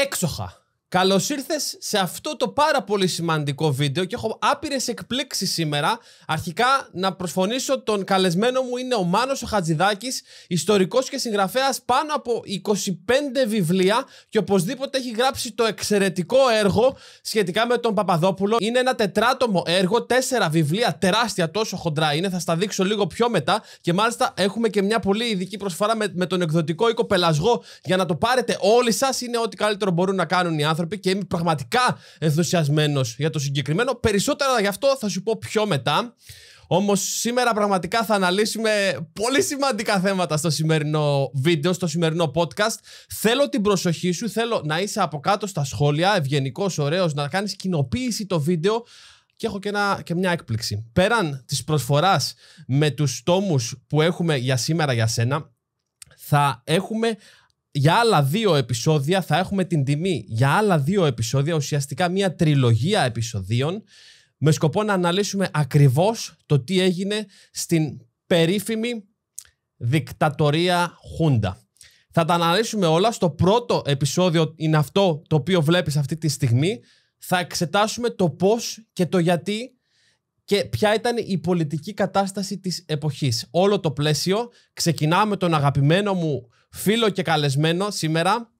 έξοχα. Καλώς ήρθες σε αυτό το πάρα πολύ σημαντικό βίντεο και έχω άπειρες εκπλήξεις σήμερα. Αρχικά να προσφωνήσω τον καλεσμένο μου είναι ο Μάνος ο Χατζηδάκης, ιστορικός και συγγραφέας πάνω από 25 βιβλία και οπωσδήποτε έχει γράψει το εξαιρετικό έργο σχετικά με τον Παπαδόπουλο. Είναι ένα τετράτομο έργο, τέσσερα βιβλία, τεράστια τόσο χοντρά είναι. Θα στα δείξω λίγο πιο μετά και μάλιστα έχουμε και μια πολύ ειδική προσφορά με, τον εκδοτικό οίκο για να το πάρετε όλοι σας. Είναι ό,τι καλύτερο μπορούν να κάνουν οι άνθρωποι άνθρωποι και είμαι πραγματικά ενθουσιασμένος για το συγκεκριμένο. Περισσότερα γι' αυτό θα σου πω πιο μετά. Όμως σήμερα πραγματικά θα αναλύσουμε πολύ σημαντικά θέματα στο σημερινό βίντεο, στο σημερινό podcast. Θέλω την προσοχή σου, θέλω να είσαι από κάτω στα σχόλια, ευγενικός, ωραίος, να κάνεις κοινοποίηση το βίντεο. Και έχω και, ένα, και μια έκπληξη. Πέραν της προσφοράς με τους τόμους που έχουμε για σήμερα για σένα, θα έχουμε για άλλα δύο επεισόδια θα έχουμε την τιμή για άλλα δύο επεισόδια, ουσιαστικά μια τριλογία επεισοδίων, με σκοπό να αναλύσουμε ακριβώς το τι έγινε στην περίφημη δικτατορία Χούντα. Θα τα αναλύσουμε όλα. Στο πρώτο επεισόδιο είναι αυτό το οποίο βλέπεις αυτή τη στιγμή. Θα εξετάσουμε το πώς και το γιατί και ποια ήταν η πολιτική κατάσταση της εποχής. Όλο το πλαίσιο. Ξεκινάμε τον αγαπημένο μου φίλο και καλεσμένο σήμερα.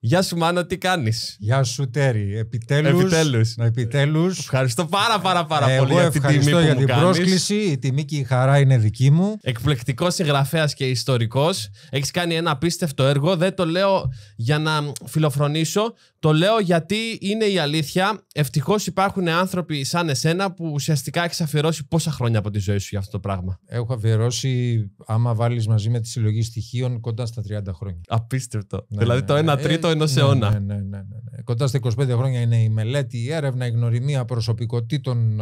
Γεια σου Μάνο, τι κάνεις. Γεια σου Τέρι. επιτέλους. Επιτέλους. επιτέλους. Ευχαριστώ πάρα πάρα πάρα πολύ για την για την πρόσκληση. Η τιμή και η χαρά είναι δική μου. Εκπληκτικός συγγραφέας και ιστορικός. Έχεις κάνει ένα απίστευτο έργο. Δεν το λέω για να φιλοφρονήσω. Το λέω γιατί είναι η αλήθεια. Ευτυχώς υπάρχουν άνθρωποι σαν εσένα που ουσιαστικά έχεις αφιερώσει πόσα χρόνια από τη ζωή σου για αυτό το πράγμα. Έχω αφιερώσει, άμα βάλεις μαζί με τη συλλογή στοιχείων, κοντά στα 30 χρόνια. Απίστευτο. Ναι, δηλαδή ναι, το 1 ναι. ε, τρίτο ενός ναι, αιώνα. Ναι, ναι, ναι, ναι, ναι, Κοντά στα 25 χρόνια είναι η μελέτη, η έρευνα, η γνωριμία προσωπικότητων.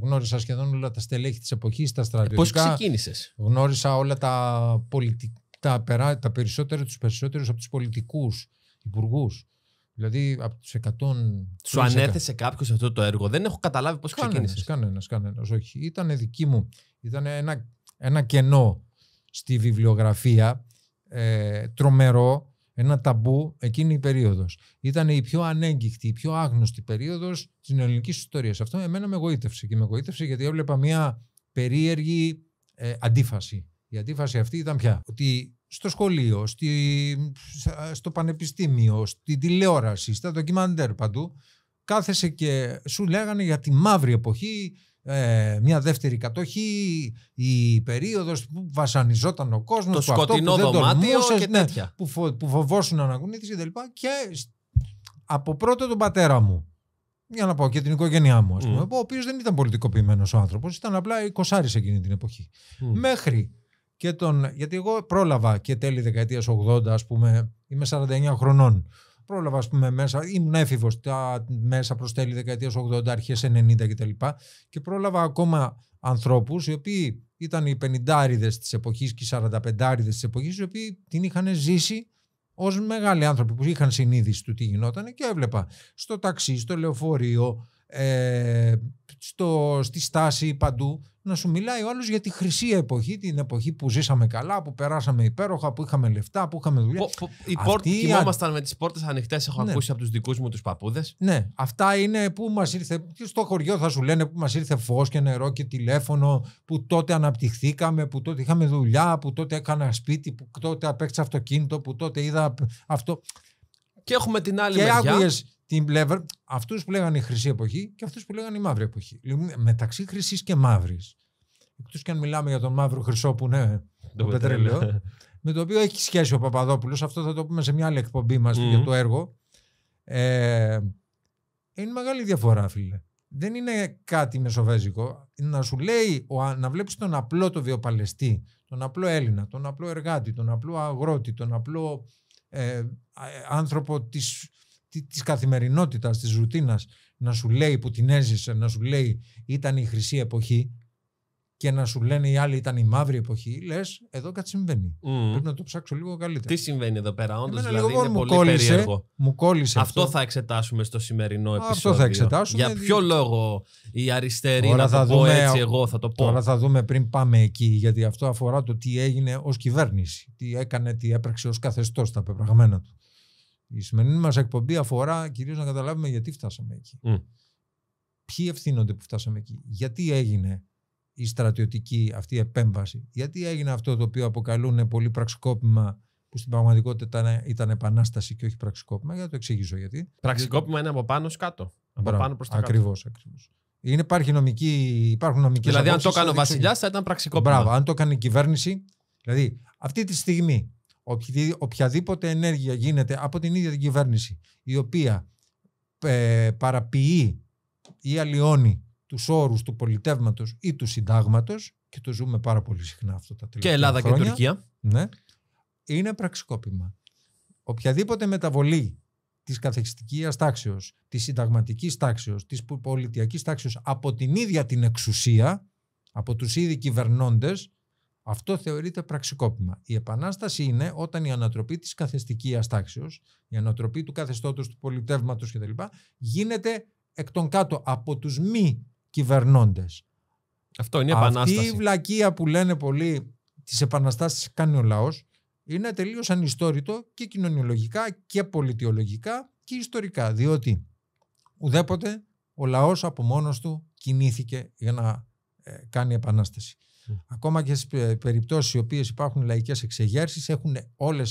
Γνώρισα σχεδόν όλα τα στελέχη της εποχής, τα ε, στρατιωτικά. Πώ ξεκίνησες. Γνώρισα όλα τα πολιτικά. Τα, περά, τα περισσότερα, τους περισσότερους από τους πολιτικούς υπουργούς. Δηλαδή από του 100. Σου ανέθεσε κάποιος αυτό το έργο. Δεν έχω καταλάβει πώς ξεκίνησες. Κανένας, κανένας. Όχι. Ήταν δική μου. Ήταν ένα, ένα κενό στη βιβλιογραφία. Ε, τρομερό ένα ταμπού εκείνη η περίοδος. Ήταν η πιο ανέγκυχτη, η πιο άγνωστη περίοδος της ελληνικής ιστορίας. Αυτό εμένα με εγωίτευσε. και με εγωίτευσε γιατί έβλεπα μια περίεργη ε, αντίφαση. Η αντίφαση αυτή ήταν πια ότι στο σχολείο, στη, στο πανεπιστήμιο, στη τηλεόραση, στα ντοκιμαντέρ παντού, κάθεσαι και σου λέγανε για τη μαύρη εποχή, ε, μια δεύτερη κατοχή, η περίοδος που βασανιζόταν ο κόσμος, το σκοτεινό αυτό που δωμάτιο και ναι, τέτοια. που, φο, που φοβόσουν αναγωνίτης και Και από πρώτο τον πατέρα μου, για να πω και την οικογένειά μου, ας mm. πούμε, ο οποίος δεν ήταν πολιτικοποιημένος ο άνθρωπος, ήταν απλά 20 εκείνη την εποχή. Mm. Μέχρι και τον, γιατί εγώ πρόλαβα και τέλη δεκαετίας 80, ας πούμε, είμαι 49 χρονών πρόλαβα ας πούμε, μέσα, ήμουν έφηβος μέσα προς τέλη δεκαετίας 80, αρχέ 90 κτλ. Και πρόλαβα ακόμα ανθρώπους οι οποίοι ήταν οι 50 της εποχής και οι 45 της εποχής, οι οποίοι την είχαν ζήσει ως μεγάλοι άνθρωποι που είχαν συνείδηση του τι γινόταν και έβλεπα στο ταξί, στο λεωφορείο, ε, στο, στη στάση παντού να σου μιλάει ο για τη χρυσή εποχή, την εποχή που ζήσαμε καλά, που περάσαμε υπέροχα, που είχαμε λεφτά, που είχαμε δουλειά. κοιμόμασταν με τις πόρτες ανοιχτές, έχω ναι. ακούσει από τους δικούς μου τους παππούδες. Ναι, αυτά είναι που μας ήρθε, στο χωριό θα σου λένε που μας ήρθε φως και νερό και τηλέφωνο, που τότε αναπτυχθήκαμε, που τότε είχαμε δουλειά, που τότε έκανα σπίτι, που τότε απέκτησα αυτοκίνητο, που τότε είδα αυτό. Και έχουμε την άλλη και μεριά την πλευρά, αυτούς που λέγανε η χρυσή εποχή και αυτούς που λέγανε η μαύρη εποχή. Λοιπόν, μεταξύ χρυσής και μαύρης, εκτός και αν μιλάμε για τον μαύρο χρυσό που είναι το, πετρέλαιο, με το οποίο έχει σχέση ο Παπαδόπουλος, αυτό θα το πούμε σε μια άλλη εκπομπή μας για το έργο, ε, είναι μεγάλη διαφορά φίλε. Δεν είναι κάτι μεσοβέζικο. Να σου λέει, να βλέπεις τον απλό το βιοπαλαιστή, τον απλό Έλληνα, τον απλό εργάτη, τον απλό αγρότη, τον απλό ε, άνθρωπο της της καθημερινότητας, της ρουτίνας να σου λέει που την έζησε, να σου λέει ήταν η χρυσή εποχή και να σου λένε οι άλλοι ήταν η μαύρη εποχή, λες, εδώ κάτι συμβαίνει. Πρέπει να το ψάξω λίγο καλύτερα. Τι συμβαίνει εδώ πέρα, όντως δηλαδή λίγο, είναι πολύ περίεργο. Μου αυτό. θα εξετάσουμε στο σημερινό επεισόδιο. Αυτό θα εξετάσουμε. Για ποιο λόγο η αριστερή, να το δούμε, πω έτσι, εγώ θα το πω. Τώρα θα δούμε πριν πάμε εκεί, γιατί αυτό αφορά το τι έγινε ως κυβέρνηση. Τι έκανε, τι έπραξε ως καθεστώς τα πεπραγμένα του. Η σημερινή μας εκπομπή αφορά κυρίως να καταλάβουμε γιατί φτάσαμε εκεί. Mm. Ποιοι ευθύνονται που φτάσαμε εκεί, γιατί έγινε η στρατιωτική αυτή η επέμβαση, γιατί έγινε αυτό το οποίο αποκαλούν πολύ πραξικόπημα που στην πραγματικότητα ήταν, επανάσταση και όχι πραξικόπημα. Για να το εξηγήσω γιατί. Πραξικόπημα είναι από πάνω κάτω. Από πάνω προς τα ακριβώς, κάτω. Ακριβώς. Είναι, νομική, υπάρχουν νομικές Δηλαδή, αν το έκανε ο Βασιλιάς, θα ήταν πραξικόπημα. Μπράβο, αν το έκανε η κυβέρνηση. Δηλαδή, αυτή τη στιγμή οποιαδήποτε ενέργεια γίνεται από την ίδια την κυβέρνηση η οποία ε, παραποιεί ή αλλοιώνει τους όρους του πολιτεύματος ή του συντάγματος, και το ζούμε πάρα πολύ συχνά αυτό τα τελευταία. Και Ελλάδα χρόνια, και Τουρκία. Ναι, είναι πραξικόπημα. Οποιαδήποτε μεταβολή της καθεξητικής τάξεως, της συνταγματικής τάξεως, της πολιτιακής τάξεως από την ίδια την εξουσία, από τους ήδη κυβερνώντες, αυτό θεωρείται πραξικόπημα. Η επανάσταση είναι όταν η ανατροπή της καθεστική αστάξεως, η ανατροπή του καθεστώτος, του πολιτεύματος κτλ., γίνεται εκ των κάτω από τους μη κυβερνώντες. Αυτό είναι η επανάσταση. Αυτή η βλακεία που λένε πολλοί τι επαναστάσει κάνει ο λαός είναι τελείως ανιστόρητο και κοινωνιολογικά και πολιτιολογικά και ιστορικά. Διότι ουδέποτε ο λαός από μόνος του κινήθηκε για να ε, κάνει επανάσταση. Mm. Ακόμα και στις ε, περιπτώσεις οι οποίες υπάρχουν λαϊκές εξεγέρσεις, έχουν όλες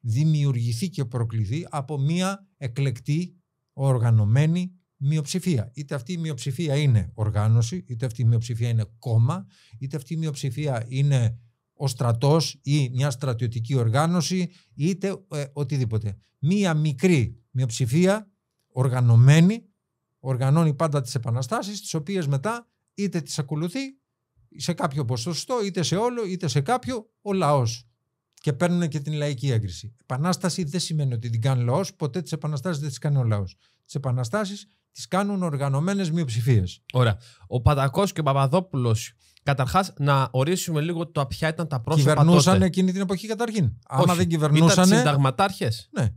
δημιουργηθεί και προκληθεί από μία εκλεκτή, οργανωμένη μειοψηφία. Είτε αυτή η μειοψηφία είναι οργάνωση, είτε αυτή η μειοψηφία είναι κόμμα, είτε αυτή η μειοψηφία είναι ο στρατός ή μια στρατιωτική οργάνωση, είτε ε, οτιδήποτε. Μία μικρή μειοψηφία οργανωμένη, οργανώνει πάντα τις επαναστάσεις, τις οποίες μετά είτε τις ακολουθεί σε κάποιο ποσοστό, είτε σε όλο, είτε σε κάποιο, ο λαός. Και παίρνουν και την λαϊκή έγκριση. Επανάσταση δεν σημαίνει ότι την κάνει ο λαός, ποτέ τις επαναστάσεις δεν τις κάνει ο λαός. Τις επαναστάσεις τις κάνουν οργανωμένες μειοψηφίες. Ωραία. Ο Πατακό και ο Παπαδόπουλος, καταρχάς να ορίσουμε λίγο το ποια ήταν τα πρόσωπα. Κυβερνούσαν τότε. εκείνη την εποχή καταρχήν. Άμα δεν κυβερνούσαν. Ήταν συνταγματάρχες. Ναι.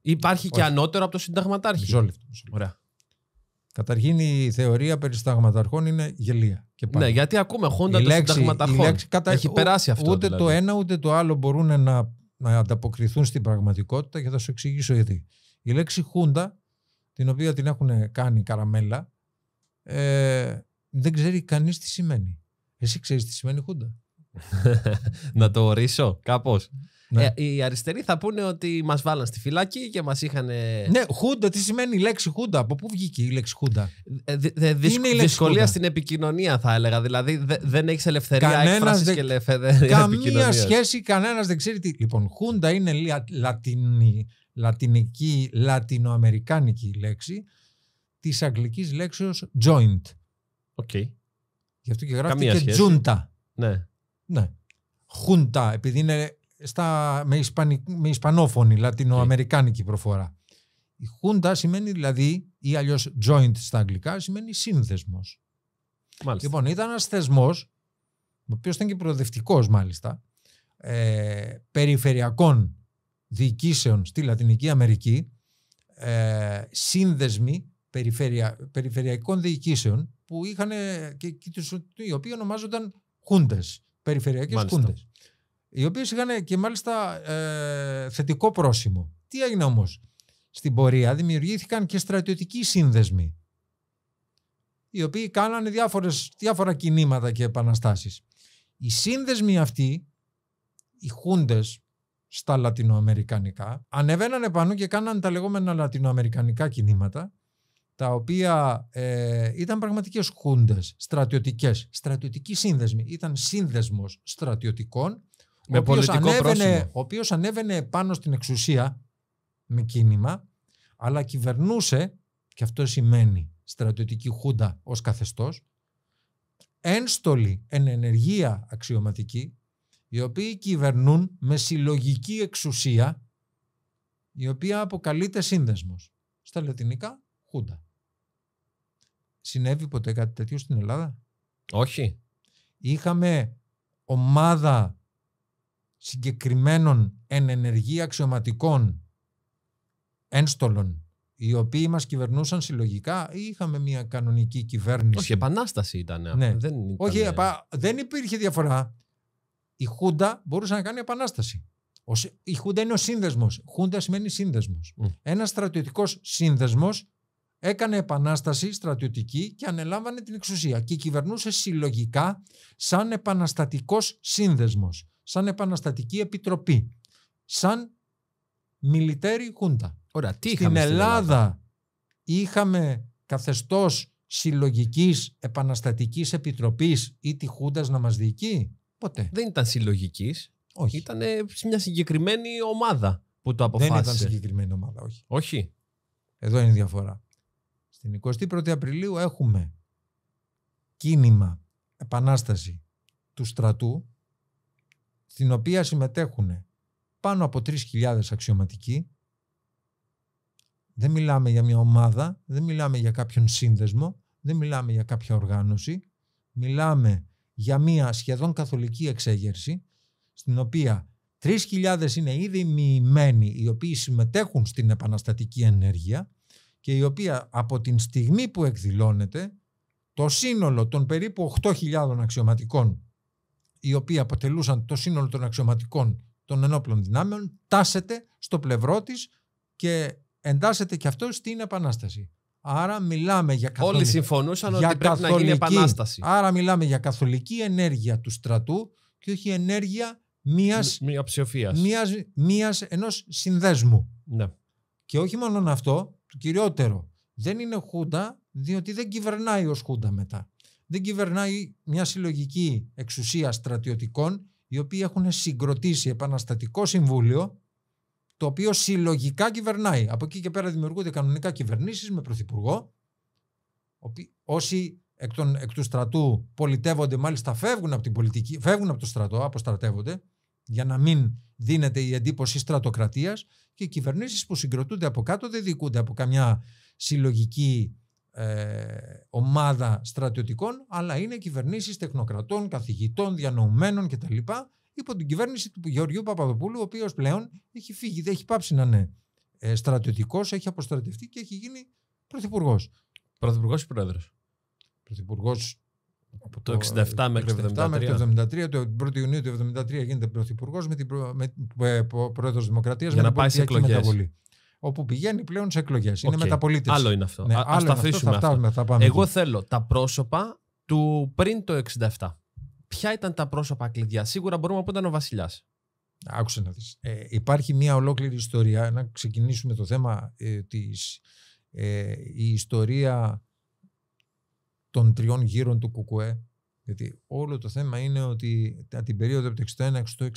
Υπάρχει Όχι. και ανώτερο από το συνταγματάρχη. Μισό Ωραία. Καταρχήν η θεωρία περί συνταγματαρχών είναι γελία. Ναι, γιατί ακούμε Χούντα το Λέξη, Έχει περάσει αυτό. Ούτε το δηλαδή. ένα ούτε το άλλο μπορούν να, να ανταποκριθούν στην πραγματικότητα και θα σου εξηγήσω γιατί. Η λέξη Χούντα, την οποία την έχουν κάνει καραμέλα, ε, δεν ξέρει κανείς τι σημαίνει. Εσύ ξέρεις τι σημαίνει Χούντα. να το ορίσω κάπως. Ναι. Ε, οι αριστεροί θα πούνε ότι μας βάλαν στη φυλάκη και μας είχαν. Ναι, χούντα, τι σημαίνει η λέξη χούντα, από πού βγήκε η λέξη χούντα. Ε, είναι η δυσκολία στην επικοινωνία, θα έλεγα. Δηλαδή δεν έχεις ελευθερία έκφραση δε... και ελευθερία Καμία σχέση, κανένας δεν ξέρει τι. Λοιπόν, χούντα είναι λατινική, λατινική λατινοαμερικάνικη λέξη της αγγλικής λέξη joint. Okay. Γι' αυτό και γράφει και τζούντα. Ναι. ναι. Χούντα, επειδή είναι στα, με, ισπανι, με ισπανόφωνη, λατινοαμερικάνικη προφορά. Η χούντα σημαίνει δηλαδή, ή αλλιώς joint στα αγγλικά, σημαίνει σύνδεσμο. Λοιπόν, ήταν ένας θεσμός, ο οποίος ήταν και προοδευτικός μάλιστα, ε, περιφερειακών διοικήσεων στη Λατινική Αμερική, ε, σύνδεσμοι περιφερεια, περιφερειακών διοικήσεων που είχαν και, και οι οποίοι ονομάζονταν χούντες, περιφερειακές οι οποίες είχαν και μάλιστα ε, θετικό πρόσημο. Τι έγινε όμως, στην πορεία δημιουργήθηκαν και στρατιωτικοί σύνδεσμοι, οι οποίοι κάνανε διάφορες, διάφορα κινήματα και επαναστάσεις. Οι σύνδεσμοι αυτοί, οι χούντες στα λατινοαμερικανικά, ανεβαίνανε πάνω και κάνανε τα λεγόμενα λατινοαμερικανικά κινήματα, τα οποία ε, ήταν πραγματικές χούντες στρατιωτικές, στρατιωτικοί σύνδεσμοι. Ήταν σύνδεσμος στρατιωτικών με ο οποίος ανέβαινε, πάνω στην εξουσία με κίνημα, αλλά κυβερνούσε, και αυτό σημαίνει στρατιωτική χούντα ως καθεστώς, ένστολη εν ενεργεία αξιωματική, οι οποίοι κυβερνούν με συλλογική εξουσία, η οποία αποκαλείται σύνδεσμος. Στα λατινικά, χούντα. Συνέβη ποτέ κάτι τέτοιο στην Ελλάδα? Όχι. Είχαμε ομάδα συγκεκριμένων εν ενεργή αξιωματικών ένστολων οι οποίοι μας κυβερνούσαν συλλογικά ή είχαμε μια κανονική κυβέρνηση. Όχι, επανάσταση ήταν. Ναι. Δεν ήταν... Όχι, δεν υπήρχε διαφορά. Η Χούντα μπορούσε να κάνει επανάσταση. Η Χούντα είναι ο σύνδεσμος. Χούντα σημαίνει σύνδεσμος. Mm. Ένας στρατιωτικός σύνδεσμος έκανε επανάσταση στρατιωτική και ανελάμβανε την εξουσία και κυβερνούσε συλλογικά σαν επαναστατικός σύνδεσμος σαν επαναστατική επιτροπή, σαν μιλιτέρη χούντα. Ωραία, τι στην Ελλάδα, είχαμε καθεστώς συλλογικής επαναστατικής επιτροπής ή τη χούντας να μας διοικεί. Ποτέ. Δεν ήταν συλλογικής. Όχι. Ήταν μια συγκεκριμένη ομάδα που το αποφάσισε. Δεν ήταν συγκεκριμένη ομάδα, όχι. Όχι. Εδώ είναι η διαφορά. Στην 21η Απριλίου έχουμε κίνημα, επανάσταση του στρατού στην οποία συμμετέχουν πάνω από 3.000 αξιωματικοί. Δεν μιλάμε για μια ομάδα, δεν μιλάμε για κάποιον σύνδεσμο, δεν μιλάμε για κάποια οργάνωση. Μιλάμε για μια σχεδόν καθολική εξέγερση, στην οποία 3.000 είναι ήδη μοιημένοι οι οποίοι συμμετέχουν στην επαναστατική ενέργεια και η οποία από την στιγμή που εκδηλώνεται το σύνολο των περίπου 8.000 αξιωματικών οι οποίοι αποτελούσαν το σύνολο των αξιωματικών των ενόπλων δυνάμεων, τάσεται στο πλευρό της και εντάσσεται και αυτό στην Επανάσταση. Άρα μιλάμε για καθολική... Όλοι για καθολική, επανάσταση. Άρα μιλάμε για καθολική ενέργεια του στρατού και όχι ενέργεια μίας, μίας, ενός συνδέσμου. Ναι. Και όχι μόνο αυτό, το κυριότερο. Δεν είναι χούντα διότι δεν κυβερνάει ως χούντα μετά δεν κυβερνάει μια συλλογική εξουσία στρατιωτικών οι οποίοι έχουν συγκροτήσει επαναστατικό συμβούλιο το οποίο συλλογικά κυβερνάει. Από εκεί και πέρα δημιουργούνται κανονικά κυβερνήσεις με πρωθυπουργό όσοι εκ, των, εκ του στρατού πολιτεύονται μάλιστα φεύγουν από, την πολιτική, φεύγουν από το στρατό, αποστρατεύονται για να μην δίνεται η εντύπωση στρατοκρατίας και οι κυβερνήσεις που συγκροτούνται από κάτω δεν δικούνται από καμιά συλλογική ε, ομάδα στρατιωτικών, αλλά είναι κυβερνήσεις τεχνοκρατών, καθηγητών, διανοουμένων κτλ. Υπό την κυβέρνηση του Γεωργίου Παπαδοπούλου, ο οποίος πλέον έχει φύγει, δεν έχει πάψει να είναι ε, στρατιωτικός, έχει αποστρατευτεί και έχει γίνει πρωθυπουργός. Πρωθυπουργός ή πρόεδρος. Πρωθυπουργός. Από το 67 μέχρι το 73. το 73, το 1 Ιουνίου του 73 γίνεται πρωθυπουργός με την ε, πρόεδρο Δημοκρατίας. Για να πάει σε εκλογέ όπου πηγαίνει πλέον σε εκλογές. Είναι μεταπολίτευση. Άλλο είναι αυτό. Α ναι, τα αυτό. Θα πάμε Εγώ θέλω τα πρόσωπα του πριν το 67. Ποια ήταν τα πρόσωπα κλειδιά. Σίγουρα μπορούμε να πούμε ήταν ο Βασιλιάς. Άκουσε να δεις. Ε, υπάρχει μια ολόκληρη ιστορία. Να ξεκινήσουμε το θέμα ε, της... Ε, η ιστορία των τριών γύρων του Κουκουέ γιατί όλο το θέμα είναι ότι την περίοδο από το 61 στο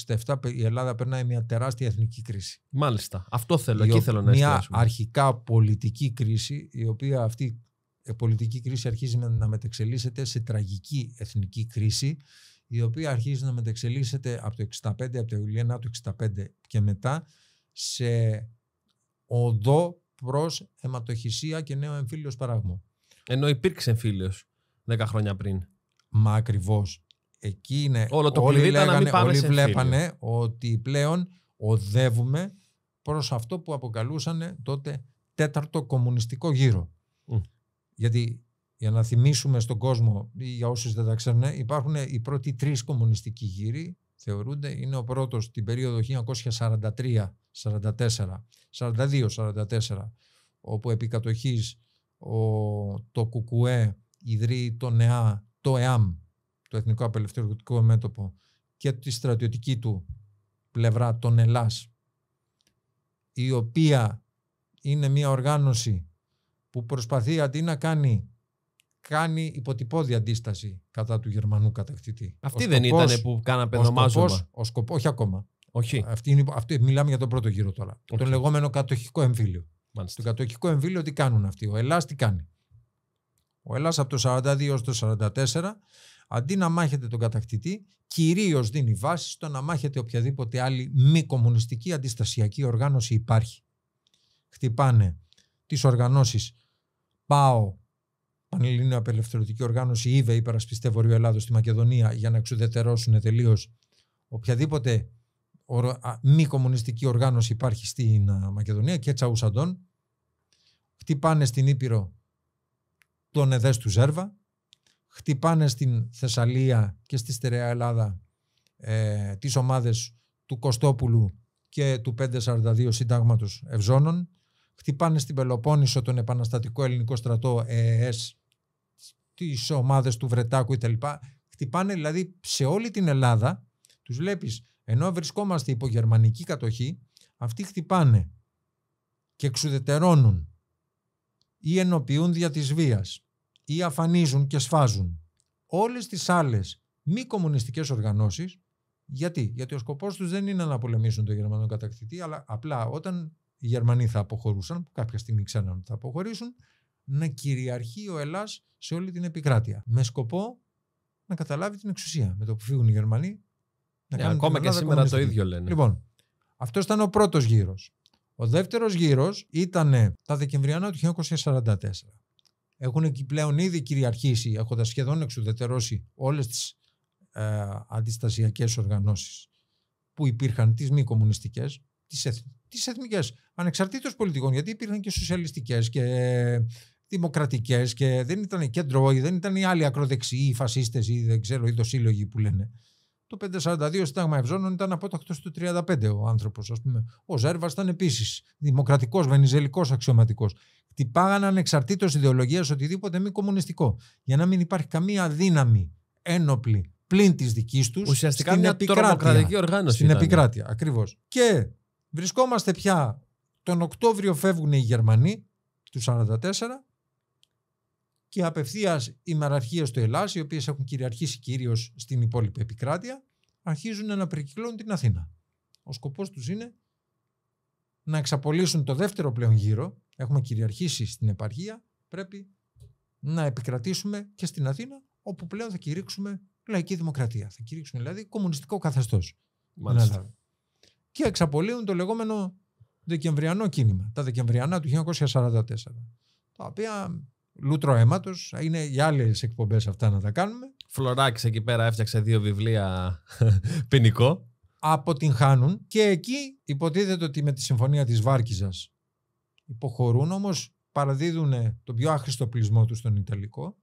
67 η Ελλάδα περνάει μια τεράστια εθνική κρίση. Μάλιστα. Αυτό θέλω. να εκεί θέλω να Μια αρχικά πολιτική κρίση, η οποία αυτή η ε, πολιτική κρίση αρχίζει να μετεξελίσσεται σε τραγική εθνική κρίση, η οποία αρχίζει να μετεξελίσσεται από το 65, από το Ιουλιανά του 65 και μετά σε οδό προς αιματοχυσία και νέο εμφύλιος παραγμό. Ενώ υπήρξε εμφύλιος 10 χρόνια πριν. Μα ακριβώς. Εκεί είναι. Όλο όλοι λέγανε, να μην όλοι βλέπανε ότι πλέον οδεύουμε προς αυτό που αποκαλούσαν τότε τέταρτο κομμουνιστικό γύρο. Γιατί για να θυμίσουμε στον κόσμο, για όσους δεν τα ξέρουν, υπάρχουν οι πρώτοι τρεις κομμουνιστικοί γύροι, θεωρούνται, είναι ο πρώτος την περίοδο 1943-44, 42-44, όπου επί ο, το ΚΚΕ ιδρύει το ΝΕΑ το ΕΑΜ, το Εθνικό Απελευθερωτικό Μέτωπο και τη στρατιωτική του πλευρά, τον ΕΛΑΣ, η οποία είναι μια οργάνωση που προσπαθεί αντί να κάνει κάνει υποτυπώδη αντίσταση κατά του Γερμανού κατακτητή. Αυτή δεν ήταν που κάνα πεδομάζωμα. Ο σκοπός, όχι ακόμα. Όχι. Αυτή είναι, μιλάμε για τον πρώτο γύρο τώρα. Το Τον λεγόμενο κατοχικό εμφύλιο. Μάλιστα. Το κατοχικό εμφύλιο τι κάνουν αυτοί. Ο Ελλάς τι κάνει. Ο Ελλάς από το 42 το 44 αντί να μάχεται τον κατακτητή, κυρίως δίνει βάση στο να μάχεται οποιαδήποτε άλλη μη κομμουνιστική αντιστασιακή οργάνωση υπάρχει. Χτυπάνε τις οργανώσεις ΠΑΟ, Πανελληνία Απελευθερωτική Οργάνωση, ΙΒΕ, Υπερασπιστέ Βορειοελλάδο στη Μακεδονία, για να εξουδετερώσουν τελείως οποιαδήποτε μη κομμουνιστική οργάνωση υπάρχει στην Μακεδονία και τσαουσαντών. Χτυπάνε στην Ήπειρο τον Εδές του Ζέρβα, χτυπάνε στην Θεσσαλία και στη Στερεά Ελλάδα ε, τις ομάδες του Κωστόπουλου και του 542 Συντάγματος Ευζώνων, χτυπάνε στην Πελοπόννησο τον Επαναστατικό Ελληνικό Στρατό ΕΕΣ, τις ομάδες του Βρετάκου κτλ. Χτυπάνε δηλαδή σε όλη την Ελλάδα, τους βλέπεις, ενώ βρισκόμαστε υπό γερμανική κατοχή, αυτοί χτυπάνε και εξουδετερώνουν ή ενοποιούν δια της βίας ή αφανίζουν και σφάζουν όλες τις άλλες μη κομμουνιστικές οργανώσεις γιατί, γιατί ο σκοπός τους δεν είναι να πολεμήσουν τον Γερμανό κατακτητή αλλά απλά όταν οι Γερμανοί θα αποχωρούσαν, που κάποια στιγμή ότι θα αποχωρήσουν, να κυριαρχεί ο Ελλάς σε όλη την επικράτεια. Με σκοπό να καταλάβει την εξουσία. Με το που φύγουν οι Γερμανοί. Να ε, ακόμα και σήμερα το ίδιο λένε. Λοιπόν, αυτός ήταν ο πρώτος γύρος. Ο δεύτερος γύρος ήταν τα Δεκεμβριανά του 1944. Έχουν εκεί πλέον ήδη κυριαρχήσει, έχοντας σχεδόν εξουδετερώσει όλες τις ε, αντιστασιακές οργανώσεις που υπήρχαν, τις μη κομμουνιστικές, τις, εθ, εθνικές, πολιτικών, γιατί υπήρχαν και σοσιαλιστικές και ε, δημοκρατικές και δεν ήταν κέντρο, δεν ήταν οι άλλοι ακροδεξιοί, οι φασίστες ή δεν ξέρω, οι δοσύλλογοι που λένε. Το 542 Σύνταγμα Ευζώνων ήταν 8 του 35 ο άνθρωπος, ας πούμε. Ο Ζέρβας ήταν επίσης δημοκρατικός, βενιζελικός αξιωματικός. Χτυπάγανε ανεξαρτήτως ιδεολογίας οτιδήποτε μη κομμουνιστικό. Για να μην υπάρχει καμία δύναμη ένοπλη πλην της δικής τους. Ουσιαστικά στην μια επικράτεια. οργάνωση. Στην ναι. επικράτεια, ακριβώς. Και βρισκόμαστε πια. Τον Οκτώβριο φεύγουν οι Γερμανοί του 44 και απευθείας οι μαραρχίε του Ελλάς, οι οποίες έχουν κυριαρχήσει κυρίως στην υπόλοιπη επικράτεια, αρχίζουν να περικυκλώνουν την Αθήνα. Ο σκοπός τους είναι να εξαπολύσουν το δεύτερο πλέον γύρο. Έχουμε κυριαρχήσει στην επαρχία. Πρέπει να επικρατήσουμε και στην Αθήνα, όπου πλέον θα κηρύξουμε λαϊκή δημοκρατία. Θα κηρύξουμε δηλαδή κομμουνιστικό καθεστώς. Και εξαπολύουν το λεγόμενο δεκεμβριανό κίνημα, τα δεκεμβριανά του 1944, τα οποία λούτρο αίματος. Είναι για άλλες εκπομπές αυτά να τα κάνουμε. Φλωράκης εκεί πέρα έφτιαξε δύο βιβλία ποινικό. Αποτυγχάνουν και εκεί υποτίθεται ότι με τη συμφωνία της Βάρκηζας υποχωρούν, όμως παραδίδουν τον πιο άχρηστο πλεισμό τους στον Ιταλικό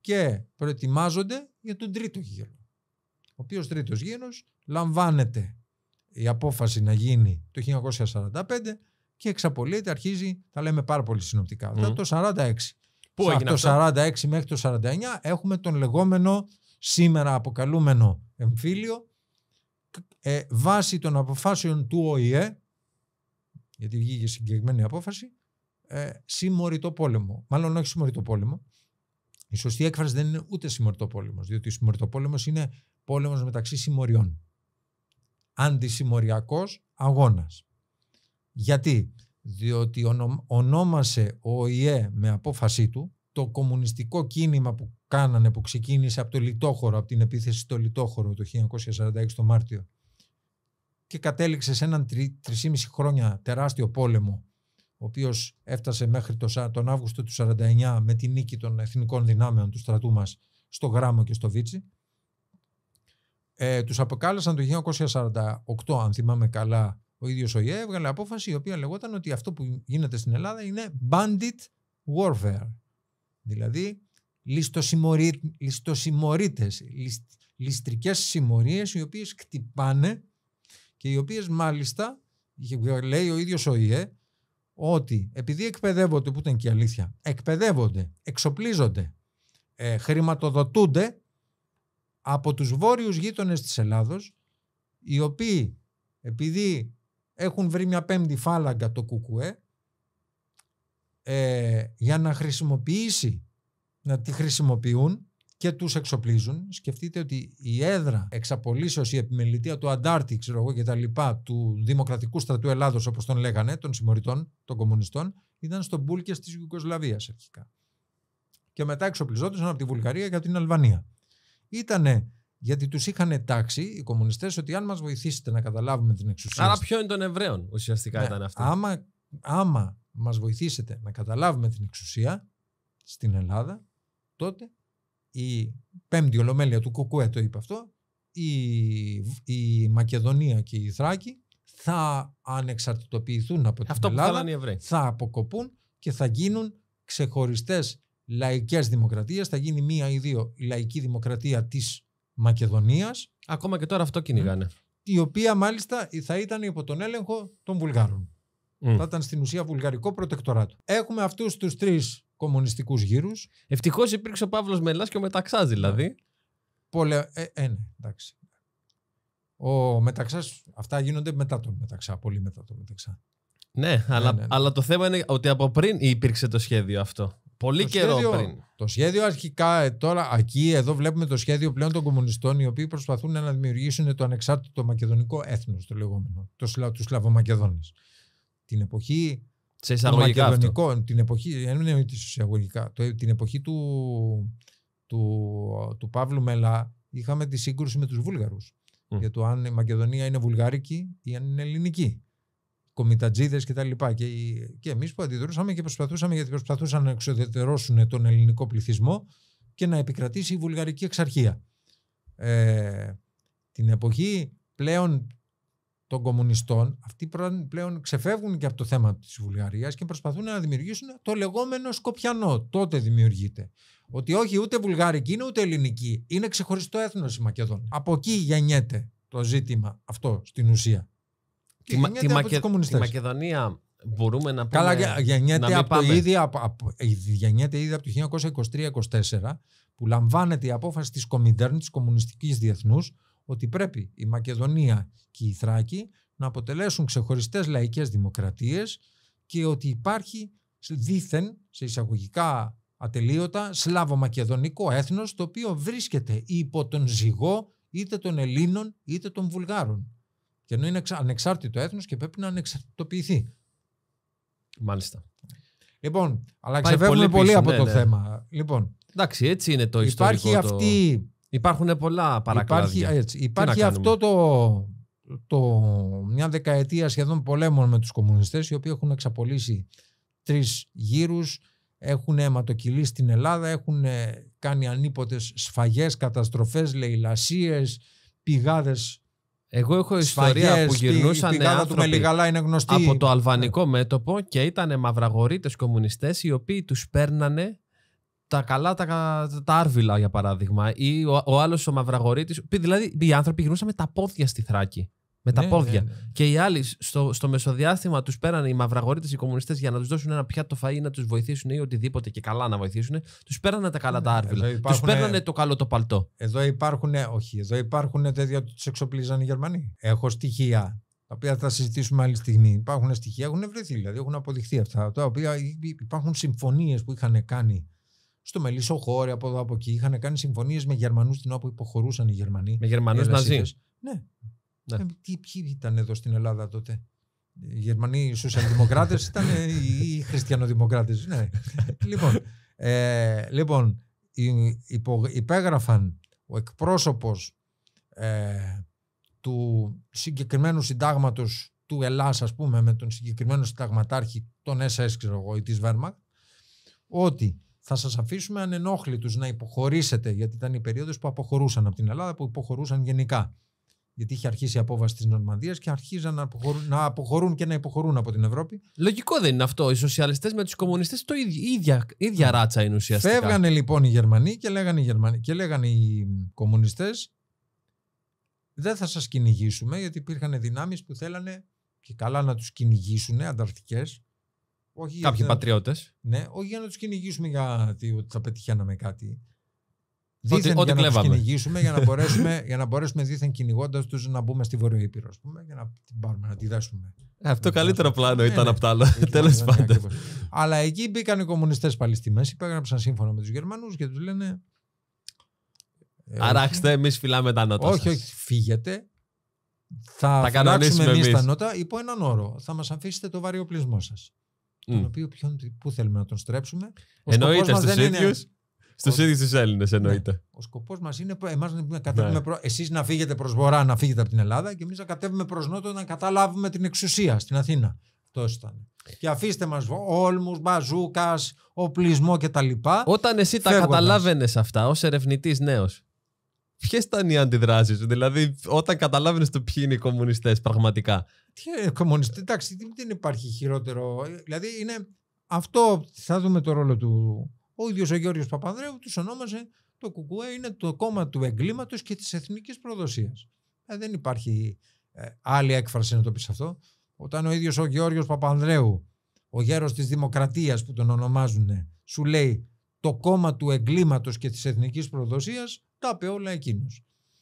και προετοιμάζονται για τον τρίτο γύρο. Ο οποίος τρίτος γύρος λαμβάνεται η απόφαση να γίνει το 1945 και εξαπολύεται, αρχίζει, θα λέμε πάρα πολύ συνοπτικά, mm. το 1946 από το 46 μέχρι το 49 έχουμε τον λεγόμενο σήμερα αποκαλούμενο εμφύλιο ε, βάσει των αποφάσεων του ΟΗΕ γιατί βγήκε συγκεκριμένη απόφαση ε, πόλεμο. Μάλλον όχι συμμορητό πόλεμο. Η σωστή έκφραση δεν είναι ούτε συμμορητό πόλεμος, διότι συμμορητό πόλεμος είναι πόλεμος μεταξύ συμμοριών. Αντισημοριακός αγώνας. Γιατί διότι ονόμασε ο Ι.Ε. με απόφασή του το κομμουνιστικό κίνημα που κάνανε, που ξεκίνησε από το Λιτόχωρο, από την επίθεση στο Λιτόχωρο το 1946 το Μάρτιο και κατέληξε σε έναν 3,5 χρόνια τεράστιο πόλεμο ο οποίος έφτασε μέχρι το, τον Αύγουστο του 49 με τη νίκη των εθνικών δυνάμεων του στρατού μας στο Γράμμο και στο Βίτσι. Ε, τους αποκάλεσαν το 1948, αν θυμάμαι καλά, ο ίδιος ο ΙΕ έβγαλε απόφαση η οποία λεγόταν ότι αυτό που γίνεται στην Ελλάδα είναι bandit warfare. Δηλαδή λιστοσημωρή, ληστρικές συμμορίες οι οποίες χτυπάνε και οι οποίες μάλιστα λέει ο ίδιος ο ΙΕ ότι επειδή εκπαιδεύονται, που ήταν και η αλήθεια, εκπαιδεύονται, εξοπλίζονται, ε, χρηματοδοτούνται από τους βόρειους γείτονες της Ελλάδος οι οποίοι επειδή έχουν βρει μια πέμπτη φάλαγγα το κουκουέ ε, για να χρησιμοποιήσει, να τη χρησιμοποιούν και τους εξοπλίζουν. Σκεφτείτε ότι η έδρα εξαπολύσεως, η επιμελητία του Αντάρτη, ξέρω εγώ και τα λοιπά, του Δημοκρατικού Στρατού Ελλάδος, όπως τον λέγανε, των συμμοριτών, των κομμουνιστών, ήταν στο Μπούλκες της Ιουγκοσλαβίας αρχικά. Και μετά εξοπλιζόντουσαν από τη Βουλγαρία και από την Αλβανία. Ήτανε γιατί τους είχαν τάξει οι κομμουνιστές ότι αν μας βοηθήσετε να καταλάβουμε την εξουσία. Άρα, ποιο είναι των Εβραίων ουσιαστικά ναι, ήταν αυτό. Άμα, άμα μας βοηθήσετε να καταλάβουμε την εξουσία στην Ελλάδα, τότε η πέμπτη ολομέλεια του Κουκουέ το είπε αυτό, η, η Μακεδονία και η Θράκη θα ανεξαρτητοποιηθούν από την αυτό Ελλάδα, που θα, θα αποκοπούν και θα γίνουν ξεχωριστές λαϊκές δημοκρατίες, θα γίνει μία ή δύο η λαϊκή δημοκρατία της Μακεδονίας. Ακόμα και τώρα αυτό κυνηγάνε. Η οποία μάλιστα θα ήταν υπό τον έλεγχο των Βουλγάρων. Θα ήταν στην ουσία βουλγαρικό προτεκτοράτο. Έχουμε αυτούς τους τρεις κομμουνιστικούς γύρους. Ευτυχώς υπήρξε ο Παύλος Μελά και ο Μεταξάς ναι. δηλαδή. Πολε... Ε, ε, ναι, εντάξει. Ο Μεταξάς, αυτά γίνονται μετά τον Μεταξά, πολύ μετά τον Μεταξά. Ναι, αλλά, ναι. ναι αλλά το θέμα είναι ότι από πριν υπήρξε το σχέδιο αυτό. Πολύ το καιρό σχέδιο, πριν. Το σχέδιο αρχικά, ε, τώρα εκεί, εδώ βλέπουμε το σχέδιο πλέον των κομμουνιστών, οι οποίοι προσπαθούν να δημιουργήσουν το ανεξάρτητο μακεδονικό Έθνος το λεγόμενο, το, του Σλαβομακεδόνες. Την εποχή σε εισαγωγικά αυτό. Την εποχή, δεν είναι εισαγωγικά. την εποχή του, του, του Παύλου Μελά είχαμε τη σύγκρουση με τους Βούλγαρους. Mm. Για το αν η Μακεδονία είναι βουλγάρικη ή αν είναι ελληνική κομιτατζίδες κτλ. Και, και, και εμείς που αντιδρούσαμε και προσπαθούσαμε, γιατί προσπαθούσαν να εξοδετερώσουν τον ελληνικό πληθυσμό και να επικρατήσει η βουλγαρική εξαρχία. Ε, την εποχή πλέον των κομμουνιστών, αυτοί πλέον ξεφεύγουν και από το θέμα της Βουλγαρίας και προσπαθούν να δημιουργήσουν το λεγόμενο Σκοπιανό. Τότε δημιουργείται. Ότι όχι ούτε βουλγαρική είναι ούτε ελληνική. Είναι ξεχωριστό έθνος η Μακεδόν. Από εκεί γεννιέται το ζήτημα αυτό στην ουσία τη, Μακεδονία μπορούμε να πούμε. Καλά, γεννιέται, ήδη, από, γεννιέται ήδη από το 1923-24 που λαμβάνεται η απόφαση της Κομιντέρν, της Κομμουνιστικής Διεθνούς, ότι πρέπει η Μακεδονία και η Θράκη να αποτελέσουν ξεχωριστές λαϊκές δημοκρατίες και ότι υπάρχει δήθεν, σε εισαγωγικά ατελείωτα, σλάβο-μακεδονικό έθνος το οποίο βρίσκεται υπό τον ζυγό είτε των Ελλήνων είτε των Βουλγάρων. Και ενώ είναι ανεξάρτητο έθνος και πρέπει να ανεξαρτητοποιηθεί. Μάλιστα. Λοιπόν, αλλά ξεφεύγουμε πολύ, πολύ, από ναι, το ναι. θέμα. Λοιπόν, Εντάξει, έτσι είναι το υπάρχει ιστορικό. Αυτή... Το... Υπάρχουν πολλά παρακλάδια. Υπάρχει, έτσι, υπάρχει αυτό το, το, μια δεκαετία σχεδόν πολέμων με τους κομμουνιστές οι οποίοι έχουν εξαπολύσει τρεις γύρους, έχουν αιματοκυλεί στην Ελλάδα, έχουν κάνει ανίποτες σφαγές, καταστροφές, λαιλασίες, πηγάδες εγώ έχω ιστορία που γυρνούσαν άνθρωποι από το ναι. αλβανικό μέτωπο και ήταν μαυραγορείτες κομμουνιστές οι οποίοι τους παίρνανε τα καλά τα, τα για παράδειγμα ή ο, ο άλλος ο μαυραγορείτης δηλαδή οι άνθρωποι γυρνούσαν με τα πόδια στη Θράκη με τα ναι, πόδια. Ναι, ναι. Και οι άλλοι στο, στο μεσοδιάστημα του πέρανε οι μαυραγωρίτε, οι κομμουνιστές για να τους δώσουν ένα πιάτο φα ή να τους βοηθήσουν ή οτιδήποτε και καλά να βοηθήσουν. Τους πέρανε τα καλά τα άρβιλα. Ναι, υπάρχουν... Του πέρανε το καλό το παλτό. Εδώ υπάρχουν, όχι, εδώ υπάρχουν τέτοια που του εξοπλίζαν οι Γερμανοί. Έχω στοιχεία τα οποία θα συζητήσουμε άλλη στιγμή. Υπάρχουν στοιχεία, έχουν βρεθεί δηλαδή, έχουν αποδειχθεί αυτά. Τα οποία υπάρχουν συμφωνίες που είχαν κάνει στο μελισό χώρο, από εδώ από εκεί. Είχαν κάνει συμφωνίες με Γερμανούς την ώρα που υποχωρούσαν οι Γερμανοί. Με Γερμανούς Ναι, ναι. Ε, τι, ποιοι ήταν εδώ στην Ελλάδα τότε. Οι Γερμανοί σοσιαλδημοκράτε ήταν ή οι Χριστιανοδημοκράτες Ναι. λοιπόν, ε, λοιπόν υπο, υπέγραφαν ο εκπρόσωπος ε, του συγκεκριμένου συντάγματος του Ελλάς ας πούμε με τον συγκεκριμένο συνταγματάρχη τον SS ξέρω εγώ ή της Βέρμακ ότι θα σας αφήσουμε ανενόχλητους να υποχωρήσετε γιατί ήταν οι περίοδες που αποχωρούσαν από την Ελλάδα που υποχωρούσαν γενικά γιατί είχε αρχίσει η απόβαση της Νορμανδίας και αρχίζαν να αποχωρούν, να αποχωρούν και να υποχωρούν από την Ευρώπη. Λογικό δεν είναι αυτό. Οι σοσιαλιστές με τους κομμουνιστές το ίδιο, ίδια, ναι. ράτσα είναι ουσιαστικά. Φεύγανε λοιπόν οι Γερμανοί και λέγανε οι, Γερμανοί, και λέγανε οι κομμουνιστές. Δεν θα σας κυνηγήσουμε γιατί υπήρχαν δυνάμεις που θέλανε και καλά να τους κυνηγήσουν ανταρκτικές. Κάποιοι πατριώτες. Ναι, όχι για να τους κυνηγήσουμε γιατί θα πετυχαίναμε κάτι Δίθεν ό,τι, για να κυνηγήσουμε, για να μπορέσουμε, μπορέσουμε δίθεν κυνηγώντας τους να μπούμε στη Βόρεια Ήπειρο, πούμε, για να την πάρουμε, να τη δέσουμε. Αυτό καλύτερο πλάνο ναι, ήταν ναι, απ' τα άλλα. Τέλο πάντων. Αλλά εκεί μπήκαν οι κομμουνιστές πάλι στη μέση, υπέγραψαν σύμφωνα με τους Γερμανούς και τους λένε. Ε, Αράξτε, εμείς φυλάμε τα νότα. Όχι, όχι, φύγετε. Θα τα εμεί τα νότα υπό έναν όρο. Θα μας αφήσετε το βαριοπλισμό σας. Mm. Τον οποίο ποιον, πού θέλουμε να τον στρέψουμε. Ο Εννοείται στου ίδιους. Στους ίδιους τους Έλληνες ναι. εννοείται. Ο σκοπός μας είναι εμάς να ναι. προ... εσείς να φύγετε προς βορρά, να φύγετε από την Ελλάδα και εμείς να κατέβουμε προς νότο να καταλάβουμε την εξουσία στην Αθήνα. Αυτός ήταν. Και αφήστε μας όλμους, μπαζούκας, οπλισμό κτλ. Όταν εσύ τα καταλάβαινες αυτά ως ερευνητής νέος, Ποιες ήταν οι αντιδράσεις σου, δηλαδή, όταν καταλάβαινες το ποιοι είναι οι κομμουνιστές πραγματικά. Τι είναι κομμουνιστέ, εντάξει, δεν υπάρχει χειρότερο. Δηλαδή, είναι αυτό. Θα δούμε το ρόλο του ο ίδιος ο Γιώργος Παπανδρέου τους ονόμασε το Κουκουέ είναι το κόμμα του εγκλήματος και της εθνικής προδοσίας. Ε, δεν υπάρχει ε, άλλη έκφραση να το πεις αυτό. Όταν ο ίδιος ο Γιώργος Παπανδρέου, ο γέρος της Δημοκρατίας που τον ονομάζουν, σου λέει το κόμμα του εγκλήματος και της εθνικής προδοσίας, τα είπε όλα εκείνος.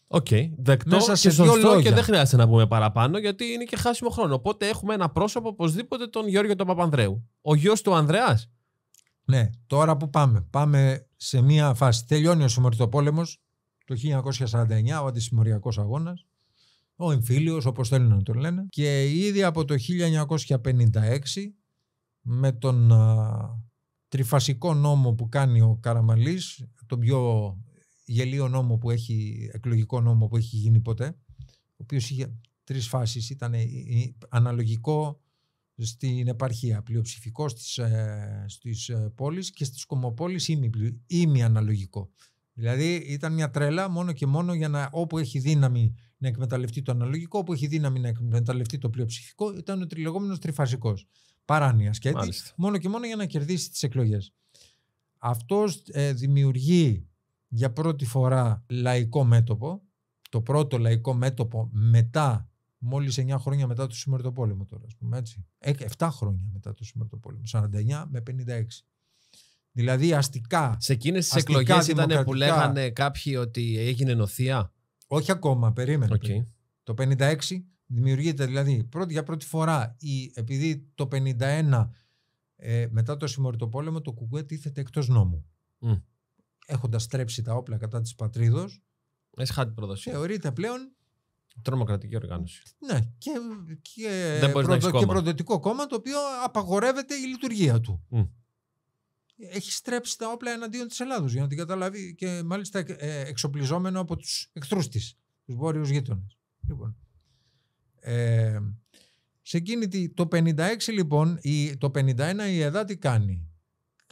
Οκ, δεκτό και δύο λόγια. και δεν χρειάζεται να πούμε παραπάνω γιατί είναι και χάσιμο χρόνο. Οπότε έχουμε ένα πρόσωπο οπωσδήποτε τον Γιώργο τον Παπανδρέου. Ο γιος του Ανδρέας ναι, τώρα που πάμε. Πάμε σε μια φάση. Τελειώνει ο πόλεμο το 1949, ο αντισημοριακός αγώνας. Ο εμφύλιος, όπως θέλουν να τον λένε. Και ήδη από το 1956, με τον τριφασικό νόμο που κάνει ο Καραμαλής, τον πιο γελίο νόμο που έχει, εκλογικό νόμο που έχει γίνει ποτέ, ο οποίος είχε τρεις φάσεις ήταν ε, ε, αναλογικό, στην επαρχία, πλειοψηφικός ε, στις, στις ε, πόλεις και στις κομοπόλεις ήμι, ήμι αναλογικό. Δηλαδή ήταν μια τρέλα μόνο και μόνο για να όπου έχει δύναμη να εκμεταλλευτεί το αναλογικό, όπου έχει δύναμη να εκμεταλλευτεί το πλειοψηφικό, ήταν ο τριλεγόμενος τριφασικός. Παράνοια σκέτη, μόνο και μόνο για να κερδίσει τις εκλογές. Αυτός ε, δημιουργεί για πρώτη φορά λαϊκό μέτωπο, το πρώτο λαϊκό μέτωπο μετά μόλις 9 χρόνια μετά το σημερινό πόλεμο, τώρα, πούμε έτσι. 7 ε, χρόνια μετά το σημερινό πόλεμο, 49 με 56. Δηλαδή αστικά. Σε εκείνες τις εκλογέ ήταν που λέγανε κάποιοι ότι έγινε νοθεία. Όχι ακόμα, περίμενε. Okay. Το 56 δημιουργείται δηλαδή πρώτη, για πρώτη φορά η, επειδή το 51 ε, μετά το σημερινό πόλεμο το κουκουέ τίθεται εκτός νόμου. Mm. Έχοντας στρέψει τα όπλα κατά της πατρίδος. Έσχα την προδοσία. Θεωρείται πλέον Τρομοκρατική οργάνωση. Ναι, και, και, Δεν προ, και κόμμα. προδοτικό κόμμα το οποίο απαγορεύεται η λειτουργία του. Έχει στρέψει τα όπλα εναντίον της Ελλάδος για να την καταλάβει και μάλιστα ε, ε, εξοπλιζόμενο από τους εχθρούς της, τους βόρειους γείτονες. Λοιπόν, ε, σε εκείνη το 56 λοιπόν, η, το 51 η ΕΔΑ τι κάνει.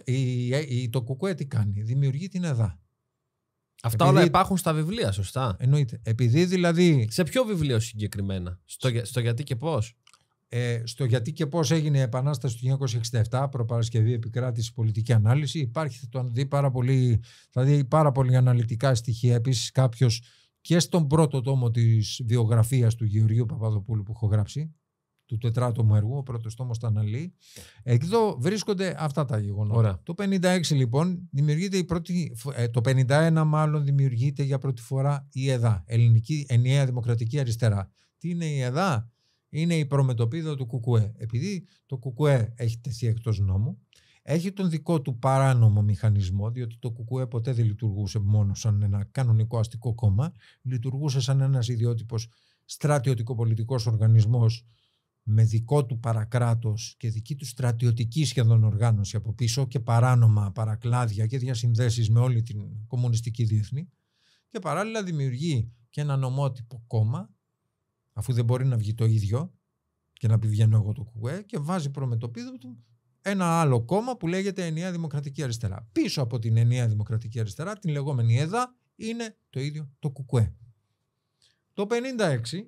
Η, η, το ΚΟΚΟΕ τι κάνει, δημιουργεί την ΕΔΑ. Αυτά Επειδή... όλα υπάρχουν στα βιβλία, σωστά. Εννοείται. Επειδή δηλαδή. Σε ποιο βιβλίο συγκεκριμένα, στο, γιατί και πώς. Ε, στο γιατί και πώς έγινε η Επανάσταση του 1967, προπαρασκευή, επικράτηση, πολιτική ανάλυση, υπάρχει, θα το δει πάρα πολύ, θα δει πάρα πολύ αναλυτικά στοιχεία. Επίσης, κάποιος και στον πρώτο τόμο της βιογραφίας του Γεωργίου Παπαδοπούλου που έχω γράψει, του μου εργού, ο πρώτος τόμο τα αναλύει. Εδώ βρίσκονται αυτά τα γεγονότα. Το 1956 λοιπόν δημιουργείται η πρώτη, ε, το 51 μάλλον δημιουργείται για πρώτη φορά η ΕΔΑ, Ελληνική Ενιαία Δημοκρατική Αριστερά. Τι είναι η ΕΔΑ, είναι η προμετωπίδα του ΚΚΕ. Επειδή το ΚΚΕ έχει τεθεί εκτός νόμου, έχει τον δικό του παράνομο μηχανισμό, διότι το ΚΚΕ ποτέ δεν λειτουργούσε μόνο σαν ένα κανονικό αστικό κόμμα, λειτουργούσε σαν ένας ιδιότυπος στρατιωτικό πολιτικό οργανισμός με δικό του παρακράτος και δική του στρατιωτική σχεδόν οργάνωση από πίσω και παράνομα παρακλάδια και διασυνδέσεις με όλη την κομμουνιστική διεθνή και παράλληλα δημιουργεί και ένα νομότυπο κόμμα αφού δεν μπορεί να βγει το ίδιο και να πηγαίνω εγώ το κουκουέ και βάζει προμετωπίδο του ένα άλλο κόμμα που λέγεται Ενιαία Δημοκρατική Αριστερά. Πίσω από την Ενιαία Δημοκρατική Αριστερά, την λεγόμενη ΕΔΑ, είναι το ίδιο το κουκουέ. Το 56,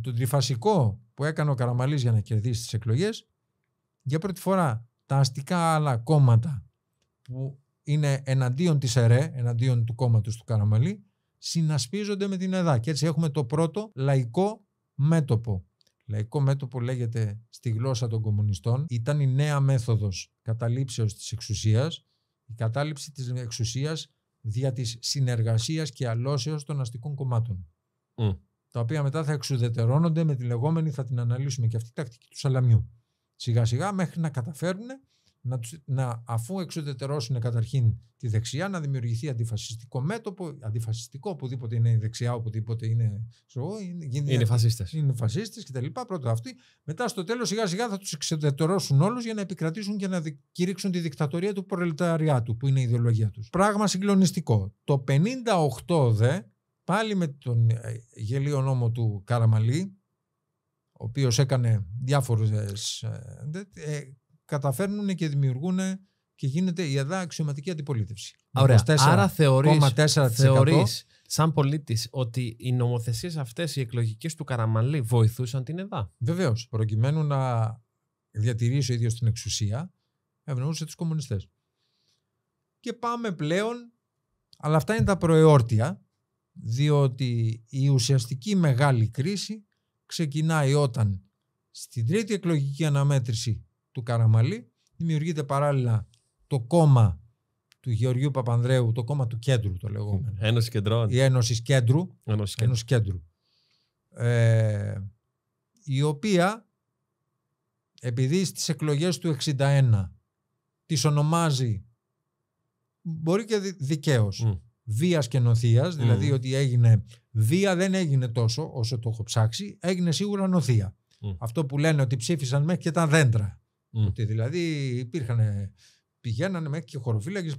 το τριφασικό που έκανε ο Καραμαλής για να κερδίσει τις εκλογές, για πρώτη φορά τα αστικά άλλα κόμματα που είναι εναντίον της ΕΡΕ, εναντίον του κόμματος του Καραμαλή, συνασπίζονται με την ΕΔΑ. Και έτσι έχουμε το πρώτο λαϊκό μέτωπο. Λαϊκό μέτωπο λέγεται στη γλώσσα των κομμουνιστών. Ήταν η νέα μέθοδος καταλήψεως της εξουσίας, η κατάληψη της εξουσίας δια της συνεργασίας και αλώσεως των αστικών κομμάτων τα οποία μετά θα εξουδετερώνονται με τη λεγόμενη, θα την αναλύσουμε και αυτή, τακτική του σαλαμιού. Σιγά σιγά μέχρι να καταφέρουν να, να, αφού εξουδετερώσουν καταρχήν τη δεξιά, να δημιουργηθεί αντιφασιστικό μέτωπο, αντιφασιστικό οπουδήποτε είναι η δεξιά, οπουδήποτε είναι. Ξέρω, είναι, είναι, φασίστες. Είναι φασίστες κτλ. Πρώτα αυτοί. Μετά στο τέλος σιγά σιγά θα τους εξουδετερώσουν όλους για να επικρατήσουν και να κηρύξουν τη δικτατορία του προλεταριάτου, που είναι η ιδεολογία τους. Πράγμα συγκλονιστικό. Το 58 δε πάλι με τον ε, γελίο νόμο του Καραμαλή, ο οποίος έκανε διάφορες... Ε, ε, καταφέρνουν και δημιουργούν και γίνεται η ΕΔΑ αξιωματική αντιπολίτευση. Ωραία. 24, Άρα θεωρείς, 4%. θεωρείς σαν πολίτης ότι οι νομοθεσίες αυτές, οι εκλογικές του Καραμαλή βοηθούσαν την ΕΔΑ. Βεβαίως. Προκειμένου να διατηρήσει ο ίδιος την εξουσία, ευνοούσε τους κομμουνιστές. Και πάμε πλέον, αλλά αυτά είναι τα προεόρτια, διότι η ουσιαστική μεγάλη κρίση ξεκινάει όταν στην τρίτη εκλογική αναμέτρηση του Καραμαλή δημιουργείται παράλληλα το κόμμα του Γεωργίου Παπανδρέου, το κόμμα του κέντρου το λεγόμενο. Ένωση κεντρών. Η Ένωση Κέντρου. Ένωση Κέντρου. Ε, η οποία επειδή στις εκλογές του 61 τις ονομάζει μπορεί και δικαίως Βίας και νοθείας, δηλαδή ότι έγινε βία δεν έγινε τόσο όσο το έχω ψάξει, έγινε σίγουρα νοθεία. Αυτό που λένε ότι ψήφισαν μέχρι και τα δέντρα. Ότι δηλαδή υπήρχαν, πηγαίνανε μέχρι και χωροφύλακες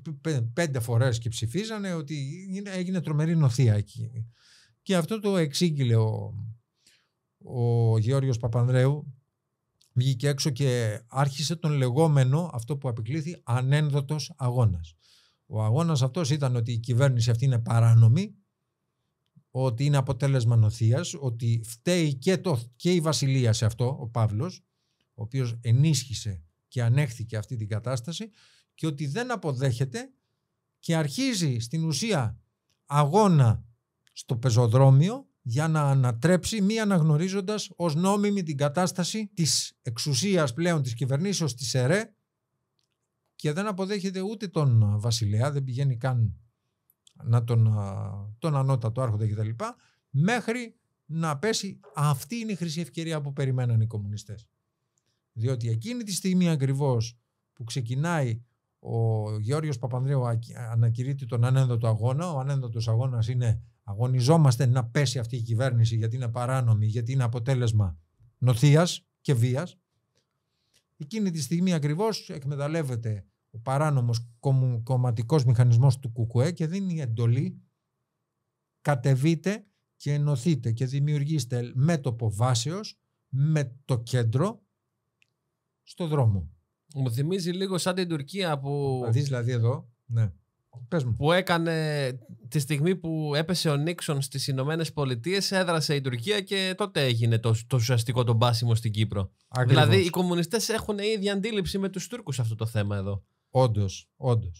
πέντε φορές και ψηφίζανε ότι έγινε τρομερή νοθεία εκεί. Και αυτό το εξήγηλε ο, ο Γεώργιος Παπανδρέου, βγήκε έξω και άρχισε τον λεγόμενο, αυτό που απεκλήθη, ανένδοτος αγώνας. Ο αγώνας αυτός ήταν ότι η κυβέρνηση αυτή είναι παράνομη, ότι είναι αποτέλεσμα νοθείας, ότι φταίει και, το, και η βασιλεία σε αυτό, ο Παύλος, ο οποίος ενίσχυσε και ανέχθηκε αυτή την κατάσταση και ότι δεν αποδέχεται και αρχίζει στην ουσία αγώνα στο πεζοδρόμιο για να ανατρέψει μη αναγνωρίζοντας ως νόμιμη την κατάσταση της εξουσίας πλέον της κυβερνήσεως της ΕΡΕ και δεν αποδέχεται ούτε τον ε, βασιλέα, δεν πηγαίνει καν να τον, ε, τον ανώτατο άρχοντα κτλ. Μέχρι να πέσει αυτή είναι η χρυσή ευκαιρία που περιμέναν οι κομμουνιστές. Διότι εκείνη τη στιγμή ακριβώς που ξεκινάει ο Γεώργιος Παπανδρέου ανακηρύττει τον ανένδοτο αγώνα. Ο ανένδοτος αγώνας είναι αγωνιζόμαστε να πέσει αυτή η κυβέρνηση γιατί είναι παράνομη, γιατί είναι αποτέλεσμα νοθείας και βίας. Εκείνη τη στιγμή ακριβώς εκμεταλλεύεται ο παράνομος κομματικός μηχανισμός του ΚΚΕ και δίνει εντολή. Κατεβείτε και ενωθείτε και δημιουργήστε μέτωπο βάσεως με το κέντρο στο δρόμο. Μου θυμίζει λίγο σαν την Τουρκία που... Να δηλαδή εδώ, ναι που έκανε τη στιγμή που έπεσε ο Νίξον στις Ηνωμένες Πολιτείες, έδρασε η Τουρκία και τότε έγινε το, το ουσιαστικό το μπάσιμο στην Κύπρο. Ακριβώς. Δηλαδή οι κομμουνιστές έχουν ήδη αντίληψη με τους Τούρκους αυτό το θέμα εδώ. Όντως, όντως.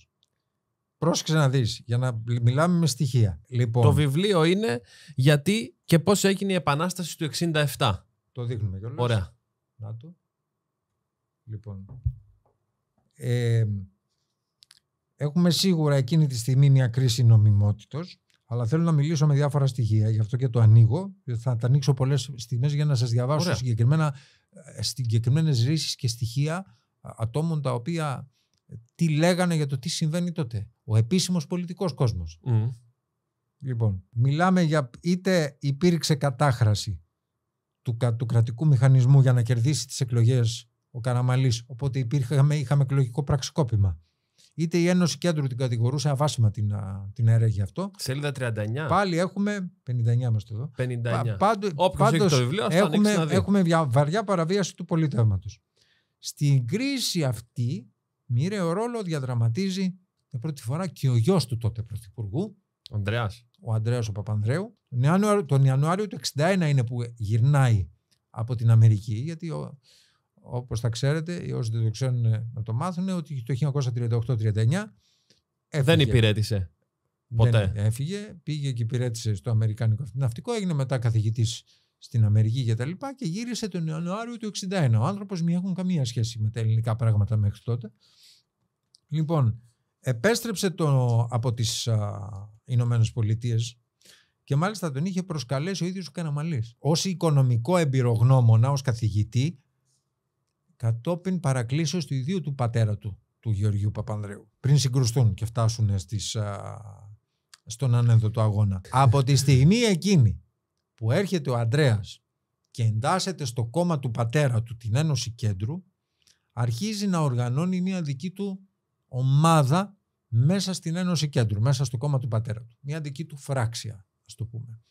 Πρόσεξε να δεις, για να μιλάμε με στοιχεία. Λοιπόν, το βιβλίο είναι γιατί και πώς έγινε η επανάσταση του 67. Το δείχνουμε κιόλας. Ωραία. Να το. Λοιπόν. Ε, Έχουμε σίγουρα εκείνη τη στιγμή μια κρίση νομιμότητος, αλλά θέλω να μιλήσω με διάφορα στοιχεία, γι' αυτό και το ανοίγω. Θα τα ανοίξω πολλές στιγμές για να σας διαβάσω συγκεκριμένα ε, συγκεκριμένες ρίσει και στοιχεία ατόμων τα οποία ε, τι λέγανε για το τι συμβαίνει τότε. Ο επίσημος πολιτικός κόσμος. Mm. Λοιπόν, μιλάμε για είτε υπήρξε κατάχραση του, του κρατικού μηχανισμού για να κερδίσει τις εκλογές ο Καραμαλής, οπότε υπήρχαμε, είχαμε εκλογικό πραξικόπημα. Είτε η Ένωση Κέντρου την κατηγορούσε αβάσιμα την, την για αυτό. Σελίδα 39. Πάλι έχουμε. 59 είμαστε εδώ. 59. Πάντως, το βιβλίο, έχουμε, έχουμε βαριά παραβίαση του πολιτεύματο. Στην κρίση αυτή, μοιραίο ρόλος διαδραματίζει για πρώτη φορά και ο γιος του τότε πρωθυπουργού. Ο Ανδρέας. Ο Ανδρέας ο Παπανδρέου. Τον Ιανουάριο, τον Ιανουάριο του 1961 είναι που γυρνάει από την Αμερική, γιατί ο, όπως θα ξέρετε, οι όσοι δεν το ξέρουν ε, να το μάθουν, ότι το 1938-39. Δεν υπηρέτησε. Ποτέ. Δεν έφυγε, πήγε και υπηρέτησε στο Αμερικάνικο Ναυτικό, έγινε μετά καθηγητής στην Αμερική και τα λοιπά και γύρισε τον Ιανουάριο του 1961. Ο άνθρωπος μη έχουν καμία σχέση με τα ελληνικά πράγματα μέχρι τότε. Λοιπόν, επέστρεψε το, από τις Ηνωμένες Πολιτείες και μάλιστα τον είχε προσκαλέσει ο ίδιος ο Καναμαλή ως οικονομικό εμπειρογνώμονα, ως καθηγητή κατόπιν παρακλήσεως του ιδίου του πατέρα του, του Γεωργίου Παπανδρέου, πριν συγκρουστούν και φτάσουν στις, α, στον ανένδοτο αγώνα. Από τη στιγμή εκείνη που έρχεται ο Ανδρέας και εντάσσεται στο κόμμα του πατέρα του, την Ένωση Κέντρου, αρχίζει να οργανώνει μια δική του ομάδα μέσα στην Ένωση Κέντρου, μέσα στο κόμμα του πατέρα του. Μια δική του φράξια, ας το πούμε.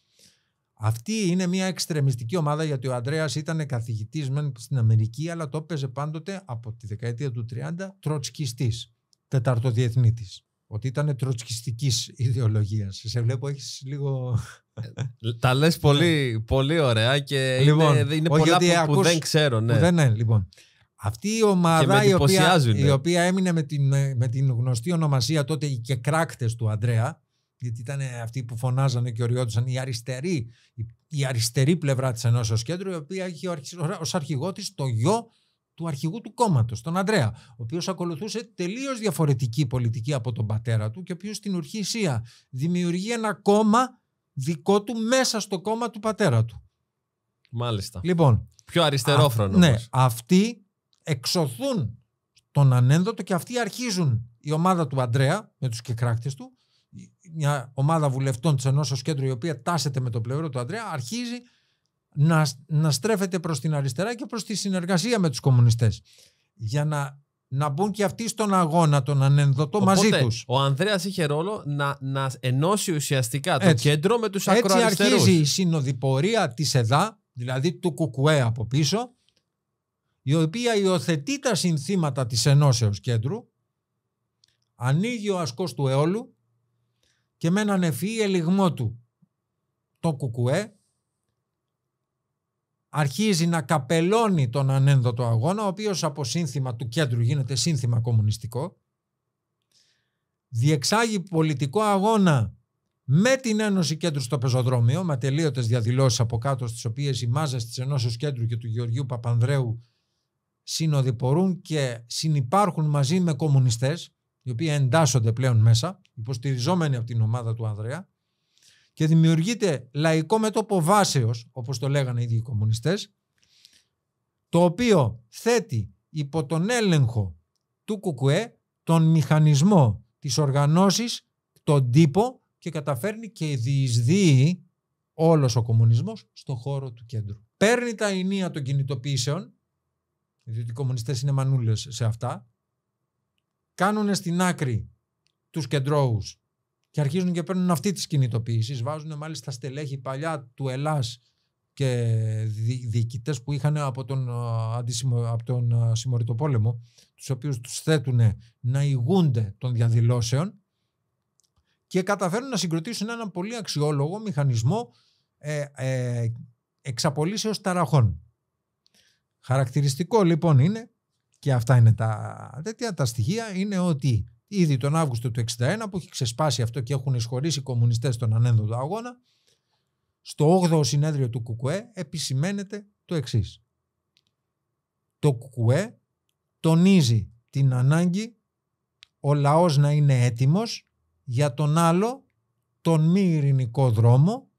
Αυτή είναι μια εξτρεμιστική ομάδα γιατί ο Ανδρέας ήταν καθηγητής στην Αμερική, αλλά το έπαιζε πάντοτε από τη δεκαετία του 30 τροτσκιστή, τεταρτοδιεθνήτη. Ότι ήταν τροτσκιστική ιδεολογίας. Σε βλέπω, έχεις λίγο. Τα λες πολύ, πολύ ωραία και λοιπόν, είναι, είναι πολλά που, δεν ξέρω. Ναι. Που λοιπόν. Αυτή η ομάδα η οποία, η οποία, έμεινε με την, με την γνωστή ονομασία τότε οι κεκράκτες του Αντρέα γιατί ήταν αυτοί που φωνάζανε και οριόντουσαν η αριστερή, η αριστερή πλευρά της ενώσεως κέντρου, η οποία είχε ως αρχηγό της το γιο του αρχηγού του κόμματος, τον Ανδρέα, ο οποίος ακολουθούσε τελείως διαφορετική πολιτική από τον πατέρα του και ο οποίος στην ουρχήσια δημιουργεί ένα κόμμα δικό του μέσα στο κόμμα του πατέρα του. Μάλιστα. Λοιπόν. Πιο αριστερόφρονο. ναι, αυτοί εξωθούν τον ανένδοτο και αυτοί αρχίζουν η ομάδα του Ανδρέα με τους κεκράκτε του μια ομάδα βουλευτών της Ενώσεως Κέντρου, η οποία τάσεται με το πλευρό του Αντρέα, αρχίζει να, στρέφεται προς την αριστερά και προς τη συνεργασία με τους κομμουνιστές. Για να, να μπουν και αυτοί στον αγώνα, τον ανενδοτό μαζί τους. Ο Ανδρέας είχε ρόλο να, ενώσει ουσιαστικά το κέντρο με τους ακροαριστερούς. Έτσι αρχίζει η συνοδοιπορία της ΕΔΑ, δηλαδή του Κουκουέ από πίσω, η οποία υιοθετεί τα συνθήματα της Ενώσεως κέντρου, ανοίγει ο ασκός του αιώλου και με έναν ευφύ ελιγμό του το κουκουέ αρχίζει να καπελώνει τον ανένδοτο αγώνα ο οποίος από σύνθημα του κέντρου γίνεται σύνθημα κομμουνιστικό διεξάγει πολιτικό αγώνα με την Ένωση Κέντρου στο πεζοδρόμιο, με τελείωτες διαδηλώσεις από κάτω, στις οποίες οι μάζες της Ενώσης Κέντρου και του Γεωργίου Παπανδρέου συνοδοιπορούν και συνυπάρχουν μαζί με κομμουνιστές οι οποίοι εντάσσονται πλέον μέσα, υποστηριζόμενοι από την ομάδα του Ανδρέα, και δημιουργείται λαϊκό μέτωπο βάσεως, όπως το λέγανε οι ίδιοι οι κομμουνιστές, το οποίο θέτει υπό τον έλεγχο του ΚΚΕ τον μηχανισμό της οργανώσης, τον τύπο και καταφέρνει και διεισδύει όλος ο κομμουνισμός στον χώρο του κέντρου. Παίρνει τα ενία των κινητοποιήσεων, διότι οι κομμουνιστές είναι μανούλες σε αυτά, κάνουν στην άκρη τους κεντρώους και αρχίζουν και παίρνουν αυτή τη κινητοποιήσει. Βάζουν μάλιστα στελέχη παλιά του Ελλάς και διοικητές που είχαν από τον, από τον πόλεμο, τους οποίους τους θέτουν να ηγούνται των διαδηλώσεων και καταφέρνουν να συγκροτήσουν έναν πολύ αξιόλογο μηχανισμό ε, ε, εξαπολύσεως ταραχών. Χαρακτηριστικό λοιπόν είναι και αυτά είναι τα τέτοια, τα στοιχεία, είναι ότι ήδη τον Αύγουστο του 61 που έχει ξεσπάσει αυτό και έχουν εισχωρήσει οι κομμουνιστές στον ανένδοτο αγώνα, στο 8ο συνέδριο του ΚΚΕ επισημαίνεται το εξής: Το ΚΚΕ τονίζει την ανάγκη ο λαός να είναι έτοιμος για τον άλλο τον μη ειρηνικό δρόμο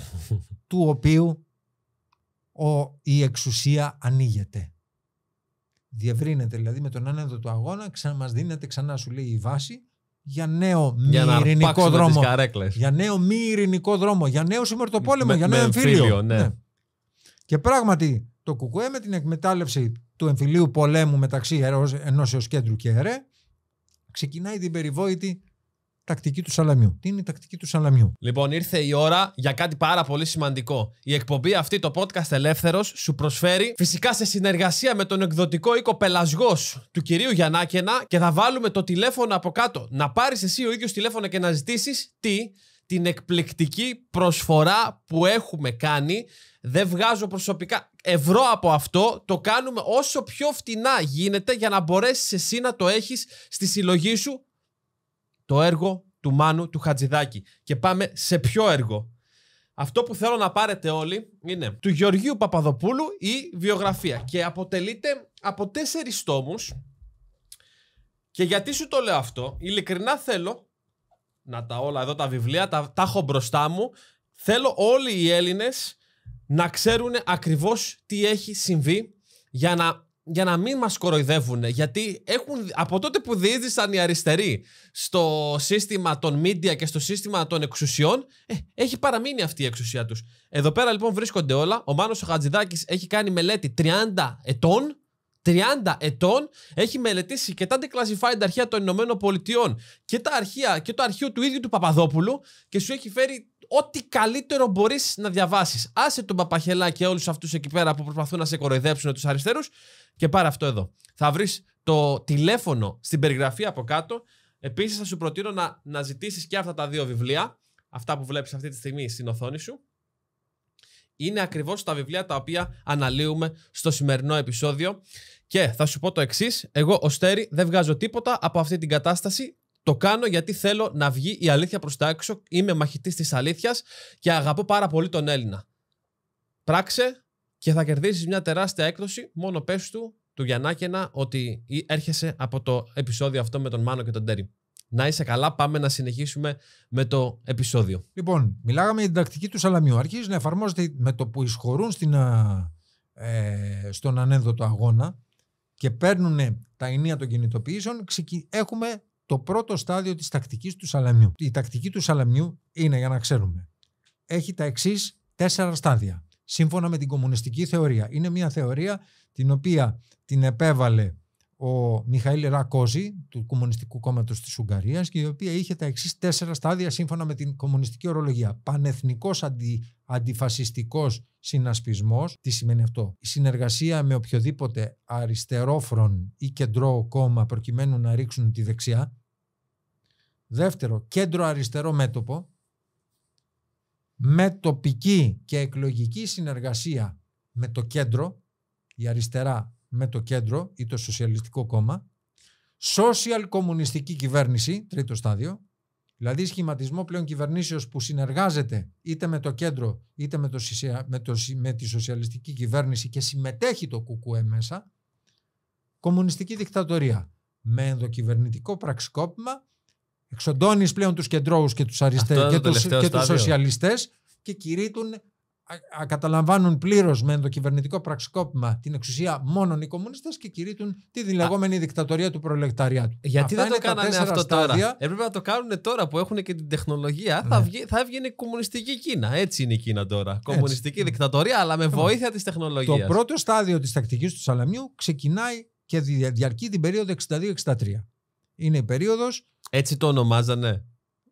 του οποίου η εξουσία ανοίγεται διευρύνεται δηλαδή με τον άνεδο του αγώνα, ξανά μας δίνεται ξανά σου λέει η βάση για νέο μη ειρηνικό δρόμο. για νέο μη ειρηνικό δρόμο, για νέο συμμερτοπόλεμο, για νέο εμφύλιο. Ναι. ναι. Και πράγματι το ΚΚΕ με την εκμετάλλευση του εμφυλίου πολέμου μεταξύ έως κέντρου και ΕΡΕ ξεκινάει την περιβόητη τακτική του σαλαμιού. Τι είναι η τακτική του σαλαμιού. Λοιπόν, ήρθε η ώρα για κάτι πάρα πολύ σημαντικό. Η εκπομπή αυτή, το podcast Ελεύθερος, σου προσφέρει φυσικά σε συνεργασία με τον εκδοτικό οίκο Πελασγός του κυρίου Γιαννάκενα και θα βάλουμε το τηλέφωνο από κάτω. Να πάρεις εσύ ο ίδιος τηλέφωνο και να ζητήσεις τι. Την εκπληκτική προσφορά που έχουμε κάνει. Δεν βγάζω προσωπικά ευρώ από αυτό. Το κάνουμε όσο πιο φτηνά γίνεται για να μπορέσεις εσύ να το έχεις στη συλλογή σου το έργο του Μάνου του Χατζηδάκη. Και πάμε σε ποιο έργο. Αυτό που θέλω να πάρετε όλοι είναι του Γεωργίου Παπαδοπούλου η βιογραφία και αποτελείται από τέσσερις τόμους και γιατί σου το λέω αυτό, ειλικρινά θέλω να τα όλα εδώ τα βιβλία, τα, έχω μπροστά μου, θέλω όλοι οι Έλληνες να ξέρουν ακριβώς τι έχει συμβεί για να για να μην μας κοροϊδεύουν γιατί έχουν, από τότε που διείδησαν οι αριστεροί στο σύστημα των μίντια και στο σύστημα των εξουσιών ε, έχει παραμείνει αυτή η εξουσία τους εδώ πέρα λοιπόν βρίσκονται όλα ο Μάνος ο Χατζηδάκης έχει κάνει μελέτη 30 ετών 30 ετών έχει μελετήσει και τα declassified αρχεία των Ηνωμένων Πολιτειών και, τα αρχεία, και το αρχείο του ίδιου του Παπαδόπουλου και σου έχει φέρει ό,τι καλύτερο μπορείς να διαβάσεις. Άσε τον Παπαχελά και όλους αυτούς εκεί πέρα που προσπαθούν να σε κοροϊδέψουν τους αριστερούς και πάρε αυτό εδώ. Θα βρεις το τηλέφωνο στην περιγραφή από κάτω. Επίσης, θα σου προτείνω να, να ζητήσεις και αυτά τα δύο βιβλία, αυτά που βλέπεις αυτή τη στιγμή στην οθόνη σου. Είναι ακριβώς τα βιβλία τα οποία αναλύουμε στο σημερινό επεισόδιο. Και θα σου πω το εξής: Εγώ ως δεν βγάζω τίποτα από αυτή την κατάσταση το κάνω γιατί θέλω να βγει η αλήθεια προς τα έξω. Είμαι μαχητής της αλήθειας και αγαπώ πάρα πολύ τον Έλληνα. Πράξε και θα κερδίσεις μια τεράστια έκδοση. Μόνο πες του του Γιαννάκαινα ότι έρχεσαι από το επεισόδιο αυτό με τον Μάνο και τον Τέρι. Να είσαι καλά, πάμε να συνεχίσουμε με το επεισόδιο. Λοιπόν, μιλάγαμε για την τακτική του Σαλαμιού. Αρχίζει να εφαρμόζεται με το που εισχωρούν στην, ε, στον ανένδοτο αγώνα και παίρνουν τα ενία των κινητοποιήσεων. Έχουμε το πρώτο στάδιο της τακτικής του σαλαμιού. Η τακτική του σαλαμιού είναι, για να ξέρουμε, έχει τα εξής τέσσερα στάδια. Σύμφωνα με την κομμουνιστική θεωρία. Είναι μια θεωρία την οποία την επέβαλε ο Μιχαήλ Ρακόζη του Κομμουνιστικού Κόμματος της Ουγγαρίας η οποία είχε τα εξής τέσσερα στάδια σύμφωνα με την κομμουνιστική ορολογία. Πανεθνικός αντι, αντιφασιστικός συνασπισμός. Τι σημαίνει αυτό, η συνεργασία με οποιοδήποτε αριστερόφρον ή κεντρό κόμμα προκειμένου να ρίξουν τη δεξιά. Δεύτερο, κέντρο αριστερό μέτωπο. Με τοπική και εκλογική συνεργασία με το κέντρο, η αριστερά με το κέντρο ή το Σοσιαλιστικό Κόμμα, social κομμουνιστική κυβέρνηση, τρίτο στάδιο, δηλαδή σχηματισμό πλέον κυβερνήσεως που συνεργάζεται είτε με το κέντρο είτε με, το, με, το, με τη σοσιαλιστική κυβέρνηση και συμμετέχει το κουκουέ μέσα, κομμουνιστική δικτατορία με ενδοκυβερνητικό πραξικόπημα, εξοντώνεις πλέον τους κεντρώους και τους σοσιαλιστέ, και, το τους, και τους σοσιαλιστές και κηρύττουν καταλαμβάνουν πλήρως με το κυβερνητικό πραξικόπημα την εξουσία μόνο οι κομμουνιστές και κηρύττουν τη λεγόμενη δικτατορία του προλεκταριάτου. Γιατί Αυτά δεν το κάνανε αυτό στάδια. τώρα. Έπρεπε να το κάνουν τώρα που έχουν και την τεχνολογία. Ναι. Θα, βγει, θα έβγαινε κομμουνιστική Κίνα. Έτσι είναι η Κίνα τώρα. Έτσι. Κομμουνιστική ναι. δικτατορία, αλλά με ναι. βοήθεια της τεχνολογίας. Το πρώτο στάδιο της τακτικής του Σαλαμιού ξεκινάει και διαρκεί την περίοδο 62-63. Είναι η περίοδος. Έτσι το ονομάζανε.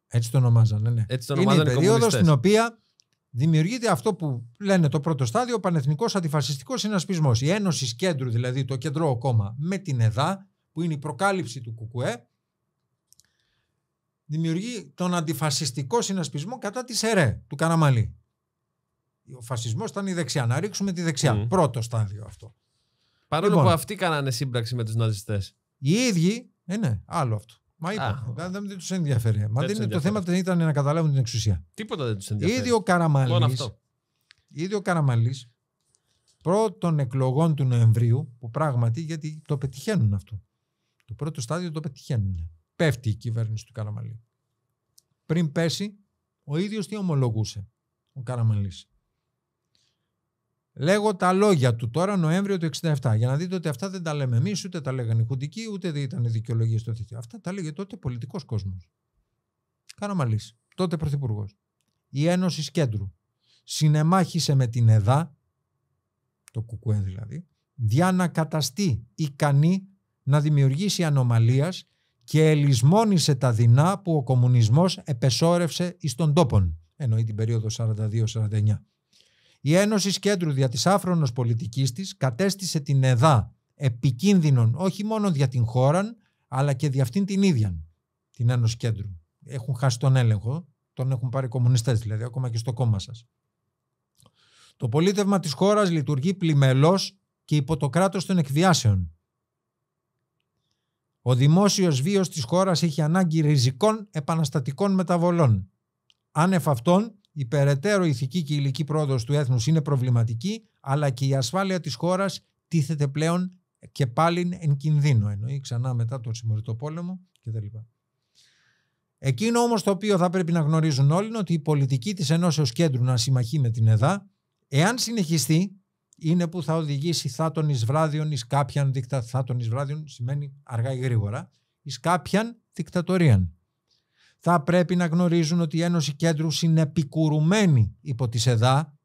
Έτσι το ονομάζανε, ναι. Έτσι το ονομάζανε είναι η περίοδο στην οποία δημιουργείται αυτό που λένε το πρώτο στάδιο, ο Πανεθνικός Αντιφασιστικός Συνασπισμός. Η Ένωση Κέντρου, δηλαδή το κεντρό κόμμα με την ΕΔΑ, που είναι η προκάλυψη του ΚΚΕ, δημιουργεί τον αντιφασιστικό συνασπισμό κατά της ΕΡΕ, του Καραμαλή. Ο φασισμός ήταν η δεξιά, να ρίξουμε τη δεξιά. Πρώτο στάδιο αυτό. Παρόλο λοιπόν, που αυτοί κάνανε σύμπραξη με τους ναζιστές. Οι ίδιοι, ε, ναι, άλλο αυτό. Μα είπα. Δεν, δεν τους ενδιαφέρει. Μα το θέμα δεν ήταν να καταλάβουν την εξουσία. Τίποτα δεν τους ενδιαφέρει. Ήδη ο Καραμαλής. Ήδη ο Καραμαλής πρώτων εκλογών του Νοεμβρίου, που πράγματι γιατί το πετυχαίνουν αυτό. Το πρώτο στάδιο το πετυχαίνουν. Πέφτει η κυβέρνηση του Καραμαλή. Πριν πέσει, ο ίδιος τι ομολογούσε ο Καραμαλής. Λέγω τα λόγια του τώρα, Νοέμβριο του 67, για να δείτε ότι αυτά δεν τα λέμε εμείς, ούτε τα λέγανε οι χουντικοί ούτε δεν ήταν δικαιολογίες στο τέτοιο. Αυτά τα λέγε τότε πολιτικός κόσμος. Κάνα Τότε πρωθυπουργός. Η Ένωση Κέντρου συνεμάχισε με την ΕΔΑ, το κουκουέ δηλαδή, για να καταστεί ικανή να δημιουργήσει ανομαλίας και ελισμόνισε τα δεινά που ο κομμουνισμός επεσόρευσε εις των τόπων, εννοεί την περίοδο 42-49. Η Ένωση Κέντρου δια της άφρονος πολιτικής της κατέστησε την ΕΔΑ επικίνδυνον όχι μόνο για την χώραν αλλά και για αυτήν την ίδια την Ένωση Κέντρου. Έχουν χάσει τον έλεγχο, τον έχουν πάρει οι κομμουνιστές δηλαδή ακόμα και στο κόμμα σας. Το πολίτευμα της χώρας λειτουργεί πλημελώς και υπό το κράτος των εκβιάσεων. Ο δημόσιος βίος της χώρας έχει ανάγκη ριζικών επαναστατικών μεταβολών. Άνευ αυτών, η περαιτέρω ηθική και ηλική πρόοδος του έθνους είναι προβληματική, αλλά και η ασφάλεια της χώρας τίθεται πλέον και πάλι εν κινδύνο, εννοεί ξανά μετά τον συμμορυτό πόλεμο κτλ. Εκείνο όμως το οποίο θα πρέπει να γνωρίζουν όλοι είναι ότι η πολιτική της Ενώσεως Κέντρου να συμμαχεί με την ΕΔΑ, εάν συνεχιστεί, είναι που θα οδηγήσει θα τον βράδιον σημαίνει αργά ή γρήγορα, εις κάποιαν δικτατορίαν θα πρέπει να γνωρίζουν ότι η Ένωση Κέντρου συνεπικουρουμένη υπό τη ΕΔΑ,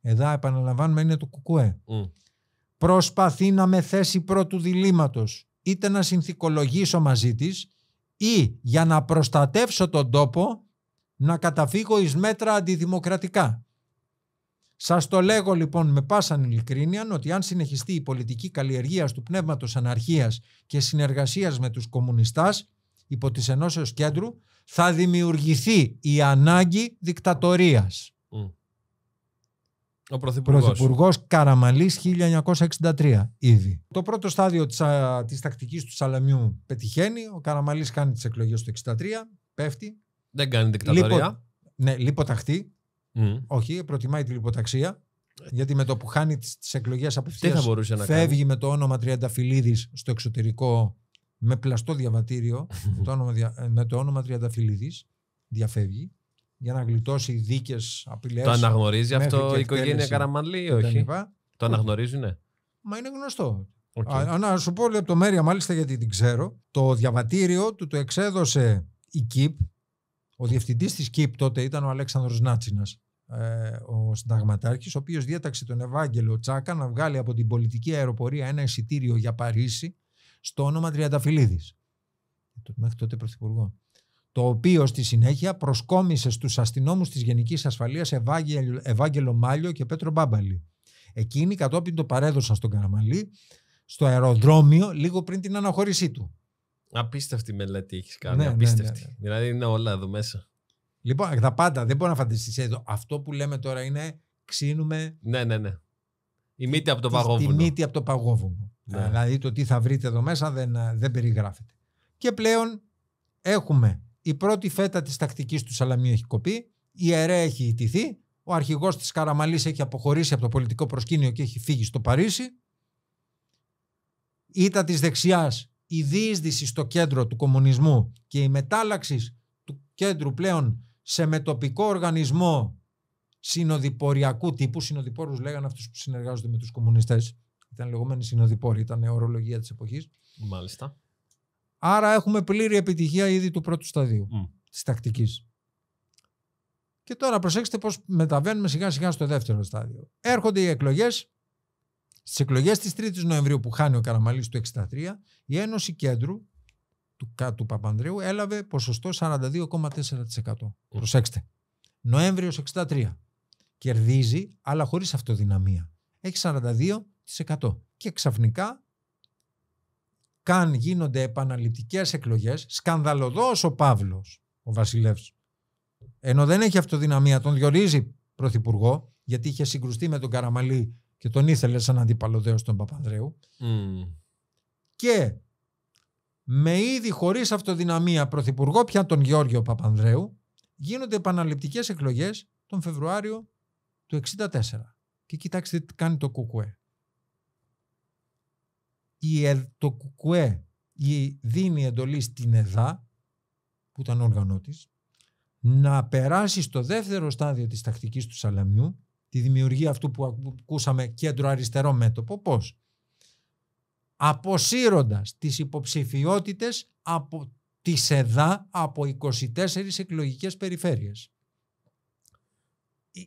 ΕΔΑ επαναλαμβάνουμε είναι το ΚΚΕ, προσπαθεί να με θέσει πρώτου διλήμματος είτε να συνθηκολογήσω μαζί της ή για να προστατεύσω τον τόπο να καταφύγω εις μέτρα αντιδημοκρατικά. Σας το λέγω λοιπόν με πάσαν ειλικρίνεια ότι αν συνεχιστεί η πολιτική καλλιεργίας του πνεύματος αναρχίας και συνεργασίας με τους κομμουνιστάς υπό της ενώσεως κέντρου θα δημιουργηθεί η ανάγκη δικτατορίας. Ο Πρωθυπουργός. Πρωθυπουργός Καραμαλής 1963 ήδη. Το πρώτο στάδιο της, της τακτικής του Σαλαμιού πετυχαίνει. Ο Καραμαλής κάνει τις εκλογές του 63, πέφτει. Δεν κάνει δικτατορία. Λίπο, ναι, λιποταχτεί. Όχι, προτιμάει τη λιποταξία. Γιατί με το που χάνει τις, εκλογές απευθείας φεύγει με το όνομα Τριανταφυλλίδης στο εξωτερικό με πλαστό διαβατήριο το όνομα, με το όνομα Τριανταφυλλίδης διαφεύγει για να γλιτώσει δίκες απειλές. Το αναγνωρίζει αυτό η οικογένεια Καραμανλή ή όχι. Το αναγνωρίζουν, ναι. Μα είναι γνωστό. Okay. να σου πω λεπτομέρεια μάλιστα γιατί την ξέρω. Το διαβατήριο του το εξέδωσε η ΚΙΠ. Ο διευθυντής της ΚΙΠ τότε ήταν ο Αλέξανδρος Νάτσινας, ε, ο συνταγματάρχης, ο οποίος διέταξε τον Ευάγγελο Τσάκα να βγάλει από την πολιτική αεροπορία ένα εισιτήριο για Παρίσι στο όνομα Τριανταφυλλίδης. Ε, μέχρι τότε Πρωθυπουργό, το οποίο στη συνέχεια προσκόμισε στους αστυνόμους της Γενικής Ασφαλείας Ευάγγελο, Μάλιο και Πέτρο Μπάμπαλι. Εκείνοι κατόπιν το παρέδωσαν στον Καραμαλή στο αεροδρόμιο λίγο πριν την αναχώρησή του. Απίστευτη μελέτη έχεις κάνει. Ναι, ναι απίστευτη. Ναι, ναι. δηλαδή είναι όλα εδώ μέσα. Λοιπόν, τα πάντα δεν μπορεί να φανταστείς. Ε, αυτό που λέμε τώρα είναι ξύνουμε. Ναι, ναι, ναι. Η μύτη από το παγόβουνο. Η μύτη από το παγόβουνο. Ναι. Δηλαδή το τι θα βρείτε εδώ μέσα δεν, ε, δεν περιγράφεται. Και πλέον έχουμε η πρώτη φέτα της τακτικής του Σαλαμίου έχει κοπεί, η ΕΡΕ έχει ιτηθεί, ο αρχηγός της Καραμαλής έχει αποχωρήσει από το πολιτικό προσκήνιο και έχει φύγει στο Παρίσι. Η ήττα της δεξιάς, η διείσδυση στο κέντρο του κομμουνισμού και η μετάλλαξη του κέντρου πλέον σε μετοπικό οργανισμό συνοδοιποριακού τύπου, συνοδοιπόρους λέγανε αυτούς που συνεργάζονται με τους κομμουνιστές, ήταν λεγόμενη συνοδοιπόρη, ήταν ορολογία της εποχής. Μάλιστα. Άρα έχουμε πλήρη επιτυχία ήδη του πρώτου σταδίου mm. της τακτικής. Και τώρα προσέξτε πώς μεταβαίνουμε σιγά σιγά στο δεύτερο στάδιο. Έρχονται οι εκλογές. Στις εκλογές της 3η Νοεμβρίου που χάνει ο Καραμαλής του 63, η Ένωση Κέντρου του Κάτου Παπανδρέου έλαβε ποσοστό 42,4%. Mm. Προσέξτε. Νοέμβριος 63. Κερδίζει, αλλά χωρίς αυτοδυναμία. Έχει 42 και ξαφνικά καν γίνονται επαναληπτικές εκλογές, σκανδαλωδός ο Παύλος, ο βασιλεύς, ενώ δεν έχει αυτοδυναμία, τον διορίζει πρωθυπουργό, γιατί είχε συγκρουστεί με τον Καραμαλή και τον ήθελε σαν αντιπαλωδέος τον Παπανδρέου. Mm. Και με ήδη χωρίς αυτοδυναμία πρωθυπουργό πια τον Γιώργιο Παπανδρέου, γίνονται επαναληπτικές εκλογές τον Φεβρουάριο του 1964 Και κοιτάξτε τι κάνει το κουκουέ η το ΚΚΕ δίνει εντολή στην ΕΔΑ, που ήταν όργανό της, να περάσει στο δεύτερο στάδιο της τακτικής του Σαλαμιού, τη δημιουργία αυτού που ακούσαμε κέντρο αριστερό μέτωπο, πώς. Αποσύροντας τις υποψηφιότητες από της ΕΔΑ από 24 εκλογικές περιφέρειες.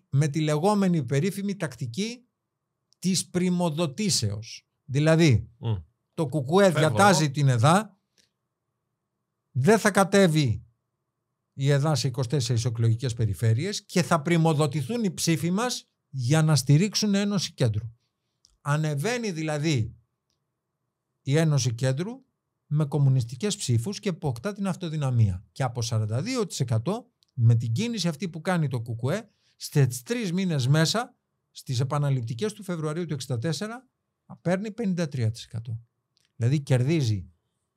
Με τη λεγόμενη περίφημη τακτική της πριμοδοτήσεως. Δηλαδή, το κουκουέ διατάζει την ΕΔΑ, δεν θα κατέβει η ΕΔΑ σε 24 ισοκλογικές περιφέρειες και θα πρημοδοτηθούν οι ψήφοι μας για να στηρίξουν Ένωση Κέντρου. Ανεβαίνει δηλαδή η Ένωση Κέντρου με κομμουνιστικές ψήφους και αποκτά την αυτοδυναμία. Και από 42% με την κίνηση αυτή που κάνει το ΚΚΕ, στις τρεις μήνες μέσα, στις επαναληπτικές του Φεβρουαρίου του 1964, παίρνει 53%. Δηλαδή κερδίζει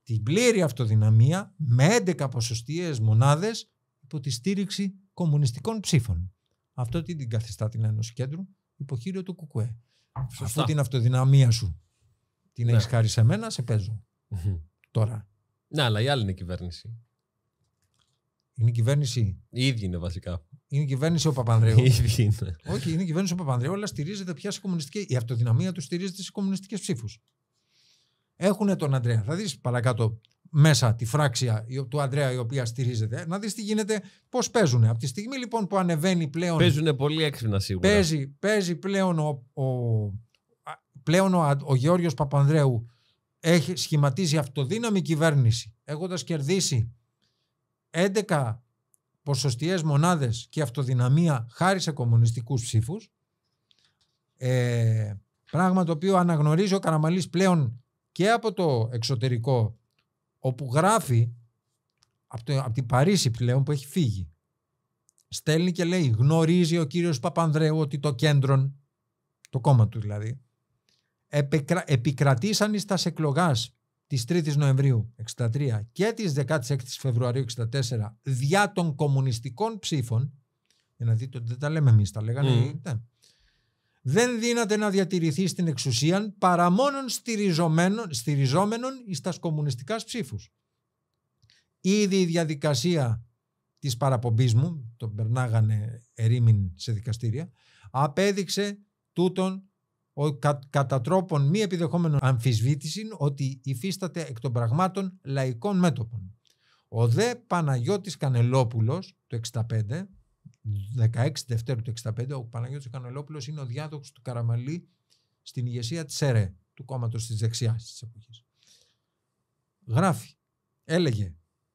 την πλήρη αυτοδυναμία με 11 ποσοστίες μονάδες υπό τη στήριξη κομμουνιστικών ψήφων. Αυτό τι την καθιστά την Ένωση Κέντρου, υποχείριο του ΚΚΕ. Αυτό την αυτοδυναμία σου την ναι. έχεις χάρη σε μένα, σε παιζω Τώρα. Ναι, αλλά η άλλη είναι η κυβέρνηση. Είναι η κυβέρνηση. Η ίδια είναι βασικά. Είναι η κυβέρνηση ο Παπανδρέου. Όχι, είναι η κυβέρνηση ο Παπανδρέου, αλλά στηρίζεται πια σε κομμουνιστική. Η αυτοδυναμία του στηρίζεται σε κομμουνιστικές ψήφους. Έχουν τον Αντρέα. Θα δεις παρακάτω μέσα τη φράξια του Αντρέα η οποία στηρίζεται. Να δεις τι γίνεται, πώς παίζουν. Από τη στιγμή λοιπόν που ανεβαίνει πλέον. Παίζουν πολύ έξυπνα σίγουρα. Παίζει, παίζει πλέον ο, ο, πλέον ο, ο Γεώργιος Παπανδρέου έχει σχηματίσει αυτοδύναμη κυβέρνηση έχοντας κερδίσει 11 ποσοστιαίες μονάδες και αυτοδυναμία χάρη σε κομμουνιστικούς ψήφους. Ε, πράγμα το οποίο αναγνωρίζει ο Καραμαλής πλέον και από το εξωτερικό όπου γράφει από, το, την Παρίσι πλέον που έχει φύγει. Στέλνει και λέει γνωρίζει ο κύριος Παπανδρέου ότι το κέντρο, το κόμμα του δηλαδή, επικρα, επικρατήσαν στα εκλογάς της 3η Νοεμβρίου 63 και της 16η Φεβρουαρίου 64 διά των κομμουνιστικών ψήφων. Για να δείτε ότι δεν τα λέμε εμείς, τα λέγανε mm. Δεν δύναται να διατηρηθεί στην εξουσία παρά μόνον στηριζόμενων, εις στα κομμουνιστικάς ψήφους. Ήδη η διαδικασία της παραπομπής μου, τον περνάγανε ερήμην σε δικαστήρια, απέδειξε τούτον ο, κα, κατά τρόπον μη επιδεχόμενο αμφισβήτηση ότι υφίσταται εκ των πραγμάτων λαϊκών μέτωπων. Ο δε Παναγιώτης Κανελόπουλος του 65, 16 Δευτέρου του 65, ο Παναγιώτης Κανελόπουλος είναι ο διάδοχος του Καραμαλή στην ηγεσία της ΕΡΕ, του κόμματος της δεξιάς της εποχής. Γράφει, έλεγε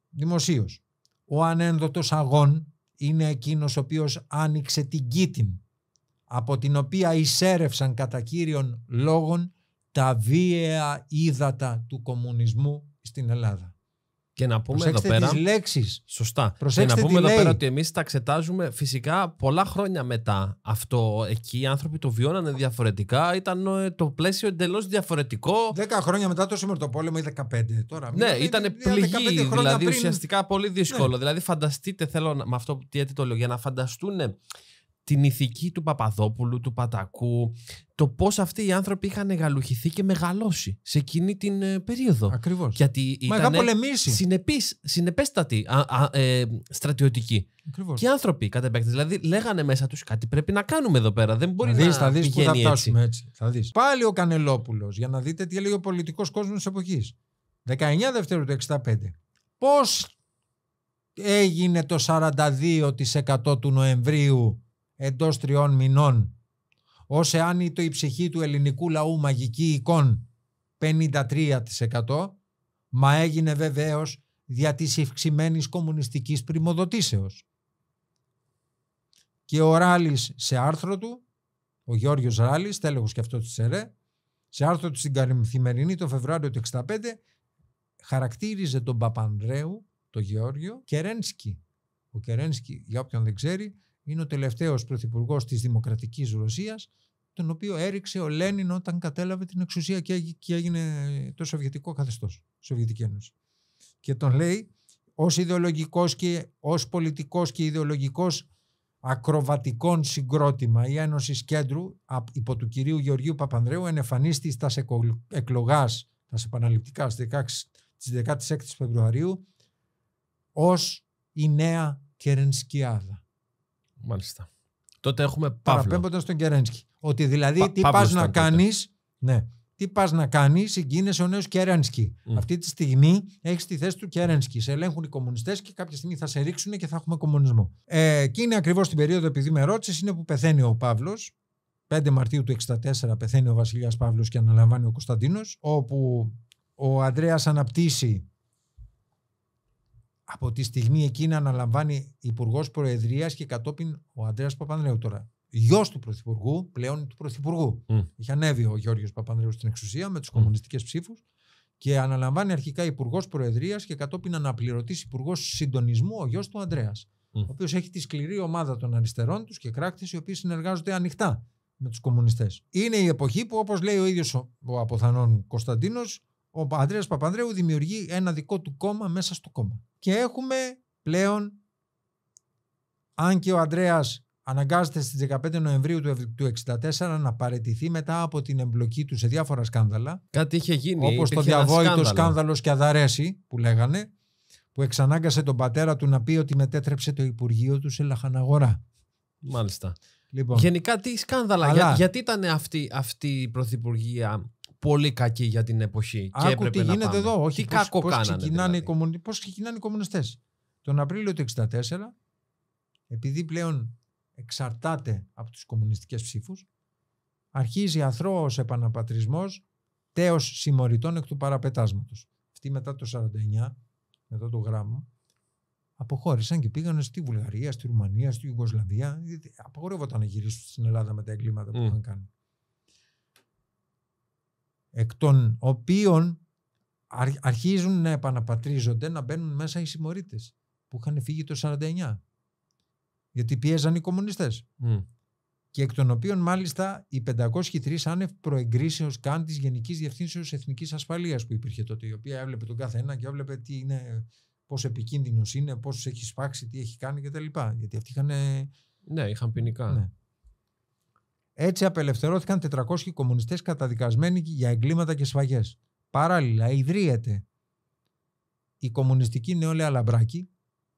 δημοσίως, ο ανένδοτος αγών είναι εκείνος ο οποίος άνοιξε την κίτην από την οποία εισέρευσαν κατά κύριον λόγων τα βίαια ύδατα του κομμουνισμού στην Ελλάδα. Και να πούμε Προσέξτε εδώ πέρα. Τις λέξεις. Σωστά. Προσέξτε και να πούμε εδώ λέει. πέρα ότι εμείς τα εξετάζουμε φυσικά πολλά χρόνια μετά αυτό. Εκεί οι άνθρωποι το βιώνανε διαφορετικά. Ήταν ε, το πλαίσιο εντελώς διαφορετικό. Δέκα χρόνια μετά το σήμερα το πόλεμο ή 15. Τώρα, ναι, ήταν πληγή. Δηλαδή πριν... ουσιαστικά πολύ δύσκολο. Ναι. Δηλαδή φανταστείτε, θέλω με αυτό τι το λέω, για να φανταστούν την ηθική του Παπαδόπουλου, του Πατακού, το πώς αυτοί οι άνθρωποι είχαν γαλουχηθεί και μεγαλώσει σε εκείνη την ε, περίοδο. Ακριβώς. Γιατί ήταν συνεπέστατοι ε, στρατιωτικοί. Και άνθρωποι κατά επέκταση. Δηλαδή λέγανε μέσα τους κάτι πρέπει να κάνουμε εδώ πέρα. Δεν μπορεί να θα δεις, θα έτσι. Θα δεις. Πάλι ο Κανελόπουλος, για να δείτε τι έλεγε ο πολιτικός κόσμος της εποχής. 19 Δευτέρου του 1965. Πώς έγινε το 42% του Νοεμβρίου εντός τριών μηνών, ως εάν το η ψυχή του ελληνικού λαού μαγική εικόν 53%, μα έγινε βεβαίως δια της ευξημένης κομμουνιστικής πρημοδοτήσεως. Και ο Ράλης σε άρθρο του, ο Γιώργος Ράλης, τέλεχος και αυτός της ΕΡΕ, σε άρθρο του στην Καθημερινή το Φεβρουάριο του 1965, χαρακτήριζε τον Παπανδρέου, τον Γεώργιο, Κερένσκι. Ο Κερένσκι, για όποιον δεν ξέρει, είναι ο τελευταίος πρωθυπουργός της Δημοκρατικής Ρωσίας, τον οποίο έριξε ο Λένιν όταν κατέλαβε την εξουσία και έγινε το Σοβιετικό καθεστώς, Σοβιετική Ένωση. Και τον λέει ως ιδεολογικός και ως πολιτικός και ιδεολογικός ακροβατικών συγκρότημα η Ένωση Κέντρου υπό του κυρίου Γεωργίου Παπανδρέου ενεφανίστη στα εκλογάς, τα επαναληπτικά στις 16 Φεβρουαρίου ως η νέα Κερενσκιάδα. Μάλιστα. Τότε έχουμε παύλο. Παραπέμποντας τον Κερένσκι. Ότι δηλαδή τι πα να κάνεις. Ναι. Τι πας να κάνεις, συγκίνεσαι ο νέος Κέρανσκι. Αυτή τη στιγμή έχεις τη θέση του Κέρενσκι. Σε ελέγχουν οι κομμουνιστές και κάποια στιγμή θα σε ρίξουν και θα έχουμε κομμουνισμό. Ε, και είναι ακριβώς την περίοδο, επειδή με ρώτησες, είναι που πεθαίνει ο Παύλος. 5 Μαρτίου του 1964 πεθαίνει ο Βασιλιάς Παύλος και αναλαμβάνει ο Κωνσταντίνος. Όπου ο Ανδρέας αναπτύσσει από τη στιγμή εκείνη αναλαμβάνει υπουργός Προεδρίας και κατόπιν ο Αντρέα Παπανδρέου τώρα. Γιος του Πρωθυπουργού, πλέον του Πρωθυπουργού. Mm. Είχε ανέβει ο Γιώργο Παπανδρέου στην εξουσία με τους mm. κομμουνιστικές ψήφους και αναλαμβάνει αρχικά υπουργός Προεδρίας και κατόπιν αναπληρωτής υπουργός συντονισμού ο γιος του Αντρέα. Mm. Ο οποίος έχει τη σκληρή ομάδα των αριστερών τους και κράκτες οι οποίοι συνεργάζονται ανοιχτά με τους κομμουνιστές. Είναι η εποχή που, όπως λέει ο ίδιος ο Αποθανών Κωνσταντίνος, ο Αντρέα Παπανδρέου δημιουργεί ένα δικό του κόμμα μέσα στο κόμμα και έχουμε πλέον, αν και ο Ανδρέας αναγκάζεται στις 15 Νοεμβρίου του 1964 να παραιτηθεί μετά από την εμπλοκή του σε διάφορα σκάνδαλα. Κάτι είχε γίνει. Όπως το διαβόητο σκάνδαλο και αδαρέσει που λέγανε, που εξανάγκασε τον πατέρα του να πει ότι μετέτρεψε το Υπουργείο του σε λαχαναγορά. Μάλιστα. Λοιπόν. Γενικά τι σκάνδαλα, για, γιατί ήταν αυτή, αυτή η πρωθυπουργία πολύ κακή για την εποχή. Άκου έπρεπε τι να γίνεται εδώ. Όχι, τι πώς, κακό πώς κάνανε. Ξεκινάνε δηλαδή. οι πώς ξεκινάνε οι κομμουνιστές. Τον Απρίλιο του 1964, επειδή πλέον εξαρτάται από τους κομμουνιστικές ψήφους, αρχίζει αθρώος επαναπατρισμός τέος συμμοριτών εκ του παραπετάσματος. Αυτή μετά το 49, μετά το γράμμα, αποχώρησαν και πήγαν στη Βουλγαρία, στη Ρουμανία, στη Ιουγκοσλαβία. Απαγορεύονταν να γυρίσουν στην Ελλάδα με τα εγκλήματα που mm. είχαν κάνει εκ των οποίων αρχίζουν να επαναπατρίζονται, να μπαίνουν μέσα οι συμμορίτες που είχαν φύγει το 49. Γιατί πιέζαν οι κομμουνιστές. Και εκ των οποίων μάλιστα οι 503 άνευ προεγκρίσεως καν της Γενικής Διευθύνσεως Εθνικής Ασφαλείας που υπήρχε τότε, η οποία έβλεπε τον κάθε ένα και έβλεπε τι είναι, πόσο επικίνδυνος είναι, πόσο έχει σπάξει, τι έχει κάνει κτλ. Γιατί αυτοί είχαν... Ναι, είχαν ποινικά. Ναι. Έτσι απελευθερώθηκαν 400 κομμουνιστές καταδικασμένοι για εγκλήματα και σφαγές. Παράλληλα ιδρύεται η κομμουνιστική νεόλαια Λαμπράκη.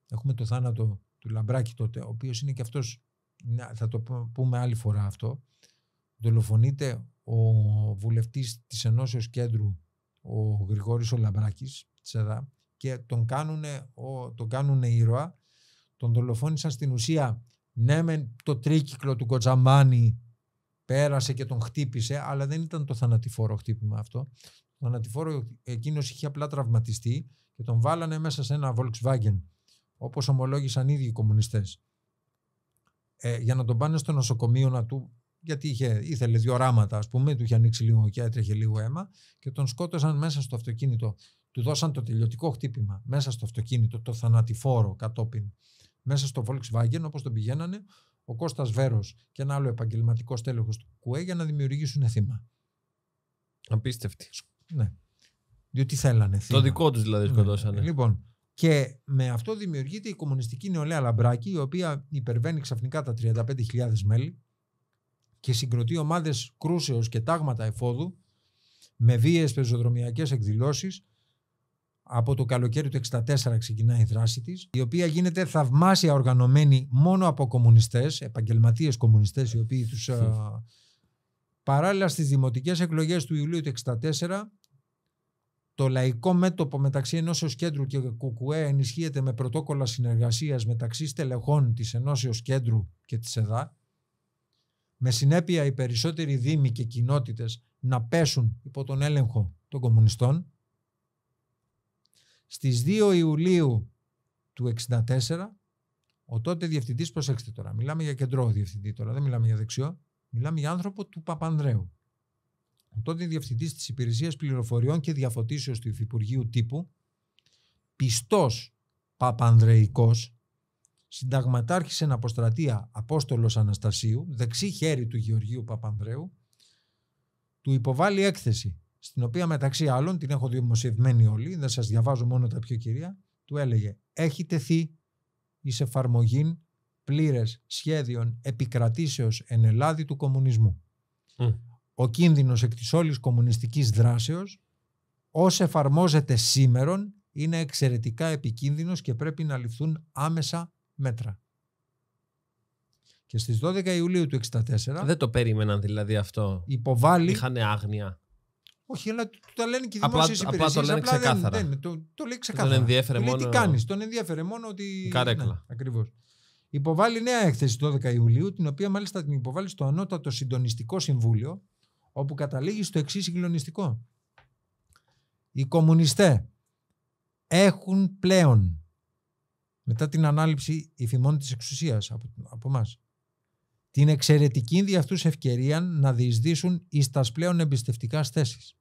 Έχουμε το θάνατο του Λαμπράκη τότε, ο οποίος είναι και αυτός, θα το πούμε άλλη φορά αυτό, δολοφονείται ο βουλευτής της Ενώσεως Κέντρου, ο Γρηγόρης ο Λαμπράκης, τσεδά, και τον κάνουν τον ήρωα, τον δολοφόνησαν στην ουσία ναι με το τρίκυκλο του Κοτζαμάνι πέρασε και τον χτύπησε, αλλά δεν ήταν το θανατηφόρο χτύπημα αυτό. Το θανατηφόρο εκείνος είχε απλά τραυματιστεί και τον βάλανε μέσα σε ένα Volkswagen, όπως ομολόγησαν οι ίδιοι οι κομμουνιστές. Ε, για να τον πάνε στο νοσοκομείο να του. Γιατί είχε, ήθελε δύο ράματα, ας πούμε, του είχε ανοίξει λίγο και έτρεχε λίγο αίμα και τον σκότωσαν μέσα στο αυτοκίνητο. Του δώσαν το τελειωτικό χτύπημα μέσα στο αυτοκίνητο, το θανατηφόρο κατόπιν. Μέσα στο Volkswagen, όπως τον πηγαίνανε, ο Κώστας Βέρος και ένα άλλο επαγγελματικό τέλεχος του ΚΟΕ για να δημιουργήσουν θύμα. Απίστευτη. Ναι. Διότι θέλανε θύμα. Το δικό τους δηλαδή ναι. σκοτώσανε. Λοιπόν, και με αυτό δημιουργείται η κομμουνιστική νεολαία Λαμπράκη, η οποία υπερβαίνει ξαφνικά τα 35.000 μέλη και συγκροτεί ομάδες κρούσεως και τάγματα εφόδου με βίαιες πεζοδρομιακές εκδηλώσεις από το καλοκαίρι του 1964 ξεκινά η δράση της, η οποία γίνεται θαυμάσια οργανωμένη μόνο από κομμουνιστές, επαγγελματίες κομμουνιστές, οι οποίοι τους. Ε, παράλληλα στις δημοτικές εκλογές του Ιουλίου του 1964, το λαϊκό μέτωπο μεταξύ Ενώσεω Κέντρου και Κουκουέ ενισχύεται με πρωτόκολλα συνεργασίας μεταξύ στελεχών της Ενώσεω Κέντρου και της ΕΔΑ, με συνέπεια οι περισσότεροι δήμοι και κοινότητες να πέσουν υπό τον έλεγχο των κομμουνιστών, στις 2 Ιουλίου του 1964, ο τότε διευθυντής, προσέξτε τώρα, μιλάμε για κεντρό διευθυντή τώρα, δεν μιλάμε για δεξιό, μιλάμε για άνθρωπο του Παπανδρέου. Ο τότε διευθυντής της Υπηρεσίας Πληροφοριών και Διαφωτίσεως του Υφυπουργείου Τύπου, πιστός Παπανδρεϊκός, συνταγματάρχης εν αποστρατεία απόστολος Αναστασίου, δεξί χέρι του Γεωργίου Παπανδρέου, του υποβάλλει έκθεση στην οποία μεταξύ άλλων, την έχω δημοσιευμένη όλη, δεν σας διαβάζω μόνο τα πιο κυρία, του έλεγε «Έχει τεθεί εις εφαρμογή πλήρες σχέδιων επικρατήσεως εν Ελλάδη του κομμουνισμού. Ο κίνδυνος εκ της όλης κομμουνιστικής δράσεως, ως εφαρμόζεται σήμερον, είναι εξαιρετικά επικίνδυνος και πρέπει να ληφθούν άμεσα μέτρα. Και στις 12 Ιουλίου του 1964... Δεν το περίμεναν δηλαδή αυτό. Υποβάλλει... Είχανε άγνοια. Όχι, αλλά το τα λένε και οι δημόσιε υπηρεσίε. Απλά το λένε ξεκάθαρα. Δεν, το, το λέει ξεκάθαρα. Τον ενδιαφέρε μόνο. Τι κάνεις, τον ενδιαφέρε μόνο ότι. Καρέκλα. Ναι, Ακριβώς. Υποβάλλει νέα έκθεση το 12 Ιουλίου, την οποία μάλιστα την υποβάλλει στο Ανώτατο Συντονιστικό Συμβούλιο, όπου καταλήγει στο εξής συγκλονιστικό. Οι κομμουνιστές έχουν πλέον μετά την ανάληψη υφημών της εξουσίας από, από την εξαιρετική δι' αυτούς ευκαιρία να διεισδύσουν εις τας πλέον εμπιστευτικά θέσεις.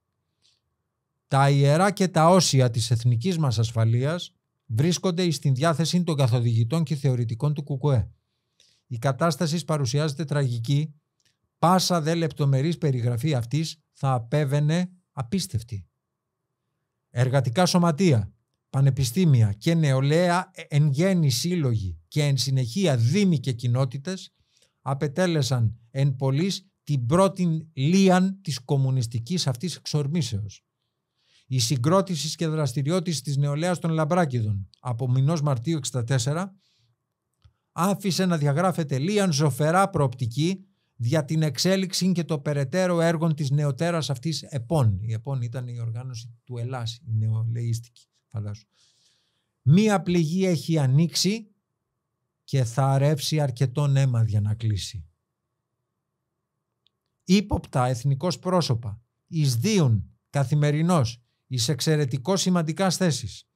Τα ιερά και τα όσια της εθνικής μας ασφαλείας βρίσκονται στην διάθεση των καθοδηγητών και θεωρητικών του ΚΚΕ. Η κατάσταση παρουσιάζεται τραγική. Πάσα δε λεπτομερής περιγραφή αυτής θα απέβαινε απίστευτη. Εργατικά σωματεία, πανεπιστήμια και νεολαία ε, εν γέννη σύλλογοι και εν συνεχεία δήμοι και κοινότητες απετέλεσαν εν πολλής την πρώτη λίαν της κομμουνιστικής αυτής εξορμήσεως η συγκρότηση και δραστηριότητα της νεολαίας των Λαμπράκηδων από μηνός Μαρτίου 64 άφησε να διαγράφεται λίαν ζωφερά προοπτική για την εξέλιξη και το περαιτέρω έργο της νεοτέρας αυτής ΕΠΟΝ. Η ΕΠΟΝ ήταν η οργάνωση του Ελλάς, η νεολαίστικη Μία πληγή έχει ανοίξει και θα αρεύσει αρκετό νέμα για να κλείσει. Ήποπτα εθνικός πρόσωπα εισδύουν καθημερινός, εις εξαιρετικό σημαντικάς θέσεις.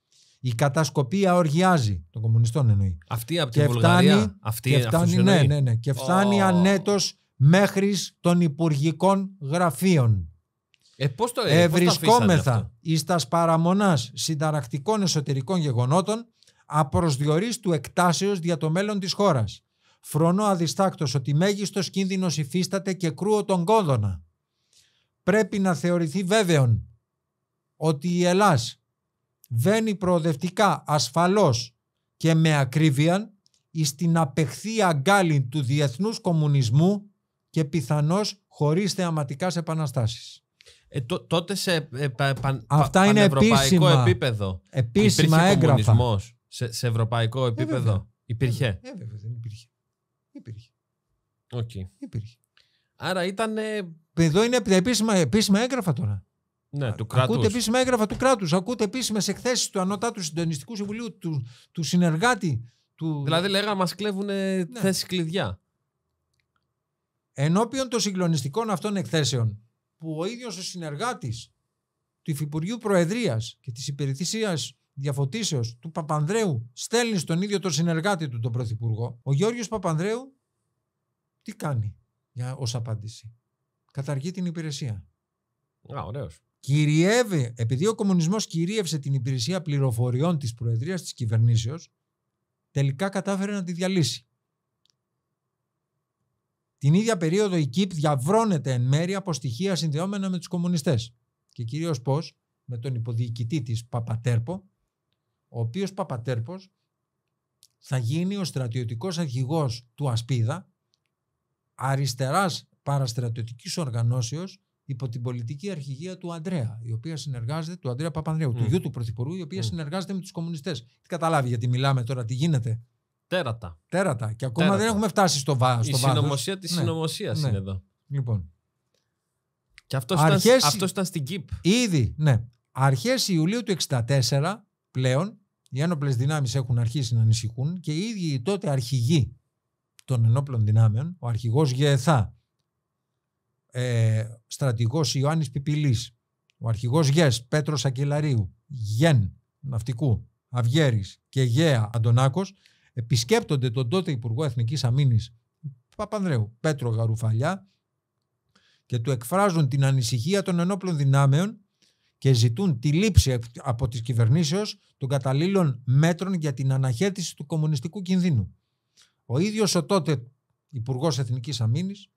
Η κατασκοπία οργιάζει, των κομμουνιστών εννοεί. Αυτή από την και Βουλγαρία, φτάνει, αυτή και φτάνει, ναι, ναι, ναι, και φτάνει ανέτος μέχρι των υπουργικών γραφείων. Ε, το, ε, Ευρισκόμεθα εις τας παραμονάς συνταρακτικών εσωτερικών γεγονότων απροσδιορίστου του εκτάσεως δια το μέλλον της χώρας. Φρονώ αδιστάκτος ότι μέγιστος κίνδυνος υφίσταται και κρούω τον κόδωνα. Πρέπει να θεωρηθεί βέβαιον ότι η Ελλάς βαίνει προοδευτικά ασφαλώς και με ακρίβεια στην την απεχθή αγκάλι του διεθνούς κομμουνισμού και πιθανώς χωρίς θεαματικάς επαναστάσεις. Ε, τότε σε ε, Αυτά είναι επίσημα, επίπεδο επίσημα έγγραφα. Σε, σε ευρωπαϊκό ε, επίπεδο. υπήρχε. Ε, δεν υπήρχε. Υπήρχε. Okay. υπήρχε. Άρα ήταν... Εδώ είναι επίσημα, επίσημα έγγραφα τώρα. Ναι, του κράτους. Ακούτε επίσημα έγγραφα του κράτους. Ακούτε επίσημες εκθέσεις του Ανώτατου Συντονιστικού Συμβουλίου, του, του συνεργάτη. Του... Δηλαδή, λέγαμε, μας κλέβουν ναι. θέσεις κλειδιά. Ενώπιον των συγκλονιστικών αυτών εκθέσεων, που ο ίδιος ο συνεργάτης του Υφυπουργείου Προεδρίας και της Υπηρεσίας Διαφωτήσεω του Παπανδρέου στέλνει στον ίδιο τον συνεργάτη του, τον Πρωθυπουργό, ο Γιώργο Παπανδρέου τι κάνει ως απάντηση. Καταργεί την υπηρεσία. Α, ωραίος κυριεύει, επειδή ο κομμουνισμός κυρίευσε την υπηρεσία πληροφοριών της Προεδρίας της κυβερνήσεως, τελικά κατάφερε να τη διαλύσει. Την ίδια περίοδο η ΚΙΠ διαβρώνεται εν μέρει από στοιχεία συνδεόμενα με τους κομμουνιστές και κυρίως πώς με τον υποδιοικητή της Παπατέρπο, ο οποίος Παπατέρπος θα γίνει ο στρατιωτικός αρχηγός του Ασπίδα, αριστεράς παραστρατιωτικής οργανώσεως υπό την πολιτική αρχηγία του Αντρέα, η οποία συνεργάζεται, του Αντρέα Παπανδρέου, mm. του γιου του Πρωθυπουργού, η οποία mm. συνεργάζεται με τους κομμουνιστές. Τι καταλάβει γιατί μιλάμε τώρα, τι γίνεται. Τέρατα. Τέρατα. Και ακόμα Τέρατα. δεν έχουμε φτάσει στο βάθο. Η συνωμοσία της ναι. συνωμοσίας ναι. είναι εδώ. Λοιπόν. Και αυτό Αρχές... ήταν, αυτός ήταν στην ΚΙΠ. Ήδη, ναι. Αρχές Ιουλίου του 1964 πλέον οι ένοπλες δυνάμεις έχουν αρχίσει να ανησυχούν και οι ίδιοι τότε αρχηγοί των ενόπλων δυνάμεων, ο αρχηγός Γεεθά ε, στρατηγός Ιωάννης Πιπηλής, ο αρχηγός Γέ Πέτρος Ακελαρίου, ΓΕΝ Ναυτικού, Αυγέρης και ΓΕΑ Αντωνάκος επισκέπτονται τον τότε Υπουργό Εθνικής Αμήνης Παπανδρέου Πέτρο Γαρουφαλιά και του εκφράζουν την ανησυχία των ενόπλων δυνάμεων και ζητούν τη λήψη από τις κυβερνήσεως των καταλήλων μέτρων για την αναχέτηση του κομμουνιστικού κινδύνου. Ο ίδιος ο τότε Υπουργός Εθνικής Αμήνης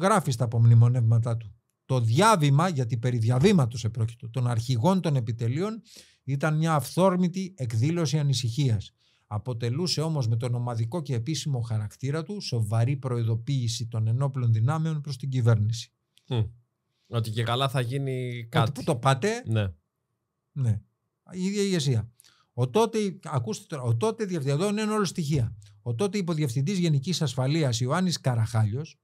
γράφει στα απομνημονεύματά του. Το διάβημα, γιατί περί διαβήματος επρόκειτο, των αρχηγών των επιτελείων ήταν μια αυθόρμητη εκδήλωση ανησυχίας. Αποτελούσε όμως με τον ομαδικό και επίσημο χαρακτήρα του σοβαρή προειδοποίηση των ενόπλων δυνάμεων προς την κυβέρνηση. Mm. Ότι και καλά θα γίνει κάτι. Ότι το πάτε. Ναι. ναι. Η ίδια ηγεσία. Ο τότε, ακούστε τώρα, ο τότε είναι όλο στοιχεία. Ο τότε υποδιευθυντής Γενικής Ασφαλείας Ιωάννης Καραχάλιος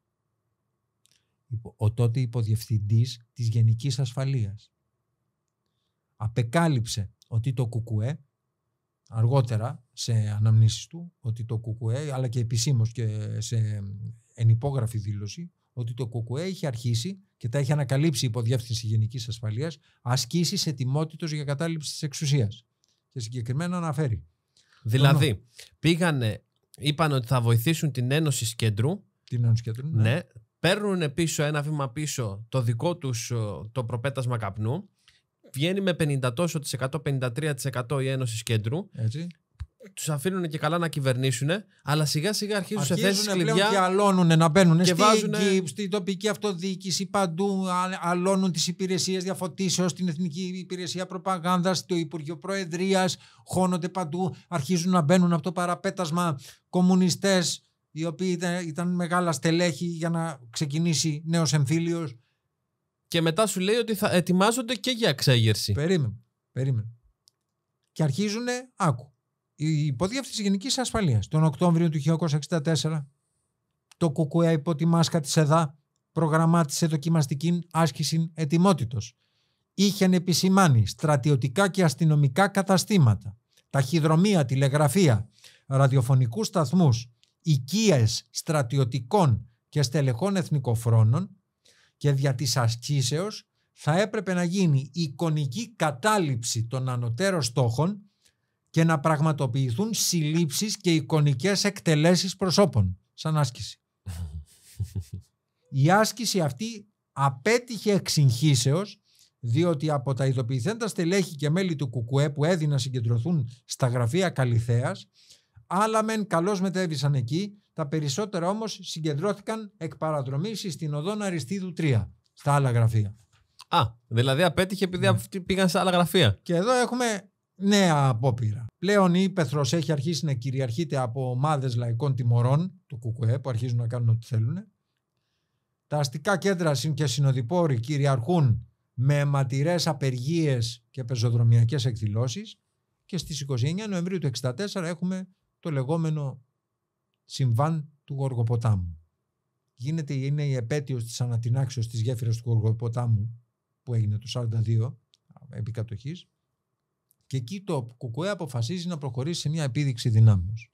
ο τότε υποδιευθυντής της Γενικής Ασφαλείας. Απεκάλυψε ότι το ΚΚΕ, αργότερα σε αναμνήσεις του, ότι το ΚΚΕ, αλλά και επισήμως και σε ενυπόγραφη δήλωση, ότι το ΚΚΕ είχε αρχίσει και τα είχε ανακαλύψει η υποδιεύθυνση Γενικής Ασφαλείας ασκήσεις ετοιμότητος για κατάληψη της εξουσίας. Και συγκεκριμένα αναφέρει. Δηλαδή, πήγανε, είπαν ότι θα βοηθήσουν την Ένωση Σκέντρου. Την Ένωση Κέντρου, ναι, ναι παίρνουν πίσω ένα βήμα πίσω το δικό τους το προπέτασμα καπνού, βγαίνει με 50 τόσο της η Ένωση Κέντρου, Έτσι. Τους αφήνουν και καλά να κυβερνήσουν, αλλά σιγά σιγά αρχίζουν, σε θέσεις κλειδιά. Και αλώνουν να μπαίνουν και βάζουν... Στην στη τοπική αυτοδιοίκηση παντού. Αλώνουν τις υπηρεσίες διαφωτίσεως, την Εθνική Υπηρεσία Προπαγάνδας, το Υπουργείο Προεδρίας. Χώνονται παντού. Αρχίζουν να μπαίνουν από το παραπέτασμα κομμουνιστές, οι οποίοι ήταν, μεγάλα στελέχη για να ξεκινήσει νέος εμφύλιος. Και μετά σου λέει ότι θα ετοιμάζονται και για εξέγερση. Περίμενε. περίμενε. Και αρχίζουν, άκου. Η υποδιεύθυνση Γενικής Ασφαλείας τον Οκτώβριο του 1964, το ΚΚΕ υπό τη μάσκα της ΕΔΑ προγραμμάτισε δοκιμαστική άσκηση ετοιμότητο. Είχαν επισημάνει στρατιωτικά και αστυνομικά καταστήματα, ταχυδρομεία, τηλεγραφία, ραδιοφωνικούς σταθμούς, οικίες στρατιωτικών και στελεχών εθνικοφρόνων και δια της ασκήσεως θα έπρεπε να γίνει εικονική κατάληψη των ανωτέρων στόχων και να πραγματοποιηθούν συλλήψεις και εικονικές εκτελέσεις προσώπων σαν άσκηση. η άσκηση αυτή απέτυχε εξυγχύσεως διότι από τα ειδοποιηθέντα στελέχη και μέλη του ΚΚΕ που έδιναν να συγκεντρωθούν στα γραφεία Καλιθέας Άλλα μεν καλώς μετέβησαν εκεί, τα περισσότερα όμως συγκεντρώθηκαν εκ παραδρομής στην οδόν Αριστίδου 3, στα άλλα γραφεία. Α, δηλαδή απέτυχε επειδή ναι. πήγαν σε άλλα γραφεία. Και εδώ έχουμε νέα απόπειρα. Πλέον η Πέθρο έχει αρχίσει να κυριαρχείται από ομάδες λαϊκών τιμωρών του ΚΚΕ που αρχίζουν να κάνουν ό,τι θέλουν. Τα αστικά κέντρα και συνοδοιπόροι κυριαρχούν με αιματηρές απεργίες και πεζοδρομιακές εκδηλώσεις. Και στις 29 Νοεμβρίου του 1964 έχουμε το λεγόμενο συμβάν του Γοργοποτάμου. Γίνεται, είναι η επέτειος της ανατινάξεως της γέφυρας του Γοργοποτάμου που έγινε το 1942, επί κατοχής, και εκεί το ΚΚΕ αποφασίζει να προχωρήσει σε μια επίδειξη δυνάμεως.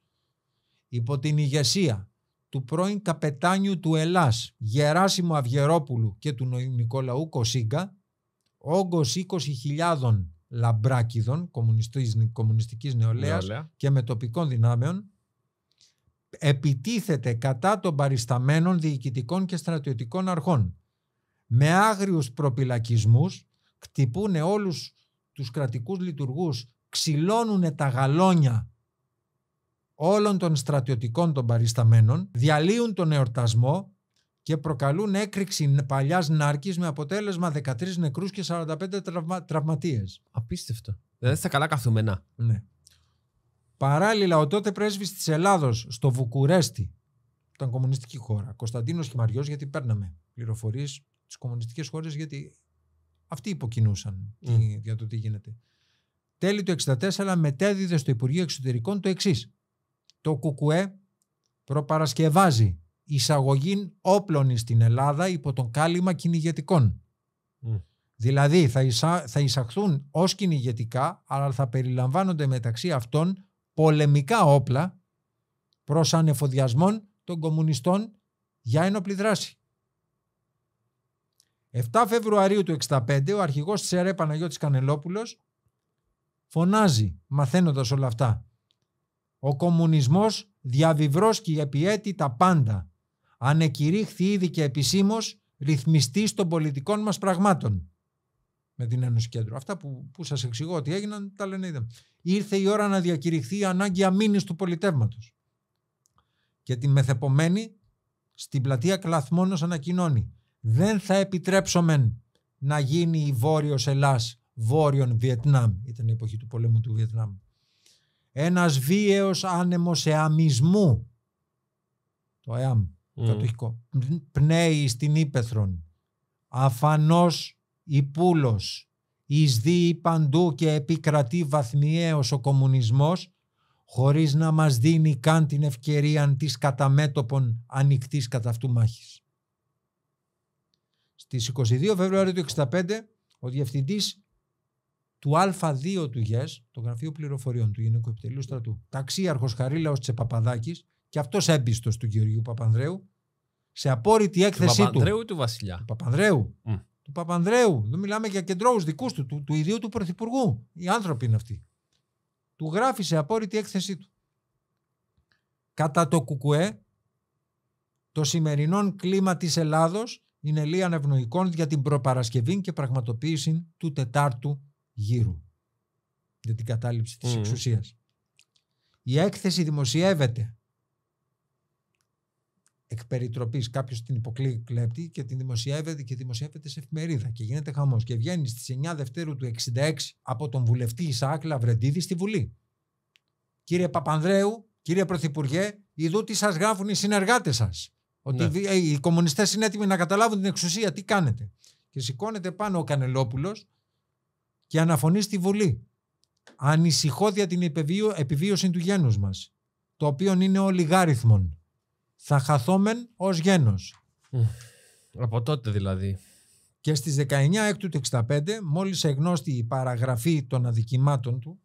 Υπό την ηγεσία του πρώην καπετάνιου του Ελλάς Γεράσιμου Αυγερόπουλου και του Νικολαού Κοσίγκα, όγκος 20.000 λαμπράκιδων κομμουνιστικής νεολαίας Νεολαία. και με τοπικών δυνάμεων επιτίθεται κατά των παρισταμένων διοικητικών και στρατιωτικών αρχών. Με άγριους προπυλακισμούς χτυπούν όλους τους κρατικούς λειτουργούς, ξυλώνουν τα γαλόνια όλων των στρατιωτικών των παρισταμένων, διαλύουν τον εορτασμό, και προκαλούν έκρηξη παλιάς ναρκη με αποτέλεσμα 13 νεκρούς και 45 τραυμα... τραυματίες. Απίστευτο. Δεν είστε καλά καθούμενα. Ναι. Παράλληλα, ο τότε πρέσβης της Ελλάδος στο Βουκουρέστι, ήταν κομμουνιστική χώρα, Κωνσταντίνος Χιμαριός, γιατί παίρναμε πληροφορίες στις κομμουνιστικές χώρες, γιατί αυτοί υποκινούσαν για το τι γίνεται. Τέλη του 1964 μετέδιδε στο Υπουργείο Εξωτερικών το εξής. Το ΚΚΕ προπαρασκευάζει εισαγωγή όπλων στην Ελλάδα υπό τον κάλυμα κυνηγετικών. Δηλαδή θα, θα εισαχθούν ως κυνηγετικά αλλά θα περιλαμβάνονται μεταξύ αυτών πολεμικά όπλα προς ανεφοδιασμών των κομμουνιστών για ένοπλη δράση. 7 Φεβρουαρίου του 1965 ο αρχηγός της ΕΡΕ Παναγιώτης Κανελόπουλος φωνάζει μαθαίνοντας όλα αυτά. Ο κομμουνισμός διαβιβρώσκει επί έτη τα πάντα ανεκηρύχθη ήδη και επισήμως ρυθμιστής των πολιτικών μας πραγμάτων. Με την Ένωση Κέντρου. Αυτά που, που σας εξηγώ ότι έγιναν, τα λένε Ήρθε η ώρα να διακηρυχθεί η ανάγκη αμήνης του πολιτεύματος. Και την μεθεπομένη στην πλατεία Κλαθμόνος ανακοινώνει «Δεν θα επιτρέψουμε να γίνει η Βόρειος Ελλάς Βόρειον Βιετνάμ». Ήταν η εποχή του πολέμου του Βιετνάμ. Ένας βίαιος άνεμος εαμισμού. Το εαμ. Πνέει στην Αφανώ ή πούλος. Εισδύει παντού και επικρατεί βαθμιαίος ο κομμουνισμός χωρίς να μας δίνει καν την ευκαιρία τη καταμέτωπων ανοιχτής κατά αυτού μάχης. Στις 22 Φεβρουαρίου του 1965 ο διευθυντής του Α2 του ΓΕΣ, το Γραφείο Πληροφοριών του Γενικού Επιτελείου Στρατού, ταξίαρχος Χαρίλαος Τσεπαπαδάκης, και αυτός έμπιστος του Γεωργίου Παπανδρέου, σε απόρριτη έκθεσή του. Παπανδρέου ή του Βασιλιά. Του Παπανδρέου. Του Παπανδρέου. δεν μιλάμε για κεντρώους δικούς του, του, ιδίου του Πρωθυπουργού. Οι άνθρωποι είναι αυτοί. Του γράφει σε απόρριτη έκθεσή του. Κατά το κουκουέ, το σημερινό κλίμα της Ελλάδος είναι λίγα ευνοϊκών για την προπαρασκευή και πραγματοποίηση του τετάρτου γύρου για την κατάληψη της mm. Η έκθεση δημοσιεύεται εκ περιτροπής κάποιος την υποκλέπτει και την δημοσιεύεται και δημοσιεύεται σε εφημερίδα και γίνεται χαμός και βγαίνει στις 9 Δευτέρου του 1966 από τον βουλευτή Ισαάκ Λαβρεντίδη στη Βουλή. Κύριε Παπανδρέου, κύριε Πρωθυπουργέ, ειδού τι σας γράφουν οι συνεργάτες σας. Ότι ναι. ε, οι κομμουνιστές είναι έτοιμοι να καταλάβουν την εξουσία, τι κάνετε. Και σηκώνεται πάνω ο Κανελόπουλος και αναφωνεί στη Βουλή. Ανησυχώ για την επιβίωση του γένους μας, το οποίο είναι ολιγάριθμον θα χαθόμεν ως γένος. Από τότε δηλαδή. Και στις 19 έκτου του 65, μόλις εγνώστη η παραγραφή των αδικημάτων του,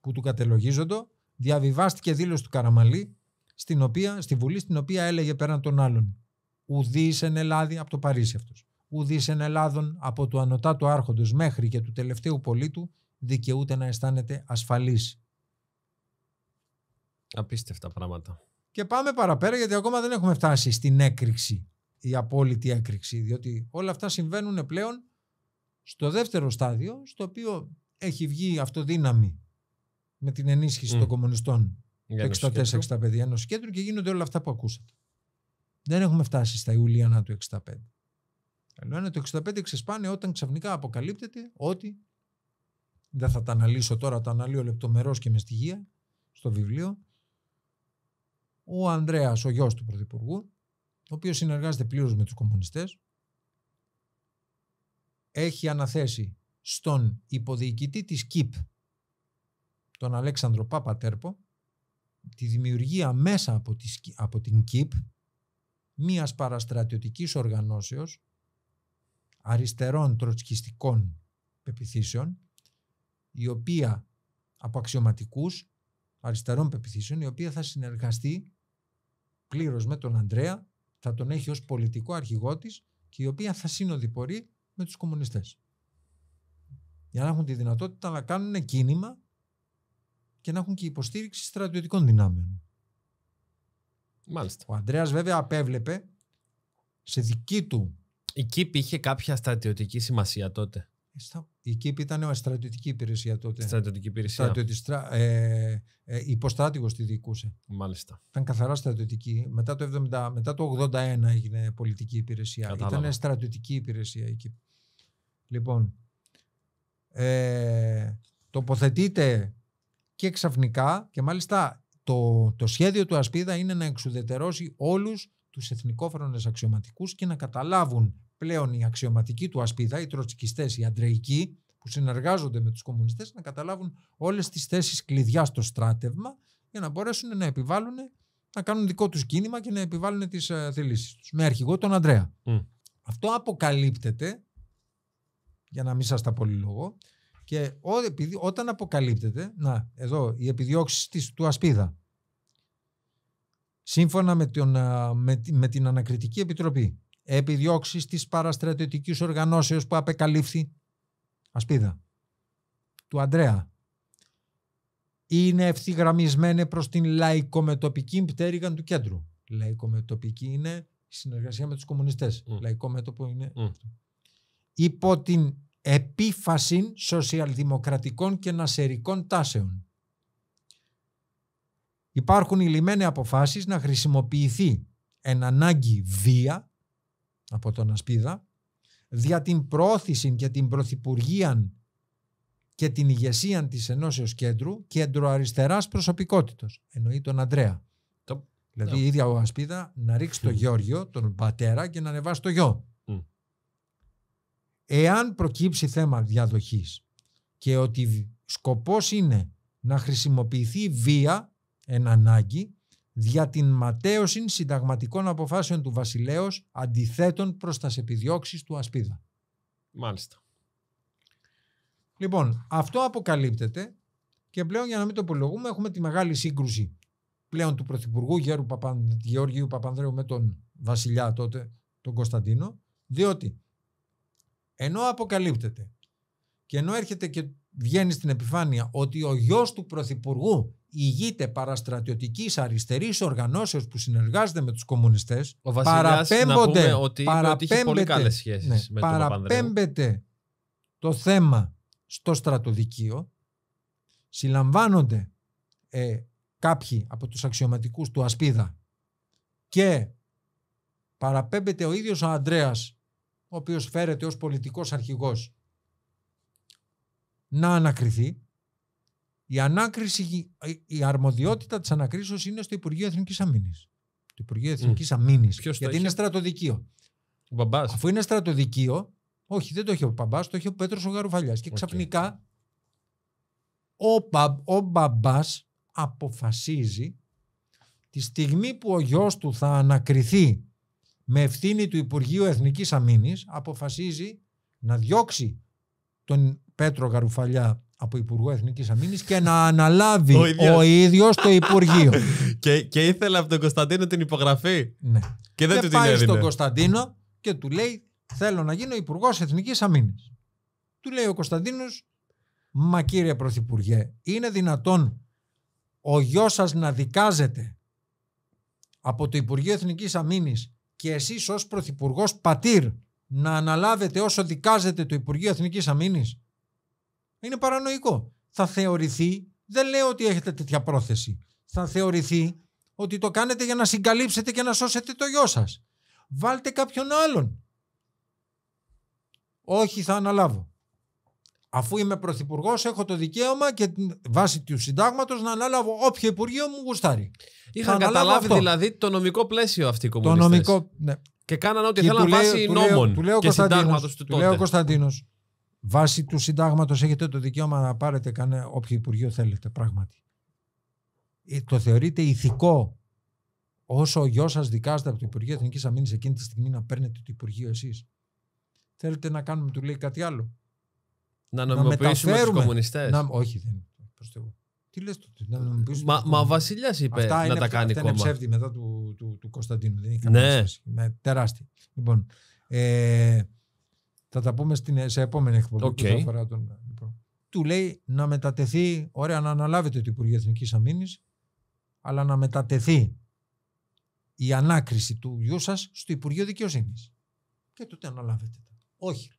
που του κατελογίζοντο, διαβιβάστηκε δήλωση του Καραμαλή, στην οποία, στη Βουλή, στην οποία έλεγε πέραν των άλλων Ουδή εν Ελλάδη» από το Παρίσι αυτός. Ουδή εν Ελλάδων από του ανωτάτου άρχοντος μέχρι και του τελευταίου πολίτου δικαιούται να αισθάνεται ασφαλής. Απίστευτα πράγματα. Και πάμε παραπέρα γιατί ακόμα δεν έχουμε φτάσει στην έκρηξη, η απόλυτη έκρηξη, διότι όλα αυτά συμβαίνουν πλέον στο δεύτερο στάδιο, στο οποίο έχει βγει αυτοδύναμη με την ενίσχυση των κομμουνιστών 64-65 ενό Κέντρου και γίνονται όλα αυτά που ακούσατε. Δεν έχουμε φτάσει στα Ιουλιανά του 65. Ενώ το 65 ξεσπάνε όταν ξαφνικά αποκαλύπτεται ότι δεν θα τα αναλύσω τώρα, τα αναλύω λεπτομερώς και με στοιχεία στο βιβλίο, ο Ανδρέας, ο γιος του Πρωθυπουργού, ο οποίος συνεργάζεται πλήρως με τους κομμουνιστές, έχει αναθέσει στον υποδιοικητή της ΚΙΠ, τον Αλέξανδρο Παπατέρπο, τη δημιουργία μέσα από, από την ΚΙΠ μίας παραστρατιωτικής οργανώσεως αριστερών τροτσκιστικών πεπιθήσεων, η οποία από αξιωματικούς αριστερών πεπιθήσεων, η οποία θα συνεργαστεί πλήρως με τον Ανδρέα, θα τον έχει ως πολιτικό αρχηγό της και η οποία θα συνοδοιπορεί με τους κομμουνιστές. Για να έχουν τη δυνατότητα να κάνουν κίνημα και να έχουν και υποστήριξη στρατιωτικών δυνάμεων. Μάλιστα. Ο Ανδρέας βέβαια απέβλεπε σε δική του. Η ΚΥΠ είχε κάποια στρατιωτική σημασία τότε. Η ΚΥΠ ήταν στρατιωτική υπηρεσία τότε. Στρατιωτική υπηρεσία. Στρατιωτική, ε, ε, υποστράτηγος τη διοικούσε. Μάλιστα. Ήταν καθαρά στρατιωτική. Μετά το, 70, μετά το 81 έγινε πολιτική υπηρεσία. Ήταν στρατιωτική υπηρεσία η ΚΥΠ. Λοιπόν, ε, τοποθετείται και ξαφνικά και μάλιστα το, το σχέδιο του Ασπίδα είναι να εξουδετερώσει όλους τους εθνικόφρονες αξιωματικούς και να καταλάβουν πλέον οι αξιωματικοί του Ασπίδα, οι τροτσικιστές, οι αντρεϊκοί που συνεργάζονται με τους κομμουνιστές να καταλάβουν όλες τις θέσεις κλειδιά στο στράτευμα για να μπορέσουν να επιβάλλουν, να κάνουν δικό τους κίνημα και να επιβάλλουν τις θέλήσει, θελήσεις Με αρχηγό τον Ανδρέα. Αυτό αποκαλύπτεται, για να μην σας τα πολυλογώ, και όταν αποκαλύπτεται, να, εδώ, οι επιδιώξεις του Ασπίδα, σύμφωνα με ε, την Ανακριτική Επιτροπή, επιδιώξεις της παραστρατιωτικής οργανώσεως που απεκαλύφθη ασπίδα του Αντρέα. Είναι ευθυγραμμισμένη προς την λαϊκομετωπική πτέρυγα του κέντρου. Λαϊκομετωπική είναι η συνεργασία με τους κομμουνιστές. Mm. Λαϊκό μέτωπο είναι mm. Υπό την επίφαση σοσιαλδημοκρατικών και νασερικών τάσεων. Υπάρχουν οι αποφάσεις να χρησιμοποιηθεί εν ανάγκη βία από τον Ασπίδα δια την πρόθεση και την πρωθυπουργία και την ηγεσία της Ενώσεως Κέντρου κέντρο αριστεράς προσωπικότητος εννοεί τον Αντρέα το... δηλαδή η ίδια ο Ασπίδα να ρίξει το Γιώργιο τον πατέρα και να ανεβάσει το γιο εάν προκύψει θέμα διαδοχής και ότι σκοπός είναι να χρησιμοποιηθεί βία εν ανάγκη δια την ματέωση συνταγματικών αποφάσεων του βασιλέως αντιθέτων προς τας επιδιώξεις του Ασπίδα. Μάλιστα. Λοιπόν, αυτό αποκαλύπτεται και πλέον για να μην το απολογούμε έχουμε τη μεγάλη σύγκρουση πλέον του Πρωθυπουργού Γέρου Παπαν... Γεώργιου Παπανδρέου με τον βασιλιά τότε, τον Κωνσταντίνο, διότι ενώ αποκαλύπτεται και ενώ έρχεται και βγαίνει στην επιφάνεια ότι ο γιος του Πρωθυπουργού ηγείται παραστρατιωτικής αριστερής οργανώσεως που συνεργάζεται με τους κομμουνιστές. Ο παραπέμπονται, ότι παραπέμπεται, σχέσεις ναι, με το θέμα στο στρατοδικείο. Συλλαμβάνονται ε, κάποιοι από τους αξιωματικούς του Ασπίδα και παραπέμπεται ο ίδιος ο Αντρέας ο οποίος φέρεται ως πολιτικός αρχηγός να ανακριθεί η, ανάκριση, η αρμοδιότητα της ανακρίσεως είναι στο Υπουργείο Εθνικής Αμήνης. Το Υπουργείο Εθνική mm. Γιατί είναι στρατοδικείο. Ο Αφού είναι στρατοδικείο, όχι, δεν το έχει ο μπαμπάς, το έχει ο Πέτρος ο Γαρουφαλιάς. Και ξαφνικά ο, ο μπαμπάς αποφασίζει τη στιγμή που ο γιος του θα ανακριθεί με ευθύνη του Υπουργείου Εθνικής Αμήνης, αποφασίζει να διώξει τον Πέτρο Γαρουφαλιά από Υπουργό Εθνικής Αμήνης και να αναλάβει ο ίδιος το Υπουργείο. και, και ήθελε από τον Κωνσταντίνο την υπογραφή. Ναι. Και δεν του την έδινε. Πάει στον Κωνσταντίνο και του λέει: Θέλω να γίνω Υπουργός Εθνικής Αμήνης. Του λέει ο Κωνσταντίνος: Μα κύριε Πρωθυπουργέ, είναι δυνατόν ο γιος σας να δικάζεται από το Υπουργείο Εθνικής Αμήνης και εσείς ως Πρωθυπουργός Πατήρ να αναλάβετε όσο δικάζεται το Υπουργείο Εθνικής Αμήνης. Είναι παρανοϊκό. Θα θεωρηθεί, δεν λέω ότι έχετε τέτοια πρόθεση, θα θεωρηθεί ότι το κάνετε για να συγκαλύψετε και να σώσετε το γιο σας. Βάλτε κάποιον άλλον. Όχι, θα αναλάβω. Αφού είμαι πρωθυπουργός, έχω το δικαίωμα και βάσει του συντάγματος να αναλάβω όποιο υπουργείο μου γουστάρει. Είχαν καταλάβει δηλαδή το νομικό πλαίσιο αυτή οι κομμουνιστές. Το νομικό, ναι. Και κάνανε ό,τι θέλανε βάσει νόμων του και συντάγματος του, του τότε. ο Κωνσταντίνος, Βάσει του συντάγματος έχετε το δικαίωμα να πάρετε κανένα όποιο υπουργείο θέλετε πράγματι. Ε, το θεωρείτε ηθικό όσο ο γιος σας δικάζεται από το Υπουργείο Εθνικής Αμήνης εκείνη τη στιγμή να παίρνετε το Υπουργείο εσείς. Θέλετε να κάνουμε, του λέει κάτι άλλο. Να νομιμοποιήσουμε τους κομμουνιστές. Να, όχι, δεν είναι. Τι λες το, να νομιμοποιήσουμε Μα, μα ο Βασιλιάς είπε να τα κάνει κόμμα. Αυτά είναι μετά του, του, του, Κωνσταντίνου. Δεν είναι ναι. Με, Λοιπόν, ε, θα τα πούμε στην, σε επόμενη εκπομπή okay. που τον. Λοιπόν. Του λέει να μετατεθεί, ωραία, να αναλάβετε το Υπουργείο Εθνικής Αμήνης, αλλά να μετατεθεί η ανάκριση του γιού σας στο Υπουργείο Δικαιοσύνης. Και τότε αναλάβετε. Όχι.